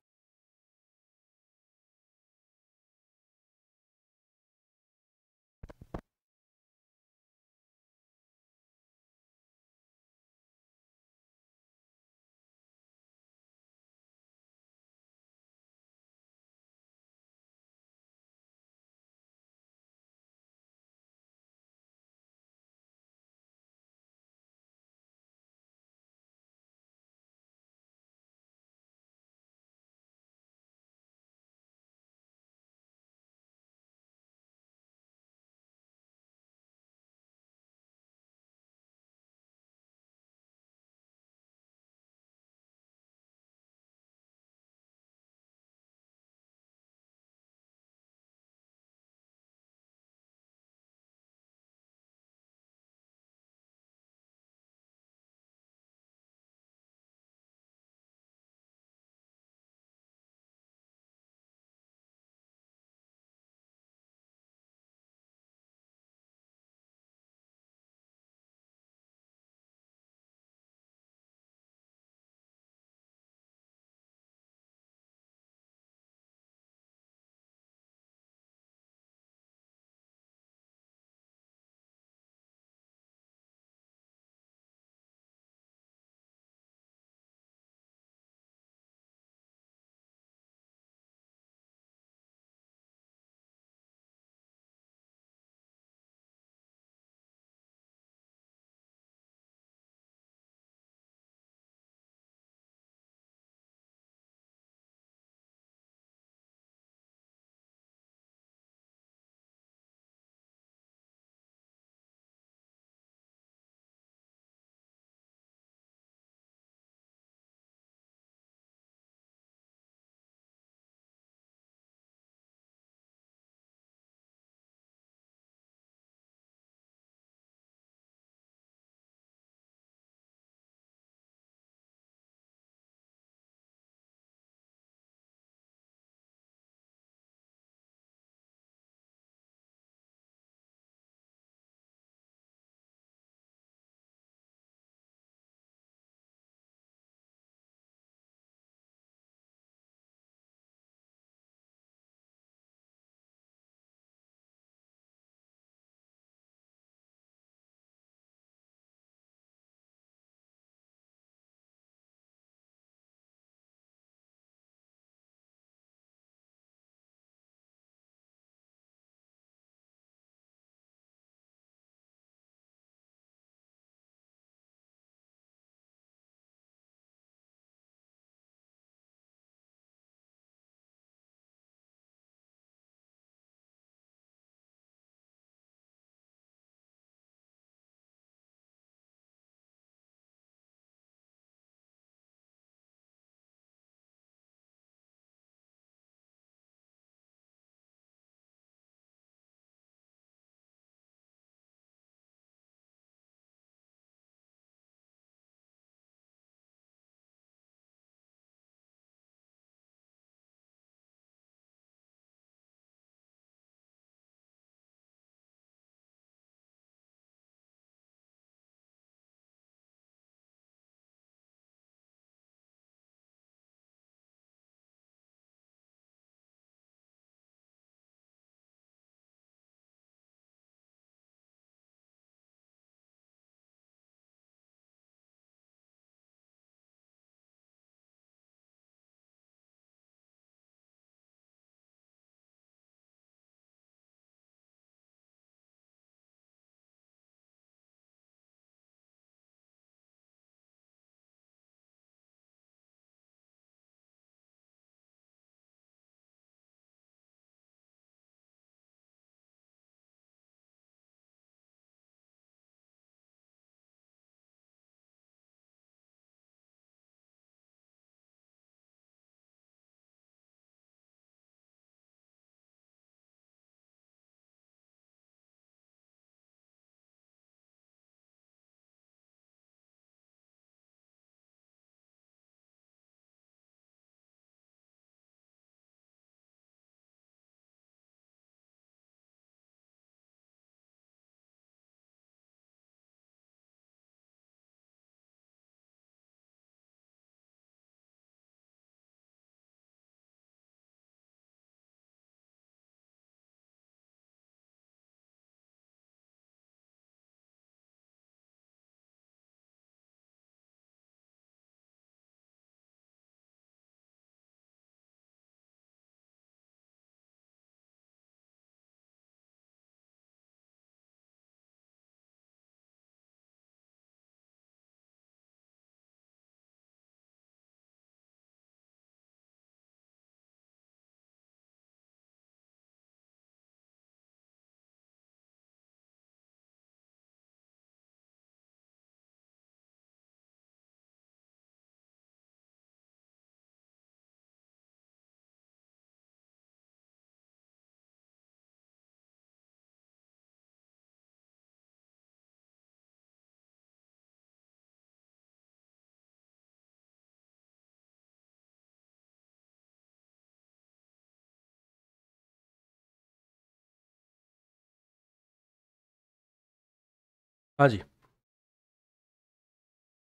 हाँ जी।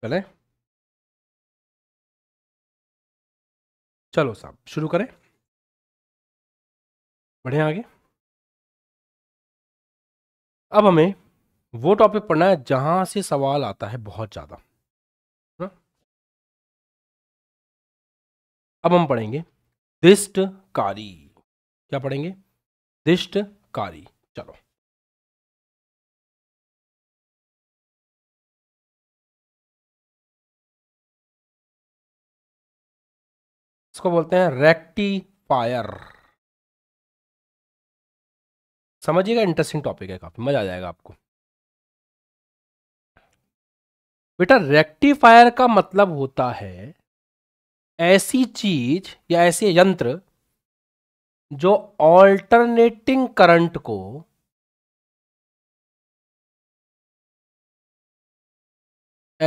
चले चलो साहब, शुरू करें? बढ़े आगे? अब हमें वो टॉपिक पढ़ना है जहां से सवाल आता है बहुत ज़्यादा। हाँ। अब हम पढ़ेंगे दिष्टकारी क्या पढ़ेंगे? दिष्टकारी चलो। इसको बोलते हैं रेक्टिफायर समझिएगा इंटरेस्टिंग टॉपिक है काफ़ी मज़ा आ जाएगा आपको बेटा रेक्टिफायर का मतलब होता है ऐसी चीज या ऐसे यंत्र जो ऑल्टरनेटिंग करंट को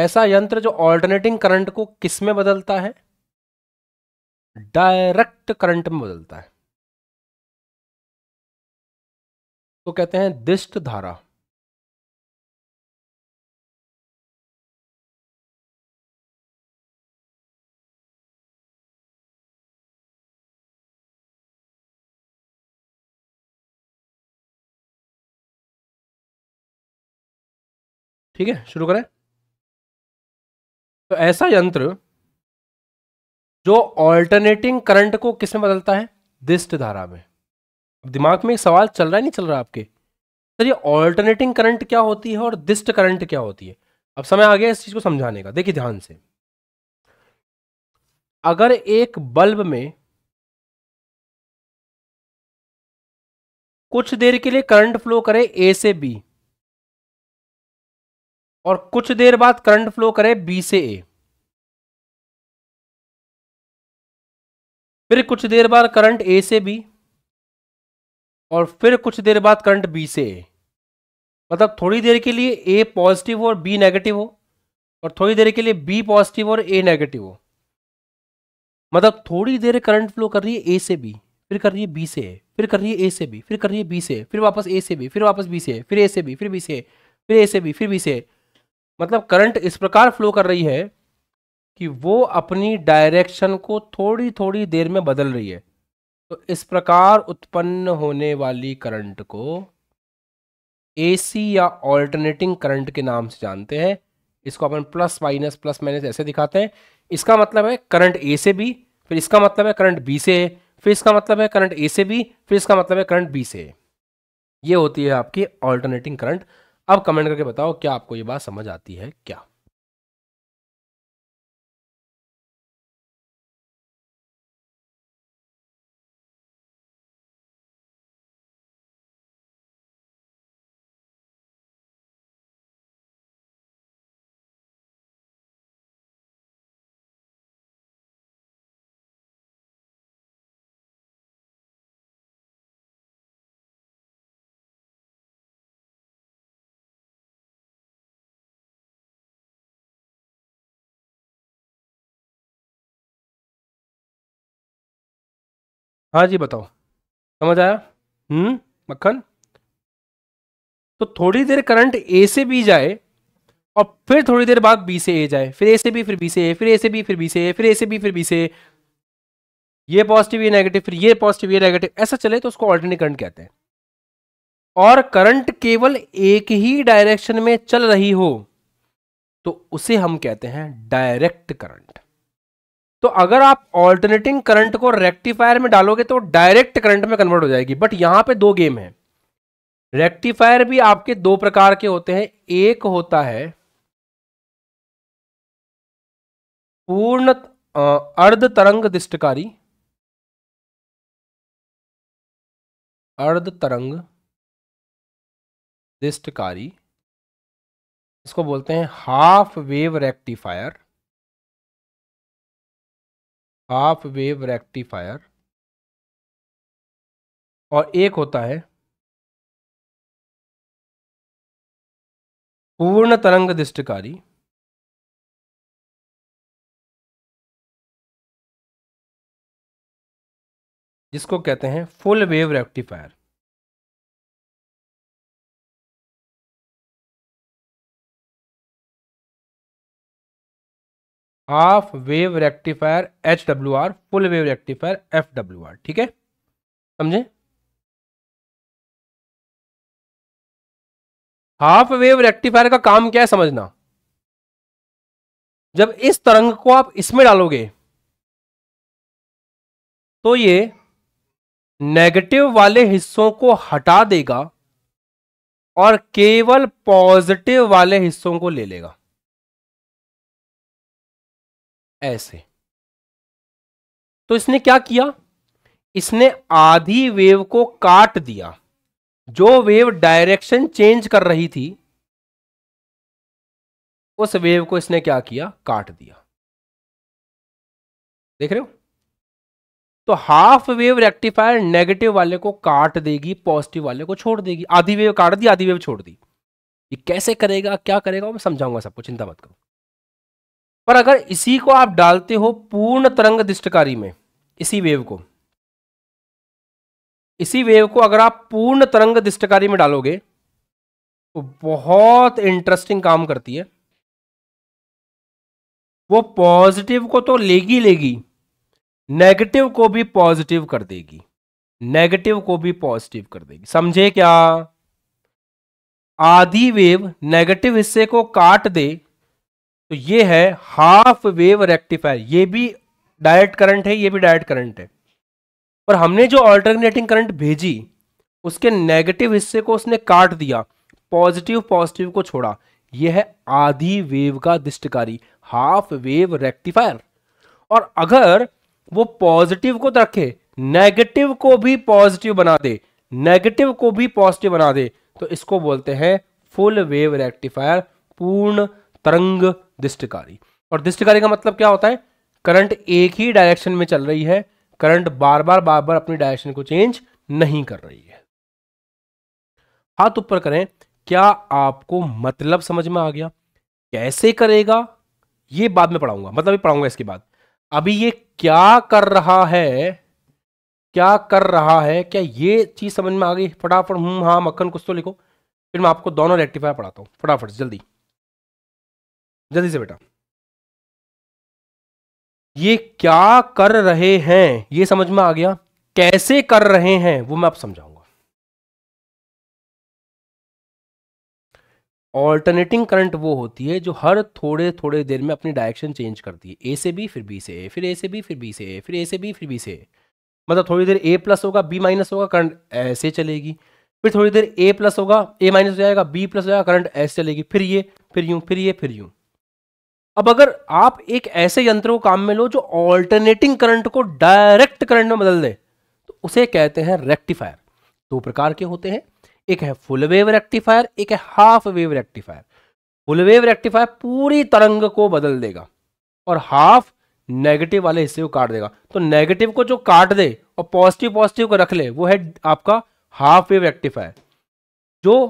ऐसा यंत्र जो ऑल्टरनेटिंग करंट को किस में बदलता है डायरेक्ट करंट में बदलता है तो कहते हैं दिष्ट धारा ठीक है शुरू करें तो ऐसा यंत्र जो ऑल्टरनेटिंग करंट को किस में बदलता है दिष्ट धारा में दिमाग में एक सवाल चल रहा है नहीं चल रहा आपके सर ये ऑल्टरनेटिंग करंट क्या होती है और दिष्ट करंट क्या होती है अब समय आ गया इस चीज को समझाने का देखिए ध्यान से अगर एक बल्ब में कुछ देर के लिए करंट फ्लो करे ए से बी और कुछ देर बाद करंट फ्लो करे बी से ए फिर कुछ देर बाद करंट ए से बी और फिर कुछ देर बाद करंट बी से ए मतलब थोड़ी देर के लिए ए पॉजिटिव हो और बी नेगेटिव हो और थोड़ी देर के लिए बी पॉजिटिव और ए नेगेटिव हो मतलब थोड़ी देर करंट फ्लो कर रही है ए से बी फिर कर रही है बी से ए फिर कर रही है ए से बी फिर कर रही है बी से फिर वापस ए से बी फिर वापस बी से फिर ए से बी फिर बी से फिर ए से बी फिर बी से मतलब करंट इस प्रकार फ्लो कर रही है कि वो अपनी डायरेक्शन को थोड़ी थोड़ी देर में बदल रही है तो इस प्रकार उत्पन्न होने वाली करंट को एसी या ऑल्टरनेटिंग करंट के नाम से जानते हैं इसको अपन प्लस माइनस प्लस माइनस ऐसे दिखाते हैं इसका मतलब है करंट ए से बी फिर इसका मतलब है करंट बी से फिर इसका मतलब है करंट ए से बी फिर इसका मतलब है करंट बी से ये होती है आपकी ऑल्टरनेटिंग करंट अब कमेंट करके बताओ क्या आपको ये बात समझ आती है क्या हाँ जी बताओ समझ आया हम्म मक्खन तो थोड़ी देर करंट ए से बी जाए और फिर थोड़ी देर बाद बी से ए जाए फिर ए से बी फिर बी से ए फिर ए से बी फिर बी से ए फिर ए से बी फिर बी से ये पॉजिटिव ये नेगेटिव फिर ये पॉजिटिव ये नेगेटिव ऐसा चले तो उसको ऑल्टरनेट करंट कहते हैं और करंट केवल एक ही डायरेक्शन में चल रही हो तो उसे हम कहते हैं डायरेक्ट करंट तो अगर आप ऑल्टरनेटिंग करंट को रेक्टिफायर में डालोगे तो डायरेक्ट करंट में कन्वर्ट हो जाएगी बट यहां पे दो गेम है रेक्टिफायर भी आपके दो प्रकार के होते हैं एक होता है पूर्ण अर्ध तरंग दिष्टकारी अर्ध तरंग दिष्टकारी इसको बोलते हैं half wave rectifier half wave rectifier और एक होता है पूर्ण तरंग दृष्टिकारी जिसको कहते हैं full wave rectifier half wave rectifier H W R full wave rectifier F W R ठीक है समझे हाफ वेव रेक्टिफायर का काम क्या है समझना जब इस तरंग को आप इसमें डालोगे तो ये नेगेटिव वाले हिस्सों को हटा देगा और केवल पॉजिटिव वाले हिस्सों को ले लेगा ऐसे तो इसने क्या किया इसने आधी वेव को काट दिया जो वेव डायरेक्शन चेंज कर रही थी उस वेव को इसने क्या किया काट दिया देख रहे हो तो हाफ वेव रेक्टिफायर नेगेटिव वाले को काट देगी पॉजिटिव वाले को छोड़ देगी आधी वेव काट दी आधी वेव छोड़ दी ये कैसे करेगा क्या करेगा मैं समझाऊंगा सबको चिंता मत करो पर अगर इसी को आप डालते हो पूर्ण तरंग दिष्टकारी में इसी वेव को इसी वेव को अगर आप पूर्ण तरंग दिष्टकारी में डालोगे तो बहुत इंटरेस्टिंग काम करती है वो पॉजिटिव को तो लेगी लेगी नेगेटिव को भी पॉजिटिव कर देगी नेगेटिव को भी पॉजिटिव कर देगी समझे क्या आधी वेव नेगेटिव हिस्से को काट दे तो ये है हाफ वेव रेक्टिफायर ये भी डायरेक्ट करंट है ये भी डायरेक्ट करंट है और हमने जो अल्टरनेटिंग करंट भेजी उसके नेगेटिव हिस्से को उसने काट दिया पॉजिटिव पॉजिटिव को छोड़ा यह है आधी वेव का दृष्टिकारी हाफ वेव रेक्टिफायर और अगर वो पॉजिटिव को तो रखे नेगेटिव को भी पॉजिटिव बना दे नेगेटिव को भी पॉजिटिव बना दे तो इसको बोलते हैं फुल वेव रेक्टिफायर पूर्ण तरंग दृष्टिकारी और दृष्टिकारी का मतलब क्या होता है करंट एक ही डायरेक्शन में चल रही है करंट बार बार बार बार अपनी डायरेक्शन को चेंज नहीं कर रही है हाथ ऊपर करें क्या आपको मतलब समझ में आ गया कैसे करेगा ये बाद में पढ़ाऊंगा मतलब ये पढ़ाऊंगा इसके बाद अभी ये क्या कर रहा है क्या कर रहा है क्या ये चीज समझ में आ गई फटाफट हूं हम्म, हाँ मक्खन कुछ तो लिखो फिर मैं आपको दोनों रेक्टिफायर पढ़ाता हूँ फटाफट जल्दी जल्दी से बेटा ये क्या कर रहे हैं ये समझ में आ गया कैसे कर रहे हैं वो मैं आप समझाऊंगा ऑल्टरनेटिंग करंट वो होती है जो हर थोड़े थोड़े देर में अपनी डायरेक्शन चेंज करती है ए से बी फिर बी से ए फिर ए से बी फिर बी से ए फिर ए से बी फिर बी से ए मतलब थोड़ी देर ए प्लस होगा बी माइनस होगा करंट ऐसे चलेगी फिर थोड़ी देर ए प्लस होगा ए माइनस हो जाएगा बी प्लस हो जाएगा करंट ऐसे चलेगी फिर ये फिर यूं फिर ये फिर यूं अब अगर आप एक ऐसे यंत्र को काम में लो जो ऑल्टरनेटिंग करंट को डायरेक्ट करंट में बदल दे तो उसे कहते हैं रेक्टिफायर दो प्रकार के होते हैं एक है फुल वेव रेक्टिफायर एक है half wave rectifier full wave rectifier पूरी तरंग को बदल देगा और हाफ नेगेटिव वाले हिस्से को काट देगा तो नेगेटिव को जो काट दे और पॉजिटिव पॉजिटिव को रख ले वो है आपका हाफ वेव रेक्टिफायर जो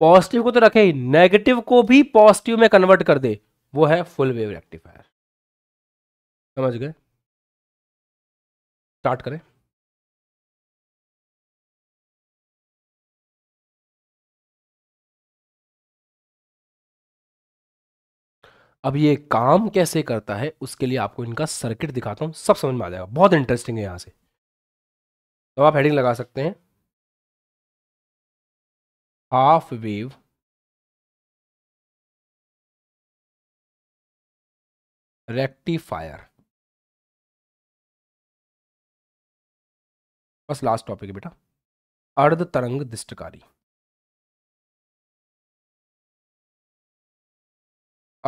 पॉजिटिव को तो रखे ही नेगेटिव को भी पॉजिटिव में कन्वर्ट कर दे वो है फुल वेव रेक्टिफायर समझ गए स्टार्ट करें अब ये काम कैसे करता है उसके लिए आपको इनका सर्किट दिखाता हूं सब समझ में आ जाएगा बहुत इंटरेस्टिंग है यहां से तो आप हेडिंग लगा सकते हैं हाफ वेव रेक्टिफायर बस लास्ट टॉपिक है बेटा अर्ध तरंग दिष्टकारी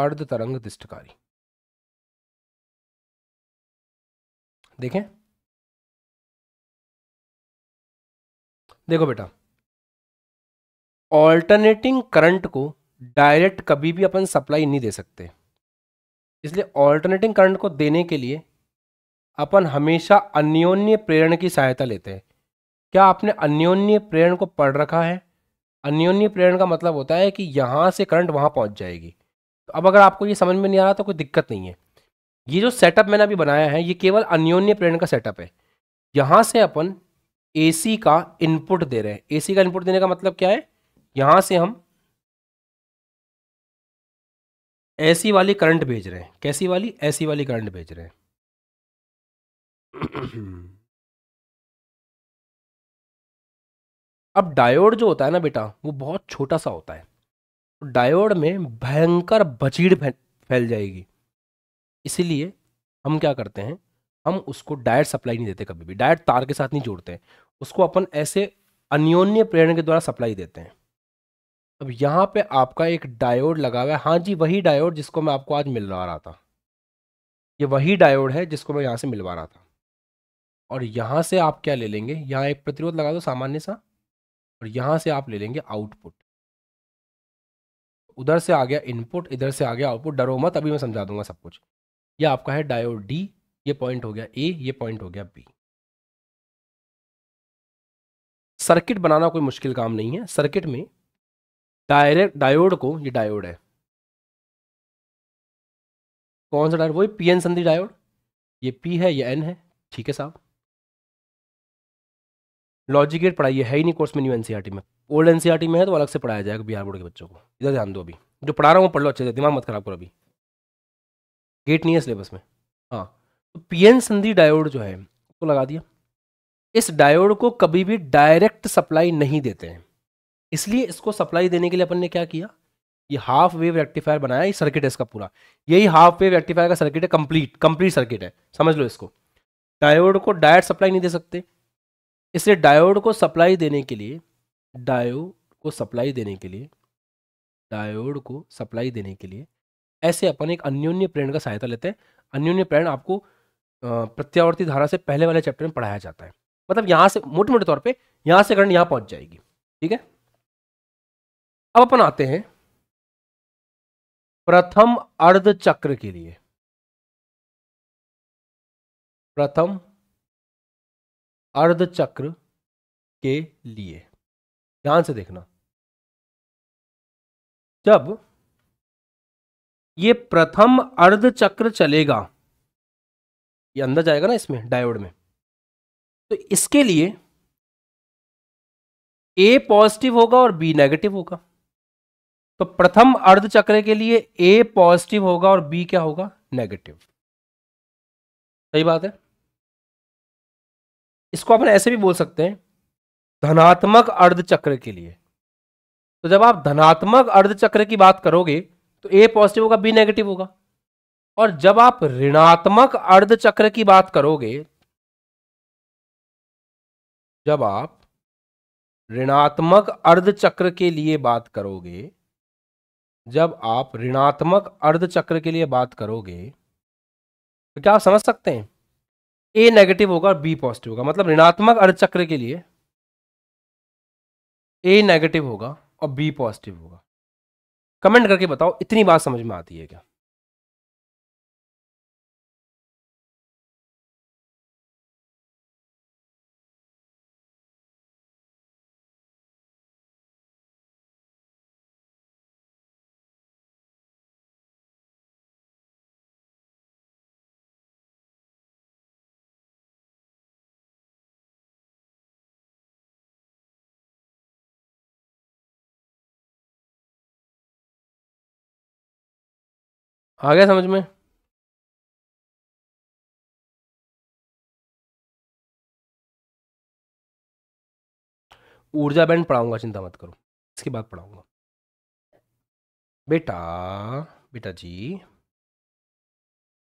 अर्ध तरंग दिष्टकारी देखें देखो बेटा ऑल्टरनेटिंग करंट को डायरेक्ट कभी भी अपन सप्लाई नहीं दे सकते इसलिए ऑल्टरनेटिंग करंट को देने के लिए अपन हमेशा अन्योन्य प्रेरण की सहायता लेते हैं क्या आपने अन्योन्य प्रेरण को पढ़ रखा है अन्योन्य प्रेरण का मतलब होता है कि यहाँ से करंट वहाँ पहुँच जाएगी तो अब अगर आपको ये समझ में नहीं आ रहा तो कोई दिक्कत नहीं है ये जो सेटअप मैंने अभी बनाया है ये केवल अन्योन्य प्रेरण का सेटअप है यहाँ से अपन एसी का इनपुट दे रहे हैं एसी का इनपुट देने का मतलब क्या है यहाँ से हम ऐसी वाली करंट भेज रहे हैं कैसी वाली ऐसी वाली करंट भेज रहे हैं अब डायोड जो होता है ना बेटा वो बहुत छोटा सा होता है डायोड में भयंकर बचीड़ फैल जाएगी इसीलिए हम क्या करते हैं हम उसको डायरेक्ट सप्लाई नहीं देते कभी भी डायरेक्ट तार के साथ नहीं जोड़ते उसको अपन ऐसे अन्योन्य प्रेरण के द्वारा सप्लाई देते हैं अब यहाँ पे आपका एक डायोड लगा हुआ है हाँ जी वही डायोड जिसको मैं आपको आज मिलवा रहा था ये वही डायोड है जिसको मैं यहाँ से मिलवा रहा था और यहाँ से आप क्या ले लेंगे यहाँ एक प्रतिरोध लगा दो सामान्य सा और यहाँ से आप ले लेंगे आउटपुट उधर से आ गया इनपुट इधर से आ गया आउटपुट डरो मत अभी मैं समझा दूंगा सब कुछ ये आपका है डायोड डी ये पॉइंट हो गया ए ये पॉइंट हो गया बी सर्किट बनाना कोई मुश्किल काम नहीं है सर्किट में डायरेक्ट डायोड को ये डायोड है कौन सा डायोड वही पी एन संधि डायोड ये पी है ये एन है ठीक है साहब लॉजिक गेट पढ़ाइए है ही नहीं कोर्स में न्यू एनसीईआरटी e में ओल्ड एनसीईआरटी e में है तो अलग से पढ़ाया जाएगा बिहार बोर्ड के बच्चों को इधर ध्यान दो अभी जो पढ़ा रहा हूँ पढ़ लो अच्छे से दिमाग मत खराब करो अभी गेट नहीं है सिलेबस में हाँ तो पी एन संधि डायोड जो है उसको तो लगा दिया इस डायोड को कभी भी डायरेक्ट सप्लाई नहीं देते हैं इसलिए इसको सप्लाई देने के लिए अपन ने क्या किया ये हाफ वेव रेक्टिफायर बनाया ये सर्किट है इसका पूरा यही हाफ वेव रेक्टिफायर का सर्किट है कंप्लीट कंप्लीट सर्किट है समझ लो इसको डायोड को डायरेक्ट सप्लाई नहीं दे सकते इसलिए डायोड को सप्लाई देने के लिए डायोड को सप्लाई देने के लिए डायोड को सप्लाई देने के लिए ऐसे अपन एक अन्योन्य प्रेरण का सहायता लेते हैं अन्योन्य प्रेरण आपको प्रत्यावर्ती धारा से पहले वाले चैप्टर में पढ़ाया जाता है मतलब यहाँ से मोटे मोटे तौर पर यहाँ से करंट यहाँ पहुँच जाएगी ठीक है अब अपन आते हैं प्रथम अर्ध चक्र के लिए प्रथम अर्ध चक्र के लिए ध्यान से देखना जब ये प्रथम अर्ध चक्र चलेगा ये अंदर जाएगा ना इसमें डायोड में तो इसके लिए ए पॉजिटिव होगा और बी नेगेटिव होगा तो प्रथम अर्धचक्र के लिए ए पॉजिटिव होगा और बी क्या होगा नेगेटिव सही बात है इसको अपन ऐसे भी बोल सकते हैं धनात्मक अर्धचक्र के लिए तो जब आप धनात्मक अर्धचक्र की बात करोगे तो ए पॉजिटिव होगा बी नेगेटिव होगा और जब आप ऋणात्मक अर्धचक्र की बात करोगे जब आप ऋणात्मक अर्धचक्र के लिए बात करोगे जब आप ऋणात्मक अर्धचक्र के लिए बात करोगे तो क्या आप समझ सकते हैं ए नेगेटिव होगा और बी पॉजिटिव होगा मतलब ऋणात्मक अर्धचक्र के लिए ए नेगेटिव होगा और बी पॉजिटिव होगा कमेंट करके बताओ इतनी बात समझ में आती है क्या आ गया समझ में ऊर्जा बैंड पढ़ाऊंगा चिंता मत करो इसके बाद पढ़ाऊंगा बेटा बेटा जी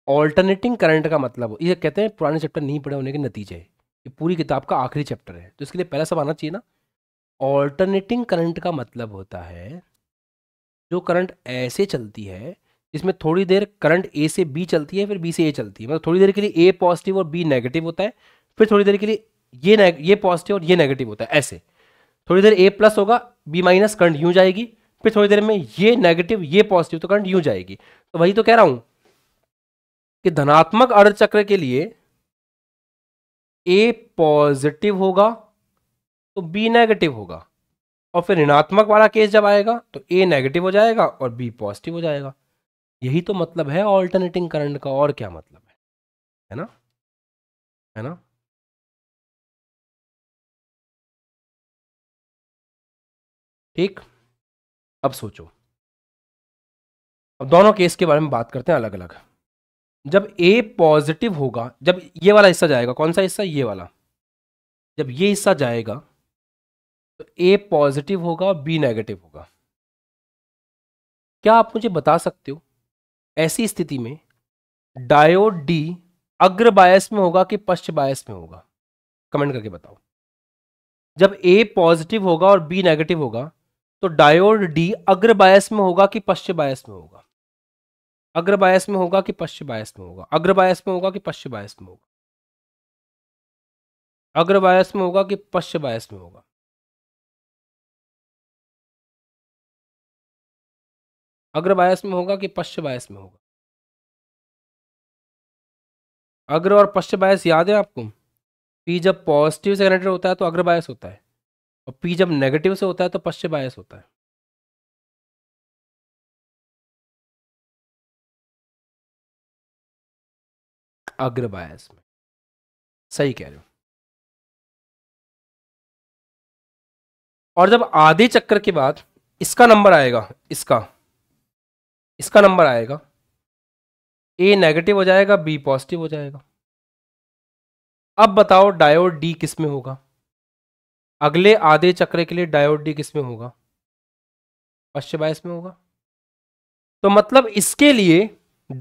ऑल्टरनेटिंग करंट का मतलब ये कहते हैं पुराने चैप्टर नहीं पढ़े होने के नतीजे ये पूरी किताब का आखिरी चैप्टर है तो इसके लिए पहला सब आना चाहिए ना ऑल्टरनेटिंग करंट का मतलब होता है जो करंट ऐसे चलती है इसमें थोड़ी देर करंट ए से बी चलती है फिर बी से ए चलती है मतलब थोड़ी देर के लिए ए पॉजिटिव और बी नेगेटिव होता है फिर थोड़ी देर के लिए ये ये पॉजिटिव और ये नेगेटिव होता है ऐसे थोड़ी देर ए प्लस होगा बी माइनस करंट यूं जाएगी फिर थोड़ी देर में ये नेगेटिव ये पॉजिटिव तो करंट यूं जाएगी तो वही तो कह रहा हूं कि धनात्मक अर्धचक्र के लिए ए पॉजिटिव होगा तो बी नेगेटिव होगा और फिर ऋणात्मक वाला केस जब आएगा तो ए नेगेटिव हो जाएगा और बी पॉजिटिव हो जाएगा यही तो मतलब है ऑल्टरनेटिंग करंट का और क्या मतलब है है ना है ना ठीक अब सोचो अब दोनों केस के बारे में बात करते हैं अलग अलग जब ए पॉजिटिव होगा जब ये वाला हिस्सा जाएगा कौन सा हिस्सा ये वाला जब ये हिस्सा जाएगा तो ए पॉजिटिव होगा और बी नेगेटिव होगा क्या आप मुझे बता सकते हो ऐसी स्थिति में डायोड डी अग्र बायस में होगा कि पश्च बायस में होगा कमेंट करके बताओ जब ए पॉजिटिव होगा और बी नेगेटिव होगा तो डायोड डी अग्र बायस में होगा कि पश्च बायस में होगा अग्र बायस में होगा कि पश्च बायस में होगा अग्र बायस में होगा कि पश्च बायस में होगा अग्र बायस में होगा कि पश्च बायस में होगा अग्र बायस में होगा कि पश्च बायस में होगा अग्र और पश्च बायस याद है आपको पी जब पॉजिटिव से कनेक्टेड होता है तो अग्र बायस होता है और पी जब नेगेटिव से होता है तो पश्च बायस होता है अग्र बायस में सही कह रहे हो और जब आधे चक्कर के बाद इसका नंबर आएगा इसका इसका नंबर आएगा ए नेगेटिव हो जाएगा बी पॉजिटिव हो जाएगा अब बताओ डायोड डी किस में होगा अगले आधे चक्र के लिए डायोड डी किस में होगा पश्चिम बायस में होगा तो मतलब इसके लिए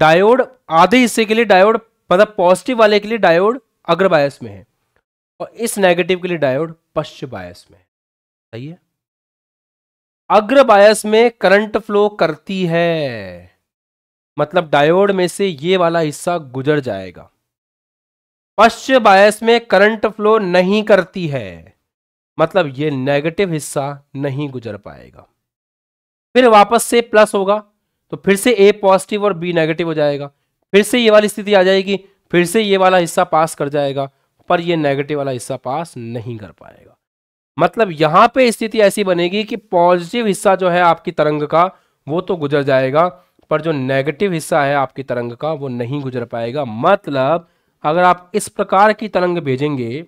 डायोड आधे हिस्से के लिए डायोड मतलब पॉजिटिव वाले के लिए डायोड अग्र बायस में है और इस नेगेटिव के लिए डायोड पश्चिम बायस में है सही है अग्र बायस में करंट फ्लो करती है मतलब डायोड में से ये वाला हिस्सा गुजर जाएगा पश्च बायस में करंट फ्लो नहीं करती है मतलब ये नेगेटिव हिस्सा नहीं गुजर पाएगा फिर वापस से प्लस होगा तो फिर से ए पॉजिटिव और बी नेगेटिव हो जाएगा फिर से ये वाली स्थिति आ जाएगी फिर से ये वाला हिस्सा पास कर जाएगा पर ये नेगेटिव वाला हिस्सा पास नहीं कर पाएगा मतलब यहां पे स्थिति ऐसी बनेगी कि पॉजिटिव हिस्सा जो है आपकी तरंग का वो तो गुजर जाएगा पर जो नेगेटिव हिस्सा है आपकी तरंग का वो नहीं गुजर पाएगा मतलब अगर आप इस प्रकार की तरंग भेजेंगे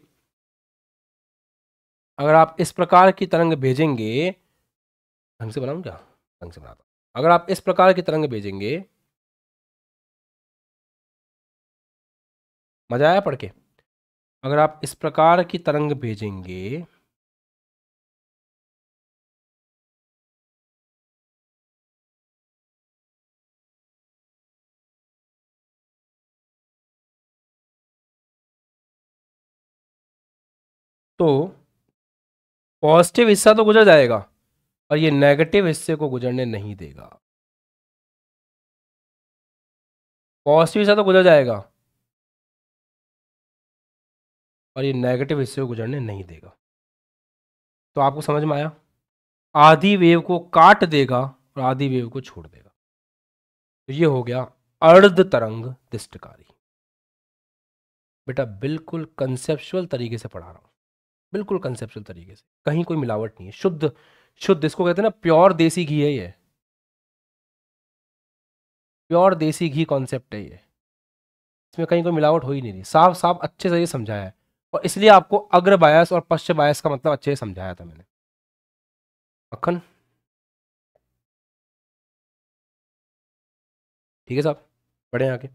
अगर आप इस प्रकार की तरंग भेजेंगे ढंग से बनाऊ क्या ढंग से बनाता अगर आप इस प्रकार की तरंग भेजेंगे मजा आया पढ़ के अगर आप इस प्रकार की तरंग भेजेंगे तो पॉजिटिव हिस्सा तो गुजर जाएगा और ये नेगेटिव हिस्से को गुजरने नहीं देगा पॉजिटिव हिस्सा तो गुजर जाएगा और ये नेगेटिव हिस्से को गुजरने नहीं देगा तो आपको समझ में आया आधी वेव को काट देगा और आधी वेव को छोड़ देगा तो ये हो गया अर्ध तरंग दिष्टकारी बेटा बिल्कुल कंसेप्चुअल तरीके से पढ़ा रहा हूं बिल्कुल कंसेप्चुअल तरीके से कहीं कोई मिलावट नहीं है शुद्ध शुद्ध इसको कहते हैं ना प्योर देसी घी है ये प्योर देसी घी कॉन्सेप्ट है ये इसमें कहीं कोई मिलावट हो ही नहीं रही साफ साफ अच्छे से ये समझाया है और इसलिए आपको अग्र बायस और पश्च बायस का मतलब अच्छे से समझाया था मैंने मक्खन ठीक है साहब बढ़े आगे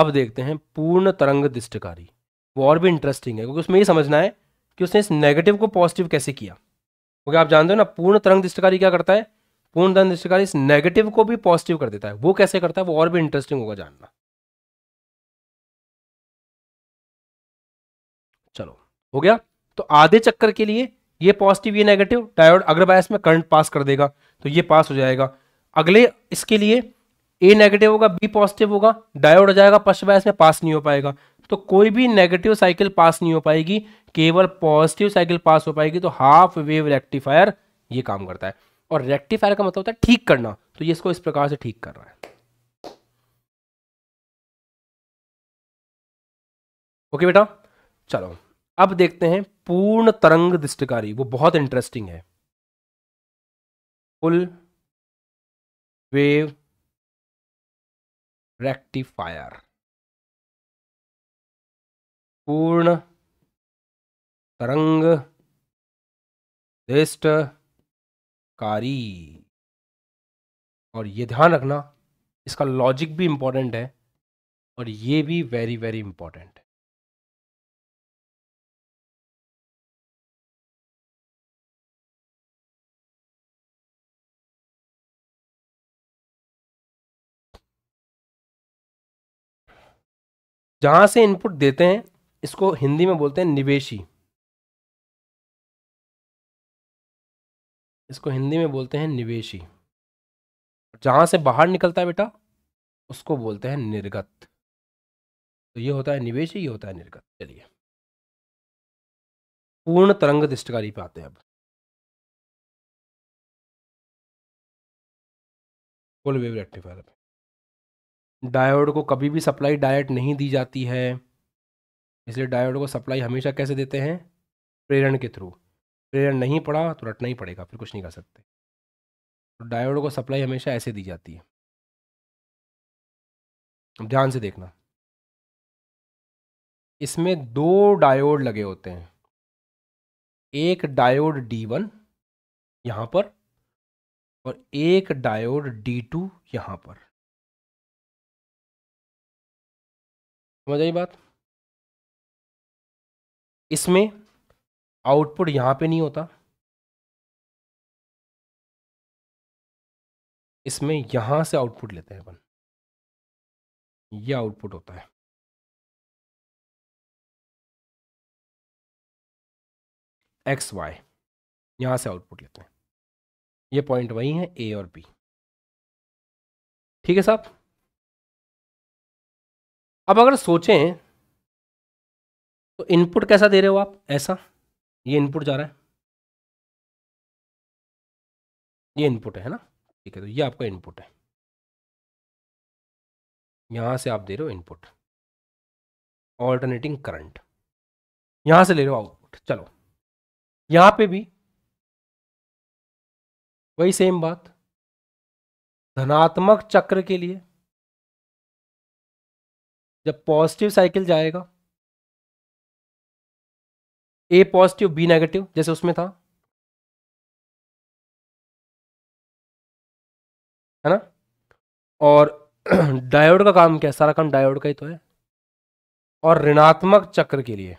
अब देखते हैं पूर्ण तरंग दिष्टकारी वो और भी इंटरेस्टिंग है क्योंकि उसमें ये समझना है कि उसने इस नेगेटिव को पॉजिटिव कैसे किया क्योंकि आप जानते हो ना पूर्ण तरंग दृष्टिकारी क्या करता है पूर्ण तरंग दृष्टिकारी इस नेगेटिव को भी पॉजिटिव कर देता है वो कैसे करता है वो और भी इंटरेस्टिंग होगा जानना चलो हो गया तो आधे चक्कर के लिए ये पॉजिटिव ये नेगेटिव डायोड अगर बायस में करंट पास कर देगा तो ये पास हो जाएगा अगले इसके लिए ए नेगेटिव होगा बी पॉजिटिव होगा डायोड हो जाएगा पश्च बायस में पास नहीं हो पाएगा तो कोई भी नेगेटिव साइकिल पास नहीं हो पाएगी केवल पॉजिटिव साइकिल पास हो पाएगी तो हाफ वेव रेक्टिफायर ये काम करता है और रेक्टिफायर का मतलब होता है ठीक करना तो ये इसको इस प्रकार से ठीक कर रहा है ओके बेटा चलो अब देखते हैं पूर्ण तरंग दृष्टिकारी वो बहुत इंटरेस्टिंग है फुल वेव रेक्टिफायर पूर्ण तरंग दृष्ट कारी और ये ध्यान रखना इसका लॉजिक भी इम्पॉर्टेंट है और ये भी वेरी वेरी इंपॉर्टेंट है जहां से इनपुट देते हैं इसको हिंदी में बोलते हैं निवेशी इसको हिंदी में बोलते हैं निवेशी जहाँ से बाहर निकलता है बेटा उसको बोलते हैं निर्गत तो ये होता है निवेशी ये होता है निर्गत चलिए पूर्ण तरंग दृष्टिकारी पे आते हैं अब फुल वेव रेक्टिफायर डायोड को कभी भी सप्लाई डायरेक्ट नहीं दी जाती है इसलिए डायोड को सप्लाई हमेशा कैसे देते हैं प्रेरण के थ्रू प्रेरण नहीं पड़ा तो रटना ही पड़ेगा फिर कुछ नहीं कर सकते तो डायोड को सप्लाई हमेशा ऐसे दी जाती है अब ध्यान से देखना इसमें दो डायोड लगे होते हैं एक डायोड D1 यहाँ पर और एक डायोड D2 यहाँ पर समझ आई बात इसमें आउटपुट यहाँ पे नहीं होता इसमें यहाँ से आउटपुट लेते हैं अपन ये आउटपुट होता है एक्स वाई यहाँ से आउटपुट लेते हैं ये पॉइंट वही है ए और बी ठीक है साहब अब अगर सोचें तो इनपुट कैसा दे रहे हो आप ऐसा ये इनपुट जा रहा है ये इनपुट है ना ठीक है तो ये आपका इनपुट है यहां से आप दे रहे हो इनपुट ऑल्टरनेटिंग करंट यहां से ले रहे हो आउटपुट चलो यहां पे भी वही सेम बात धनात्मक चक्र के लिए जब पॉजिटिव साइकिल जाएगा ए पॉजिटिव बी नेगेटिव जैसे उसमें था है ना और डायोड का काम क्या है सारा काम डायोड का ही तो है और ऋणात्मक चक्र के लिए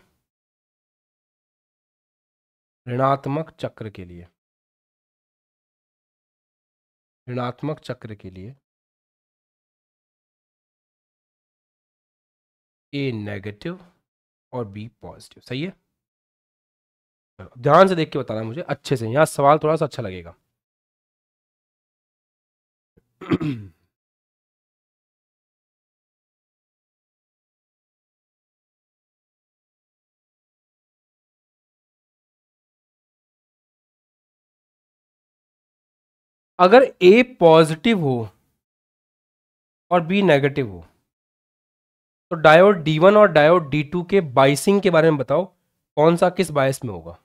ऋणात्मक चक्र के लिए ऋणात्मक चक्र के लिए ए नेगेटिव और बी पॉजिटिव सही है ध्यान से देख के बताना मुझे अच्छे से यहाँ सवाल थोड़ा सा अच्छा लगेगा अगर ए पॉजिटिव हो और बी नेगेटिव हो तो डायोड वन और डायोड टू के बाइसिंग के बारे में बताओ कौन सा किस बायस में होगा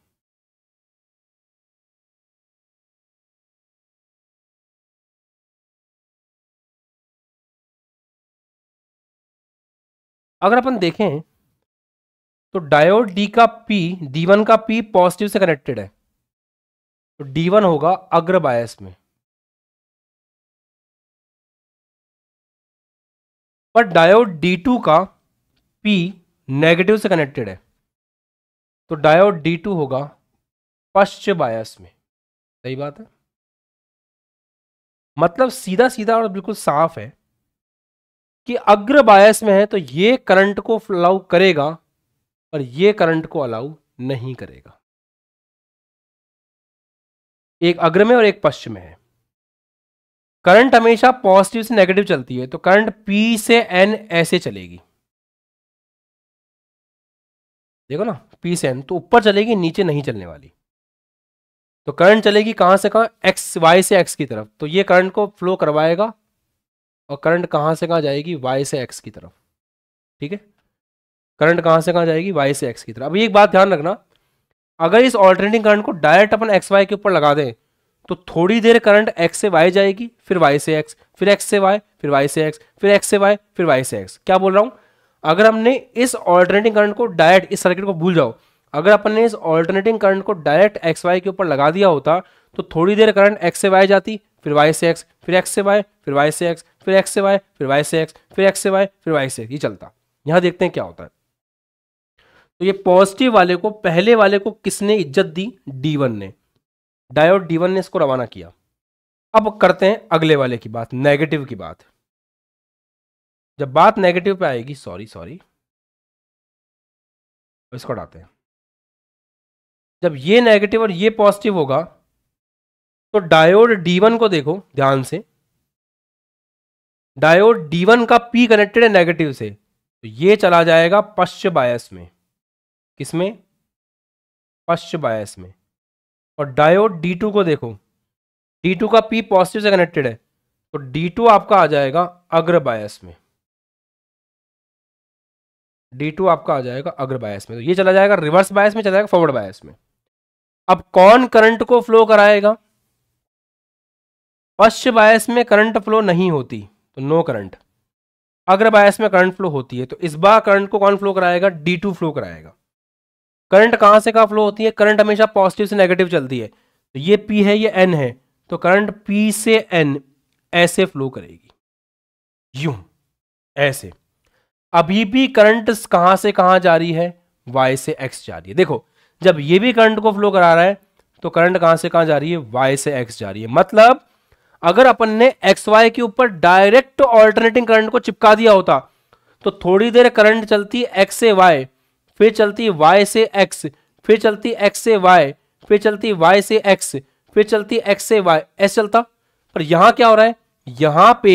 अगर अपन देखें तो डायोड डी का पी डी वन का पी पॉजिटिव से कनेक्टेड है तो डी वन होगा अग्र बायस में पर डायोड डी टू का पी नेगेटिव से कनेक्टेड है तो डायोड डी टू होगा पश्च बायस में सही बात है मतलब सीधा सीधा और बिल्कुल साफ है कि अग्र बायस में है तो ये करंट को अलाउ करेगा और ये करंट को अलाउ नहीं करेगा एक अग्र में और एक पश्चिम में है करंट हमेशा पॉजिटिव से नेगेटिव चलती है तो करंट पी से एन ऐसे चलेगी देखो ना पी से एन तो ऊपर चलेगी नीचे नहीं चलने वाली तो करंट चलेगी कहां से कहां एक्स वाई से एक्स की तरफ तो ये करंट को फ्लो करवाएगा और करंट कहाँ से कहाँ जाएगी वाई से एक्स की तरफ ठीक है करंट कहाँ से कहाँ जाएगी वाई से एक्स की तरफ अब एक बात ध्यान रखना अगर इस ऑल्टरनेटिंग करंट को डायरेक्ट अपन एक्स वाई के ऊपर लगा दें तो थोड़ी देर करंट एक्स से वाई जाएगी फिर वाई से एक्स फिर एक्स से वाई फिर वाई से एक्स फिर एक्स से वाई फिर वाई से एक्स क्या बोल रहा हूँ अगर हमने इस ऑल्टरनेटिंग करंट को डायरेक्ट इस सर्किट को भूल जाओ अगर अपन ने इस ऑल्टरनेटिंग करंट को डायरेक्ट एक्स वाई के ऊपर लगा दिया होता तो थोड़ी देर करंट एक्स से वाई जाती फिर वाई से एक्स फिर एक्स से वाई फिर वाई से एक्स फिर एक्स से वाई फिर वाई से एक्स फिर एक्स से वाई फिर वाई से ये चलता यहां देखते हैं क्या होता है तो ये पॉजिटिव वाले को पहले वाले को किसने इज्जत दी डी वन ने डायोड डी वन ने इसको रवाना किया अब करते हैं अगले वाले की बात नेगेटिव की बात जब बात नेगेटिव पे आएगी सॉरी सॉरी इसको हटाते हैं जब ये नेगेटिव और ये पॉजिटिव होगा तो डायोड डी वन को देखो ध्यान से डायोड D1 का P कनेक्टेड है नेगेटिव से तो ये चला जाएगा पश्च बायस में किसमें पश्च बायस में और डायोड D2 को देखो D2 का P पॉजिटिव से कनेक्टेड है तो D2 आपका आ जाएगा अग्र बायस में D2 आपका आ जाएगा अग्र बायस में तो ये चला जाएगा रिवर्स बायस में चला जाएगा फॉरवर्ड बायस में अब कौन करंट को फ्लो कराएगा पश्च बायस में करंट फ्लो नहीं होती तो नो करंट अगर बायस में करंट फ्लो होती है तो इस बार करंट को कौन फ्लो कराएगा डी टू फ्लो कराएगा करंट कहां से कहा फ्लो होती है करंट हमेशा पॉजिटिव से नेगेटिव चलती है तो ये पी है ये एन है तो करंट पी से एन ऐसे फ्लो करेगी यू ऐसे अभी भी करंट कहां से कहां जा रही है वाई से एक्स जा रही है देखो जब ये भी करंट को फ्लो करा रहा है तो करंट कहां से कहां जा रही है वाई से एक्स जा रही है मतलब अगर अपन ने एक्स वाई के ऊपर डायरेक्ट ऑल्टरनेटिंग करंट को चिपका दिया होता तो थोड़ी देर करंट चलती एक्स से वाई फिर चलती वाई से एक्स फिर चलती एक्स से वाई फिर चलती वाई से एक्स फिर चलती एक्स से वाई ऐसे चलता पर यहां क्या हो रहा है यहां पे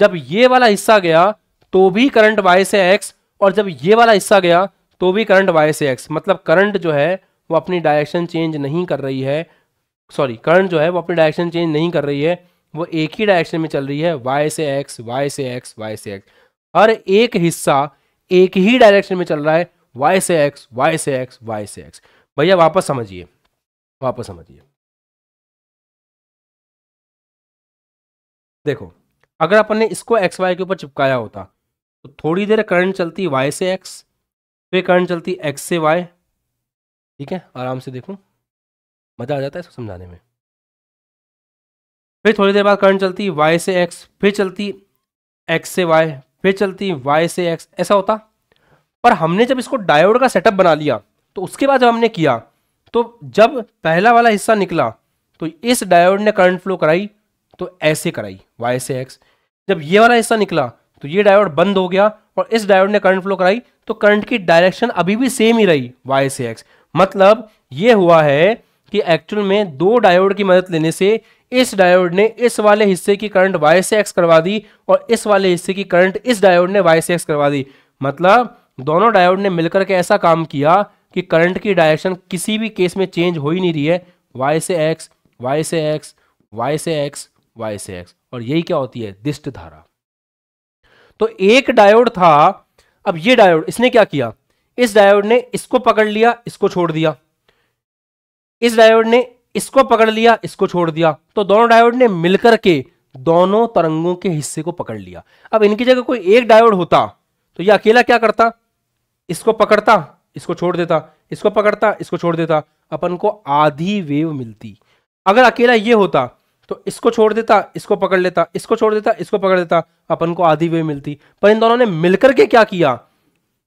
जब ये वाला हिस्सा गया तो भी करंट वाई से एक्स और जब ये वाला हिस्सा गया तो भी करंट वाई से एक्स मतलब करंट जो है वो अपनी डायरेक्शन चेंज नहीं कर रही है सॉरी करंट जो है वो अपनी डायरेक्शन चेंज नहीं कर रही है वो एक ही डायरेक्शन में चल रही है वाई से एक्स वाई से एक्स वाई से एक्स हर एक हिस्सा एक ही डायरेक्शन में चल रहा है वाई से एक्स वाई से एक्स वाई से एक्स भैया वापस समझिए वापस समझिए देखो अगर अपन ने इसको एक्स वाई के ऊपर चिपकाया होता तो थोड़ी देर करंट चलती वाई से एक्स फिर करंट चलती एक्स से वाई ठीक है आराम से देखूं मज़ा आ जाता है इसको समझाने में फिर थोड़ी देर बाद करंट चलती वाई से एक्स फिर चलती एक्स से वाई फिर चलती वाई से एक्स ऐसा होता पर हमने जब इसको डायोड का सेटअप बना लिया तो उसके बाद जब हमने किया तो जब पहला वाला हिस्सा निकला तो इस डायोड ने करंट फ्लो कराई तो ऐसे कराई वाई से एक्स जब ये वाला हिस्सा निकला तो ये डायोड बंद हो गया और इस डायोड ने करंट फ्लो कराई तो करंट की डायरेक्शन अभी भी सेम ही रही वाई से एक्स मतलब ये हुआ है कि एक्चुअल में दो डायोड की मदद लेने से इस डायोड ने इस वाले हिस्से की करंट वाई से एक्स करवा दी और इस वाले हिस्से की करंट इस डायोड ने वाई से एक्स करवा दी मतलब दोनों डायोड ने मिलकर के ऐसा काम किया कि करंट की डायरेक्शन किसी भी केस में चेंज हो ही नहीं रही है वाई से एक्स वाई से एक्स वाई से एक्स वाई से एक्स और यही क्या होती है दिष्ट धारा तो एक डायोड था अब ये डायोड इसने क्या किया इस डायोड ने इसको पकड़ लिया इसको छोड़ दिया इस डायोड ने इसको पकड़ लिया इसको छोड़ दिया तो दोनों डायोड ने मिलकर के दोनों तरंगों के हिस्से को पकड़ लिया अब इनकी जगह कोई एक डायोड होता तो यह अकेला क्या करता इसको पकड़ता इसको छोड़ देता इसको पकड़ता इसको छोड़ देता अपन को आधी वेव मिलती अगर अकेला ये होता तो इसको छोड़ देता इसको पकड़ लेता इसको छोड़ देता इसको पकड़ देता अपन को आधी वेव मिलती पर इन दोनों ने मिलकर के क्या किया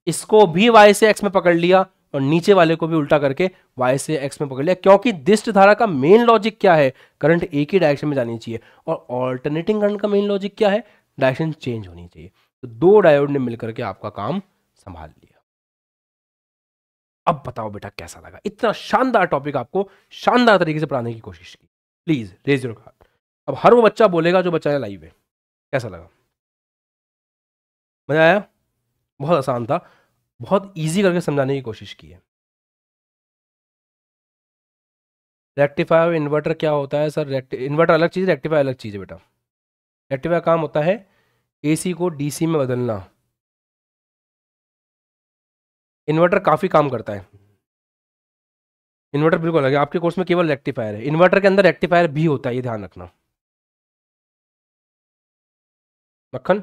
इसको भी वाई से एक्स में पकड़ लिया और नीचे वाले को भी उल्टा करके वाई से एक्स में पकड़ लिया क्योंकि दिष्ट धारा का मेन लॉजिक क्या है करंट एक ही डायरेक्शन में जानी चाहिए और ऑल्टरनेटिंग करंट का मेन लॉजिक क्या है डायरेक्शन चेंज होनी चाहिए तो दो डायोड ने मिलकर के आपका काम संभाल लिया अब बताओ बेटा कैसा लगा इतना शानदार टॉपिक आपको शानदार तरीके से पढ़ाने की कोशिश की प्लीज रेज योर कार्ड अब हर वो बच्चा बोलेगा जो बच्चा लाइव है कैसा लगा मजा आया बहुत आसान था बहुत ईजी करके समझाने की कोशिश की है रेक्टिफायर इन्वर्टर क्या होता है सर इन्वर्टर अलग चीज़ रेक्टिफायर अलग चीज़ है बेटा रेक्टिफायर काम होता है एसी को डीसी में बदलना इन्वर्टर काफ़ी काम करता है इन्वर्टर बिल्कुल अलग है आपके कोर्स में केवल रेक्टिफायर है इन्वर्टर के अंदर रेक्टिफायर भी होता है ये ध्यान रखना मक्खन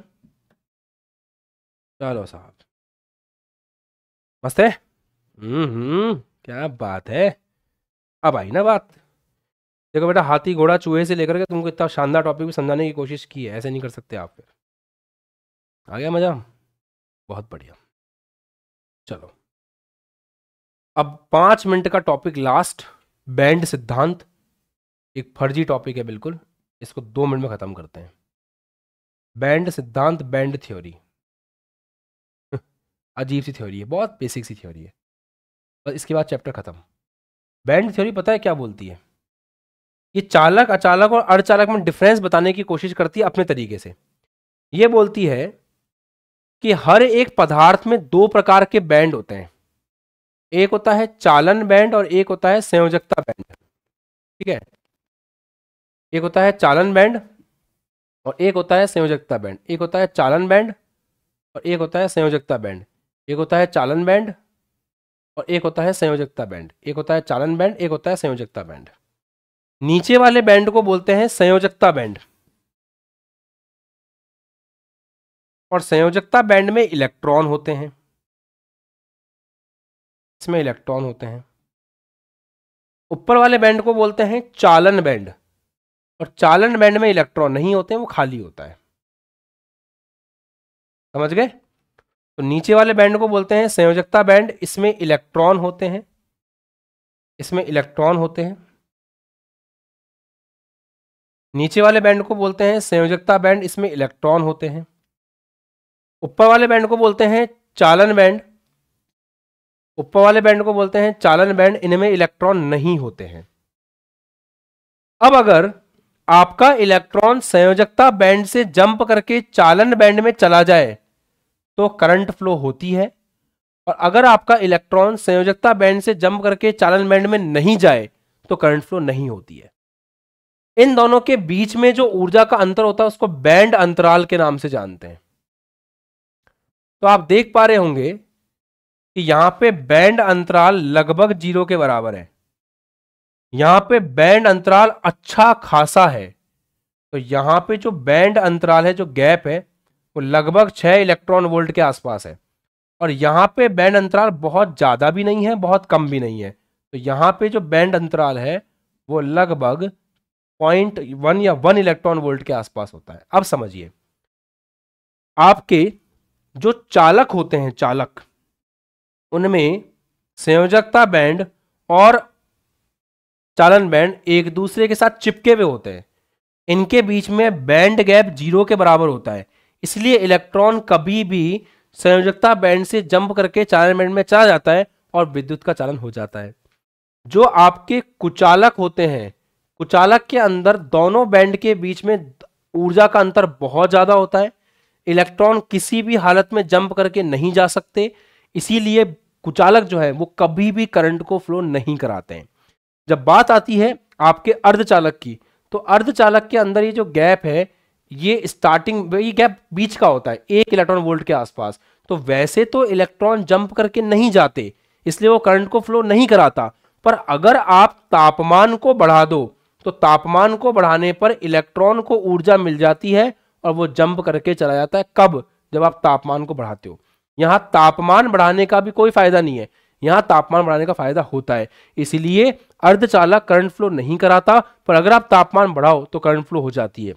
चलो साहब मस्त है हम्म क्या बात है अब आई ना बात देखो बेटा हाथी घोड़ा चूहे से लेकर के तुमको इतना शानदार टॉपिक भी समझाने की कोशिश की है ऐसे नहीं कर सकते आप फिर आ गया मज़ा बहुत बढ़िया चलो अब पाँच मिनट का टॉपिक लास्ट बैंड सिद्धांत एक फर्जी टॉपिक है बिल्कुल इसको दो मिनट में ख़त्म करते हैं बैंड सिद्धांत बैंड थ्योरी अजीब सी थ्योरी है बहुत बेसिक सी थ्योरी है बस इसके बाद चैप्टर ख़त्म बैंड थ्योरी पता है क्या बोलती है ये चालक अचालक और अड़चालक में डिफरेंस बताने की कोशिश करती है अपने तरीके से ये बोलती है कि हर एक पदार्थ में दो प्रकार के बैंड होते हैं एक होता है चालन बैंड और एक होता है संयोजकता बैंड ठीक है एक होता है चालन बैंड और एक होता है संयोजकता बैंड एक होता है चालन बैंड और एक होता है संयोजकता बैंड एक होता है चालन बैंड और एक होता है संयोजकता बैंड एक होता है चालन बैंड एक होता है संयोजकता बैंड नीचे वाले बैंड को बोलते हैं संयोजकता बैंड और संयोजकता बैंड में इलेक्ट्रॉन होते हैं इसमें इलेक्ट्रॉन होते हैं ऊपर वाले बैंड को बोलते हैं चालन बैंड और चालन बैंड में इलेक्ट्रॉन नहीं होते हैं, वो खाली होता है समझ गए तो नीचे वाले बैंड को बोलते हैं संयोजकता बैंड इसमें इलेक्ट्रॉन होते हैं इसमें इलेक्ट्रॉन होते हैं नीचे वाले बैंड को बोलते हैं संयोजकता बैंड इसमें इलेक्ट्रॉन होते हैं ऊपर वाले बैंड को बोलते हैं चालन बैंड ऊपर वाले बैंड को बोलते हैं चालन बैंड इनमें इलेक्ट्रॉन नहीं होते हैं अब अगर आपका इलेक्ट्रॉन संयोजकता बैंड से जंप करके चालन बैंड में चला जाए तो करंट फ्लो होती है और अगर आपका इलेक्ट्रॉन संयोजकता बैंड से जंप करके चालन बैंड में नहीं जाए तो करंट फ्लो नहीं होती है इन दोनों के बीच में जो ऊर्जा का अंतर होता है उसको बैंड अंतराल के नाम से जानते हैं तो आप देख पा रहे होंगे कि यहां पे बैंड अंतराल लगभग जीरो के बराबर है यहां पे बैंड अंतराल अच्छा खासा है तो यहां पे जो बैंड अंतराल है जो गैप है वो लगभग छः इलेक्ट्रॉन वोल्ट के आसपास है और यहाँ पे बैंड अंतराल बहुत ज़्यादा भी नहीं है बहुत कम भी नहीं है तो यहाँ पे जो बैंड अंतराल है वो लगभग पॉइंट वन या वन इलेक्ट्रॉन वोल्ट के आसपास होता है अब समझिए आपके जो चालक होते हैं चालक उनमें संयोजकता बैंड और चालन बैंड एक दूसरे के साथ चिपके हुए होते हैं इनके बीच में बैंड गैप जीरो के बराबर होता है इसलिए इलेक्ट्रॉन कभी भी संयोजकता बैंड से जंप करके चालन बैंड में चला जाता है और विद्युत का चालन हो जाता है जो आपके कुचालक होते हैं कुचालक के अंदर दोनों बैंड के बीच में ऊर्जा का अंतर बहुत ज़्यादा होता है इलेक्ट्रॉन किसी भी हालत में जंप करके नहीं जा सकते इसीलिए कुचालक जो है वो कभी भी करंट को फ्लो नहीं कराते हैं जब बात आती है आपके अर्धचालक की तो अर्धचालक के अंदर ये जो गैप है ये स्टार्टिंग ये गैप बीच का होता है एक इलेक्ट्रॉन वोल्ट के आसपास तो वैसे तो इलेक्ट्रॉन जंप करके नहीं जाते इसलिए वो करंट को फ्लो नहीं कराता पर अगर आप तापमान को बढ़ा दो तो तापमान को बढ़ाने पर इलेक्ट्रॉन को ऊर्जा मिल जाती है और वो जंप करके चला जाता है कब जब आप तापमान को बढ़ाते हो यहाँ तापमान बढ़ाने का भी कोई फायदा नहीं है यहाँ तापमान बढ़ाने का फायदा होता है इसलिए अर्धचालक करंट फ्लो नहीं कराता पर अगर आप तापमान बढ़ाओ तो करंट फ्लो हो जाती है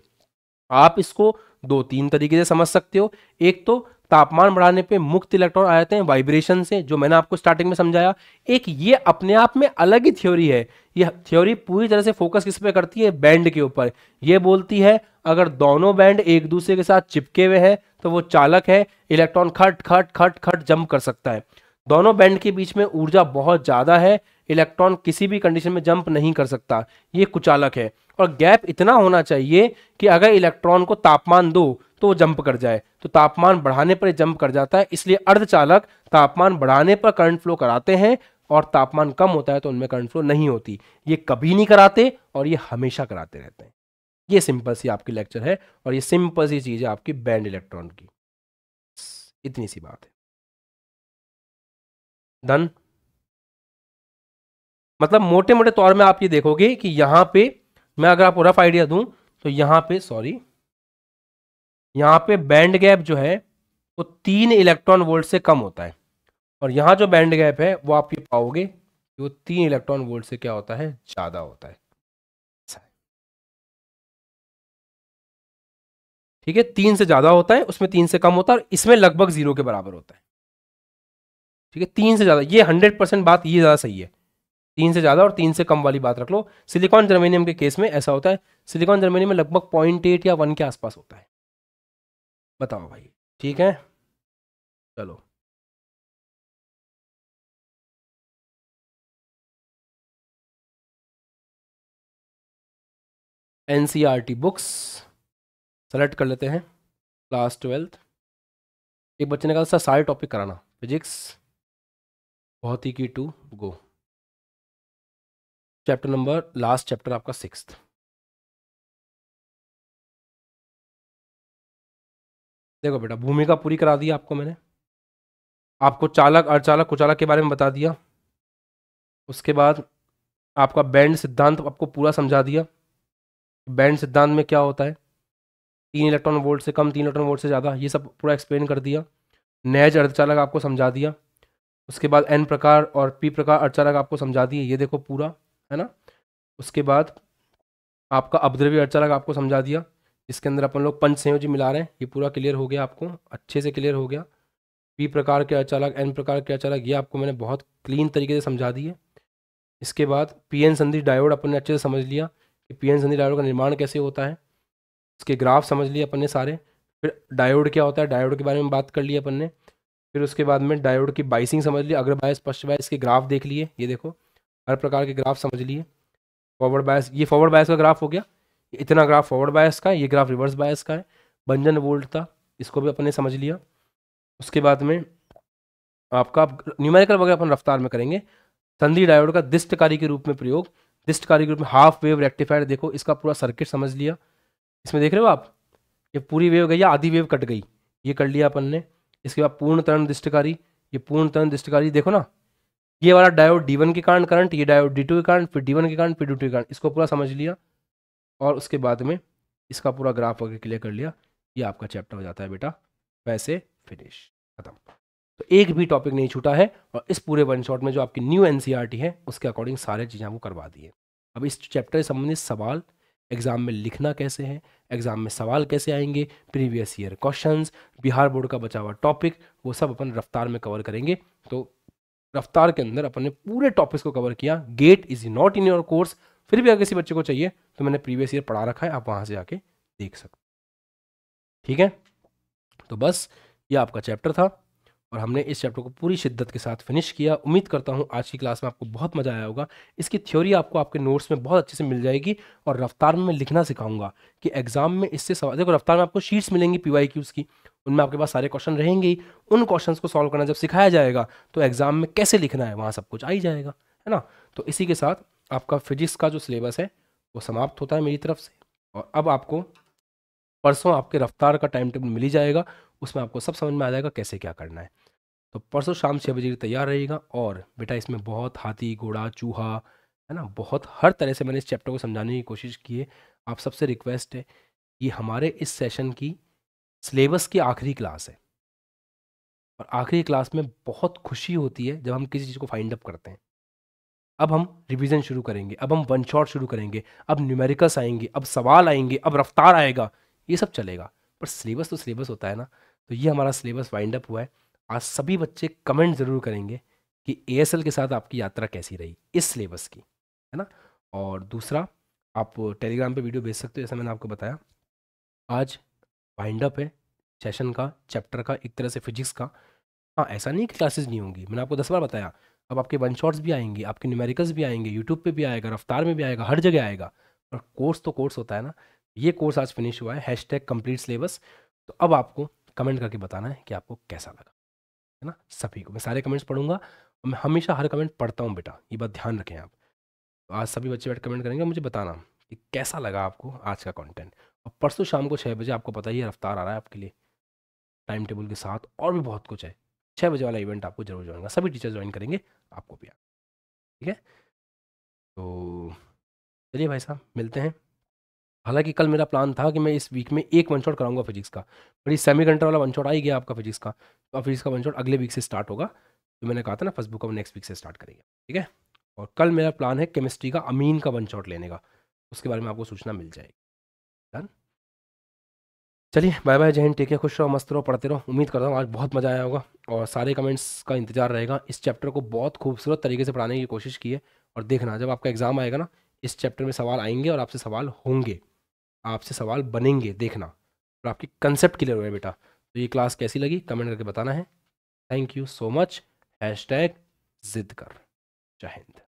आप इसको दो तीन तरीके से समझ सकते हो एक तो तापमान बढ़ाने पे मुक्त इलेक्ट्रॉन आ जाते हैं वाइब्रेशन से जो मैंने आपको स्टार्टिंग में समझाया एक ये अपने आप में अलग ही थ्योरी है यह थ्योरी पूरी तरह से फोकस किस पे करती है बैंड के ऊपर ये बोलती है अगर दोनों बैंड एक दूसरे के साथ चिपके हुए हैं तो वो चालक है इलेक्ट्रॉन खट खट खट खट जम्प कर सकता है दोनों बैंड के बीच में ऊर्जा बहुत ज़्यादा है इलेक्ट्रॉन किसी भी कंडीशन में जंप नहीं कर सकता ये कुचालक है और गैप इतना होना चाहिए कि अगर इलेक्ट्रॉन को तापमान दो तो वो जंप कर जाए तो तापमान बढ़ाने पर जंप कर जाता है इसलिए अर्धचालक तापमान बढ़ाने पर करंट फ्लो कराते हैं और तापमान कम होता है तो उनमें करंट फ्लो नहीं होती ये कभी नहीं कराते और ये हमेशा कराते रहते हैं ये सिंपल सी आपकी लेक्चर है और ये सिंपल सी चीज़ है आपकी बैंड इलेक्ट्रॉन की इतनी सी बात है धन मतलब मोटे मोटे तौर में आप ये देखोगे कि यहाँ पे मैं अगर आपको रफ आइडिया दूँ तो यहाँ पे सॉरी यहाँ पे बैंड गैप जो है वो तीन इलेक्ट्रॉन वोल्ट से कम होता है और यहाँ जो बैंड गैप है वो आप ये पाओगे कि वो तीन इलेक्ट्रॉन वोल्ट से क्या होता है ज़्यादा होता है ठीक है तीन से ज़्यादा होता है उसमें तीन से कम होता है और इसमें लगभग जीरो के बराबर होता है ठीक है तीन से ज़्यादा ये हंड्रेड परसेंट बात ये ज़्यादा सही है तीन से ज़्यादा और तीन से कम वाली बात रख लो सिलिकॉन जर्मेनियम के केस में ऐसा होता है सिलिकॉन जर्मेनियम में लगभग पॉइंट एट या वन के आसपास होता है बताओ भाई ठीक है चलो N C R T books select कर लेते हैं क्लास ट्वेल्थ एक बच्चे ने कहा सर सारे टॉपिक कराना फिजिक्स बहुत ही की टू गो चैप्टर नंबर लास्ट चैप्टर आपका सिक्स देखो बेटा भूमिका पूरी करा दी आपको मैंने आपको चालक अचालक कुचालक के बारे में बता दिया उसके बाद आपका बैंड सिद्धांत आपको पूरा समझा दिया बैंड सिद्धांत में क्या होता है तीन इलेक्ट्रॉन वोल्ट से कम तीन इलेक्ट्रॉन वोल्ट से ज़्यादा ये सब पूरा एक्सप्लेन कर दिया नैज अर्धचालक आपको समझा दिया उसके बाद एन प्रकार और पी प्रकार अर्धचालक आपको समझा दिए ये देखो पूरा है ना उसके बाद आपका अपद्रवी अर्चालक आपको समझा दिया इसके अंदर अपन लोग पंच संयोजी मिला रहे हैं ये पूरा क्लियर हो गया आपको अच्छे से क्लियर हो गया पी प्रकार के अचालक एन प्रकार के अचालक ये आपको मैंने बहुत क्लीन तरीके से समझा दिए इसके बाद पी एन संधि डायोड अपन ने अच्छे से समझ लिया कि पी एन संधि डायोड का निर्माण कैसे होता है इसके ग्राफ समझ लिए अपन ने सारे फिर डायोड क्या होता है डायोड के बारे में बात कर ली अपन ने फिर उसके बाद में डायोड की बाइसिंग समझ ली अग्र बायस पश्च बायस के ग्राफ देख लिए ये देखो हर प्रकार के ग्राफ समझ लिए फॉरवर्ड बायस ये फॉरवर्ड बायस का ग्राफ हो गया इतना ग्राफ फॉरवर्ड बायस का है ये ग्राफ रिवर्स बायस का है बंजन वोल्ट था इसको भी अपने समझ लिया उसके बाद में आपका न्यूमेरिकल वगैरह अपन रफ्तार में करेंगे संधि डायोड का दिष्टकारी के रूप में प्रयोग दिष्टकारी के रूप में हाफ वेव रेक्टिफायर देखो इसका पूरा सर्किट समझ लिया इसमें देख रहे हो आप ये पूरी वेव गई या आधी वेव कट गई ये कर लिया अपन ने इसके बाद पूर्ण तरण दिष्टकारी ये पूर्ण तरण दृष्टिकारी देखो ना ये वाला डायोड डी वन के कारण करंट ये डायोड डी टू के कारण फिर डी वन के कारण फिर डी टू के कारण इसको पूरा समझ लिया और उसके बाद में इसका पूरा ग्राफ वगैरह क्लियर कर लिया ये आपका चैप्टर हो जाता है बेटा वैसे फिनिश खत्म तो एक भी टॉपिक नहीं छूटा है और इस पूरे वन शॉट में जो आपकी न्यू एन e है उसके अकॉर्डिंग सारे चीज़ें आपको करवा दिए अब इस चैप्टर से संबंधित सवाल एग्ज़ाम में लिखना कैसे है एग्ज़ाम में सवाल कैसे आएंगे previous year questions Bihar board का बचा हुआ टॉपिक वो सब अपन रफ्तार में कवर करेंगे तो रफ्तार के अंदर अपन ने पूरे टॉपिक्स को कवर किया gate is not in your course फिर भी अगर किसी बच्चे को चाहिए तो मैंने प्रीवियस ईयर पढ़ा रखा है आप वहां से आके देख सकते ठीक है तो बस ये आपका चैप्टर था और हमने इस चैप्टर को पूरी शिद्दत के साथ फिनिश किया उम्मीद करता हूँ आज की क्लास में आपको बहुत मज़ा आया होगा इसकी थ्योरी आपको आपके नोट्स में बहुत अच्छे से मिल जाएगी और रफ्तार में मैं लिखना सिखाऊंगा कि एग्ज़ाम में इससे सवाल देखो रफ्तार में आपको शीट्स मिलेंगी पी वाई की उसकी उनमें आपके पास सारे क्वेश्चन रहेंगे ही उन क्वेश्चंस को सॉल्व करना जब सिखाया जाएगा तो एग्ज़ाम में कैसे लिखना है वहाँ सब कुछ आ ही जाएगा है ना तो इसी के साथ आपका फिजिक्स का जो सिलेबस है वो समाप्त होता है मेरी तरफ से और अब आपको परसों आपके रफ्तार का टाइम टेबल मिल ही जाएगा उसमें आपको सब समझ में आ जाएगा कैसे क्या करना है तो परसों शाम छः बजे तैयार रहेगा और बेटा इसमें बहुत हाथी घोड़ा चूहा है ना बहुत हर तरह से मैंने इस चैप्टर को समझाने की कोशिश की है आप सबसे रिक्वेस्ट है ये हमारे इस सेशन की सिलेबस की आखिरी क्लास है और आखिरी क्लास में बहुत खुशी होती है जब हम किसी चीज़ को फाइंड अप करते हैं अब हम रिवीजन शुरू करेंगे अब हम वन शॉट शुरू करेंगे अब न्यूमेरिकल्स आएंगे अब सवाल आएंगे अब रफ्तार आएगा ये सब चलेगा पर सिलेबस तो सिलेबस होता है ना तो ये हमारा सिलेबस वाइंड अप हुआ है आज सभी बच्चे कमेंट ज़रूर करेंगे कि ए के साथ आपकी यात्रा कैसी रही इस सिलेबस की है ना और दूसरा आप टेलीग्राम पे वीडियो भेज सकते हो जैसा मैंने आपको बताया आज वाइंड अप है सेशन का चैप्टर का एक तरह से फिजिक्स का हाँ ऐसा नहीं कि क्लासेस नहीं होंगी मैंने आपको दस बार बताया अब आपके वन शॉट्स भी आएंगे आपके न्यूमेरिकल्स भी आएंगे यूट्यूब पे भी आएगा रफ्तार में भी आएगा हर जगह आएगा पर कोर्स तो कोर्स होता है ना ये कोर्स आज फिनिश हुआ है हैश टैग कम्प्लीट सिलेबस तो अब आपको कमेंट करके बताना है कि आपको कैसा लगा है ना सभी को मैं सारे कमेंट्स पढ़ूंगा और मैं हमेशा हर कमेंट पढ़ता हूँ बेटा ये बात ध्यान रखें आप तो आज सभी बच्चे बैठ कमेंट करेंगे मुझे बताना कि कैसा लगा आपको आज का कॉन्टेंट परसों शाम को छः बजे आपको पता ही है रफ्तार आ रहा है आपके लिए टाइम टेबल के साथ और भी बहुत कुछ है छः बजे वाला इवेंट आपको जरूर ज्वाइन करना सभी टीचर ज्वाइन करेंगे आपको भी ठीक है तो चलिए भाई साहब मिलते हैं हालांकि कल मेरा प्लान था कि मैं इस वीक में एक वन शॉट कराऊंगा फिजिक्स का बड़ी सेमी कंटर वाला वन शॉट आ ही गया आपका फिजिक्स का तो फिजिक्स का वन शॉट अगले वीक से स्टार्ट होगा तो मैंने कहा था ना फर्स्ट बुक हम नेक्स्ट वीक से स्टार्ट करेंगे ठीक है और कल मेरा प्लान है केमिस्ट्री का अमीन का वन शॉट लेने का उसके बारे में आपको सूचना मिल जाएगी डन चलिए बाय बाय जैन टेक है खुश रहो मस्त रहो पढ़ते रहो उम्मीद करता हूँ आज बहुत मज़ा आया होगा और सारे कमेंट्स का इंतजार रहेगा इस चैप्टर को बहुत खूबसूरत तरीके से पढ़ाने की कोशिश की है और देखना जब आपका एग्ज़ाम आएगा ना इस चैप्टर में सवाल आएंगे और आपसे सवाल होंगे आपसे सवाल बनेंगे देखना और आपकी कंसेप्ट क्लियर हुए बेटा तो ये क्लास कैसी लगी कमेंट करके बताना है thank you so much hashtag जिद कर जय हिंद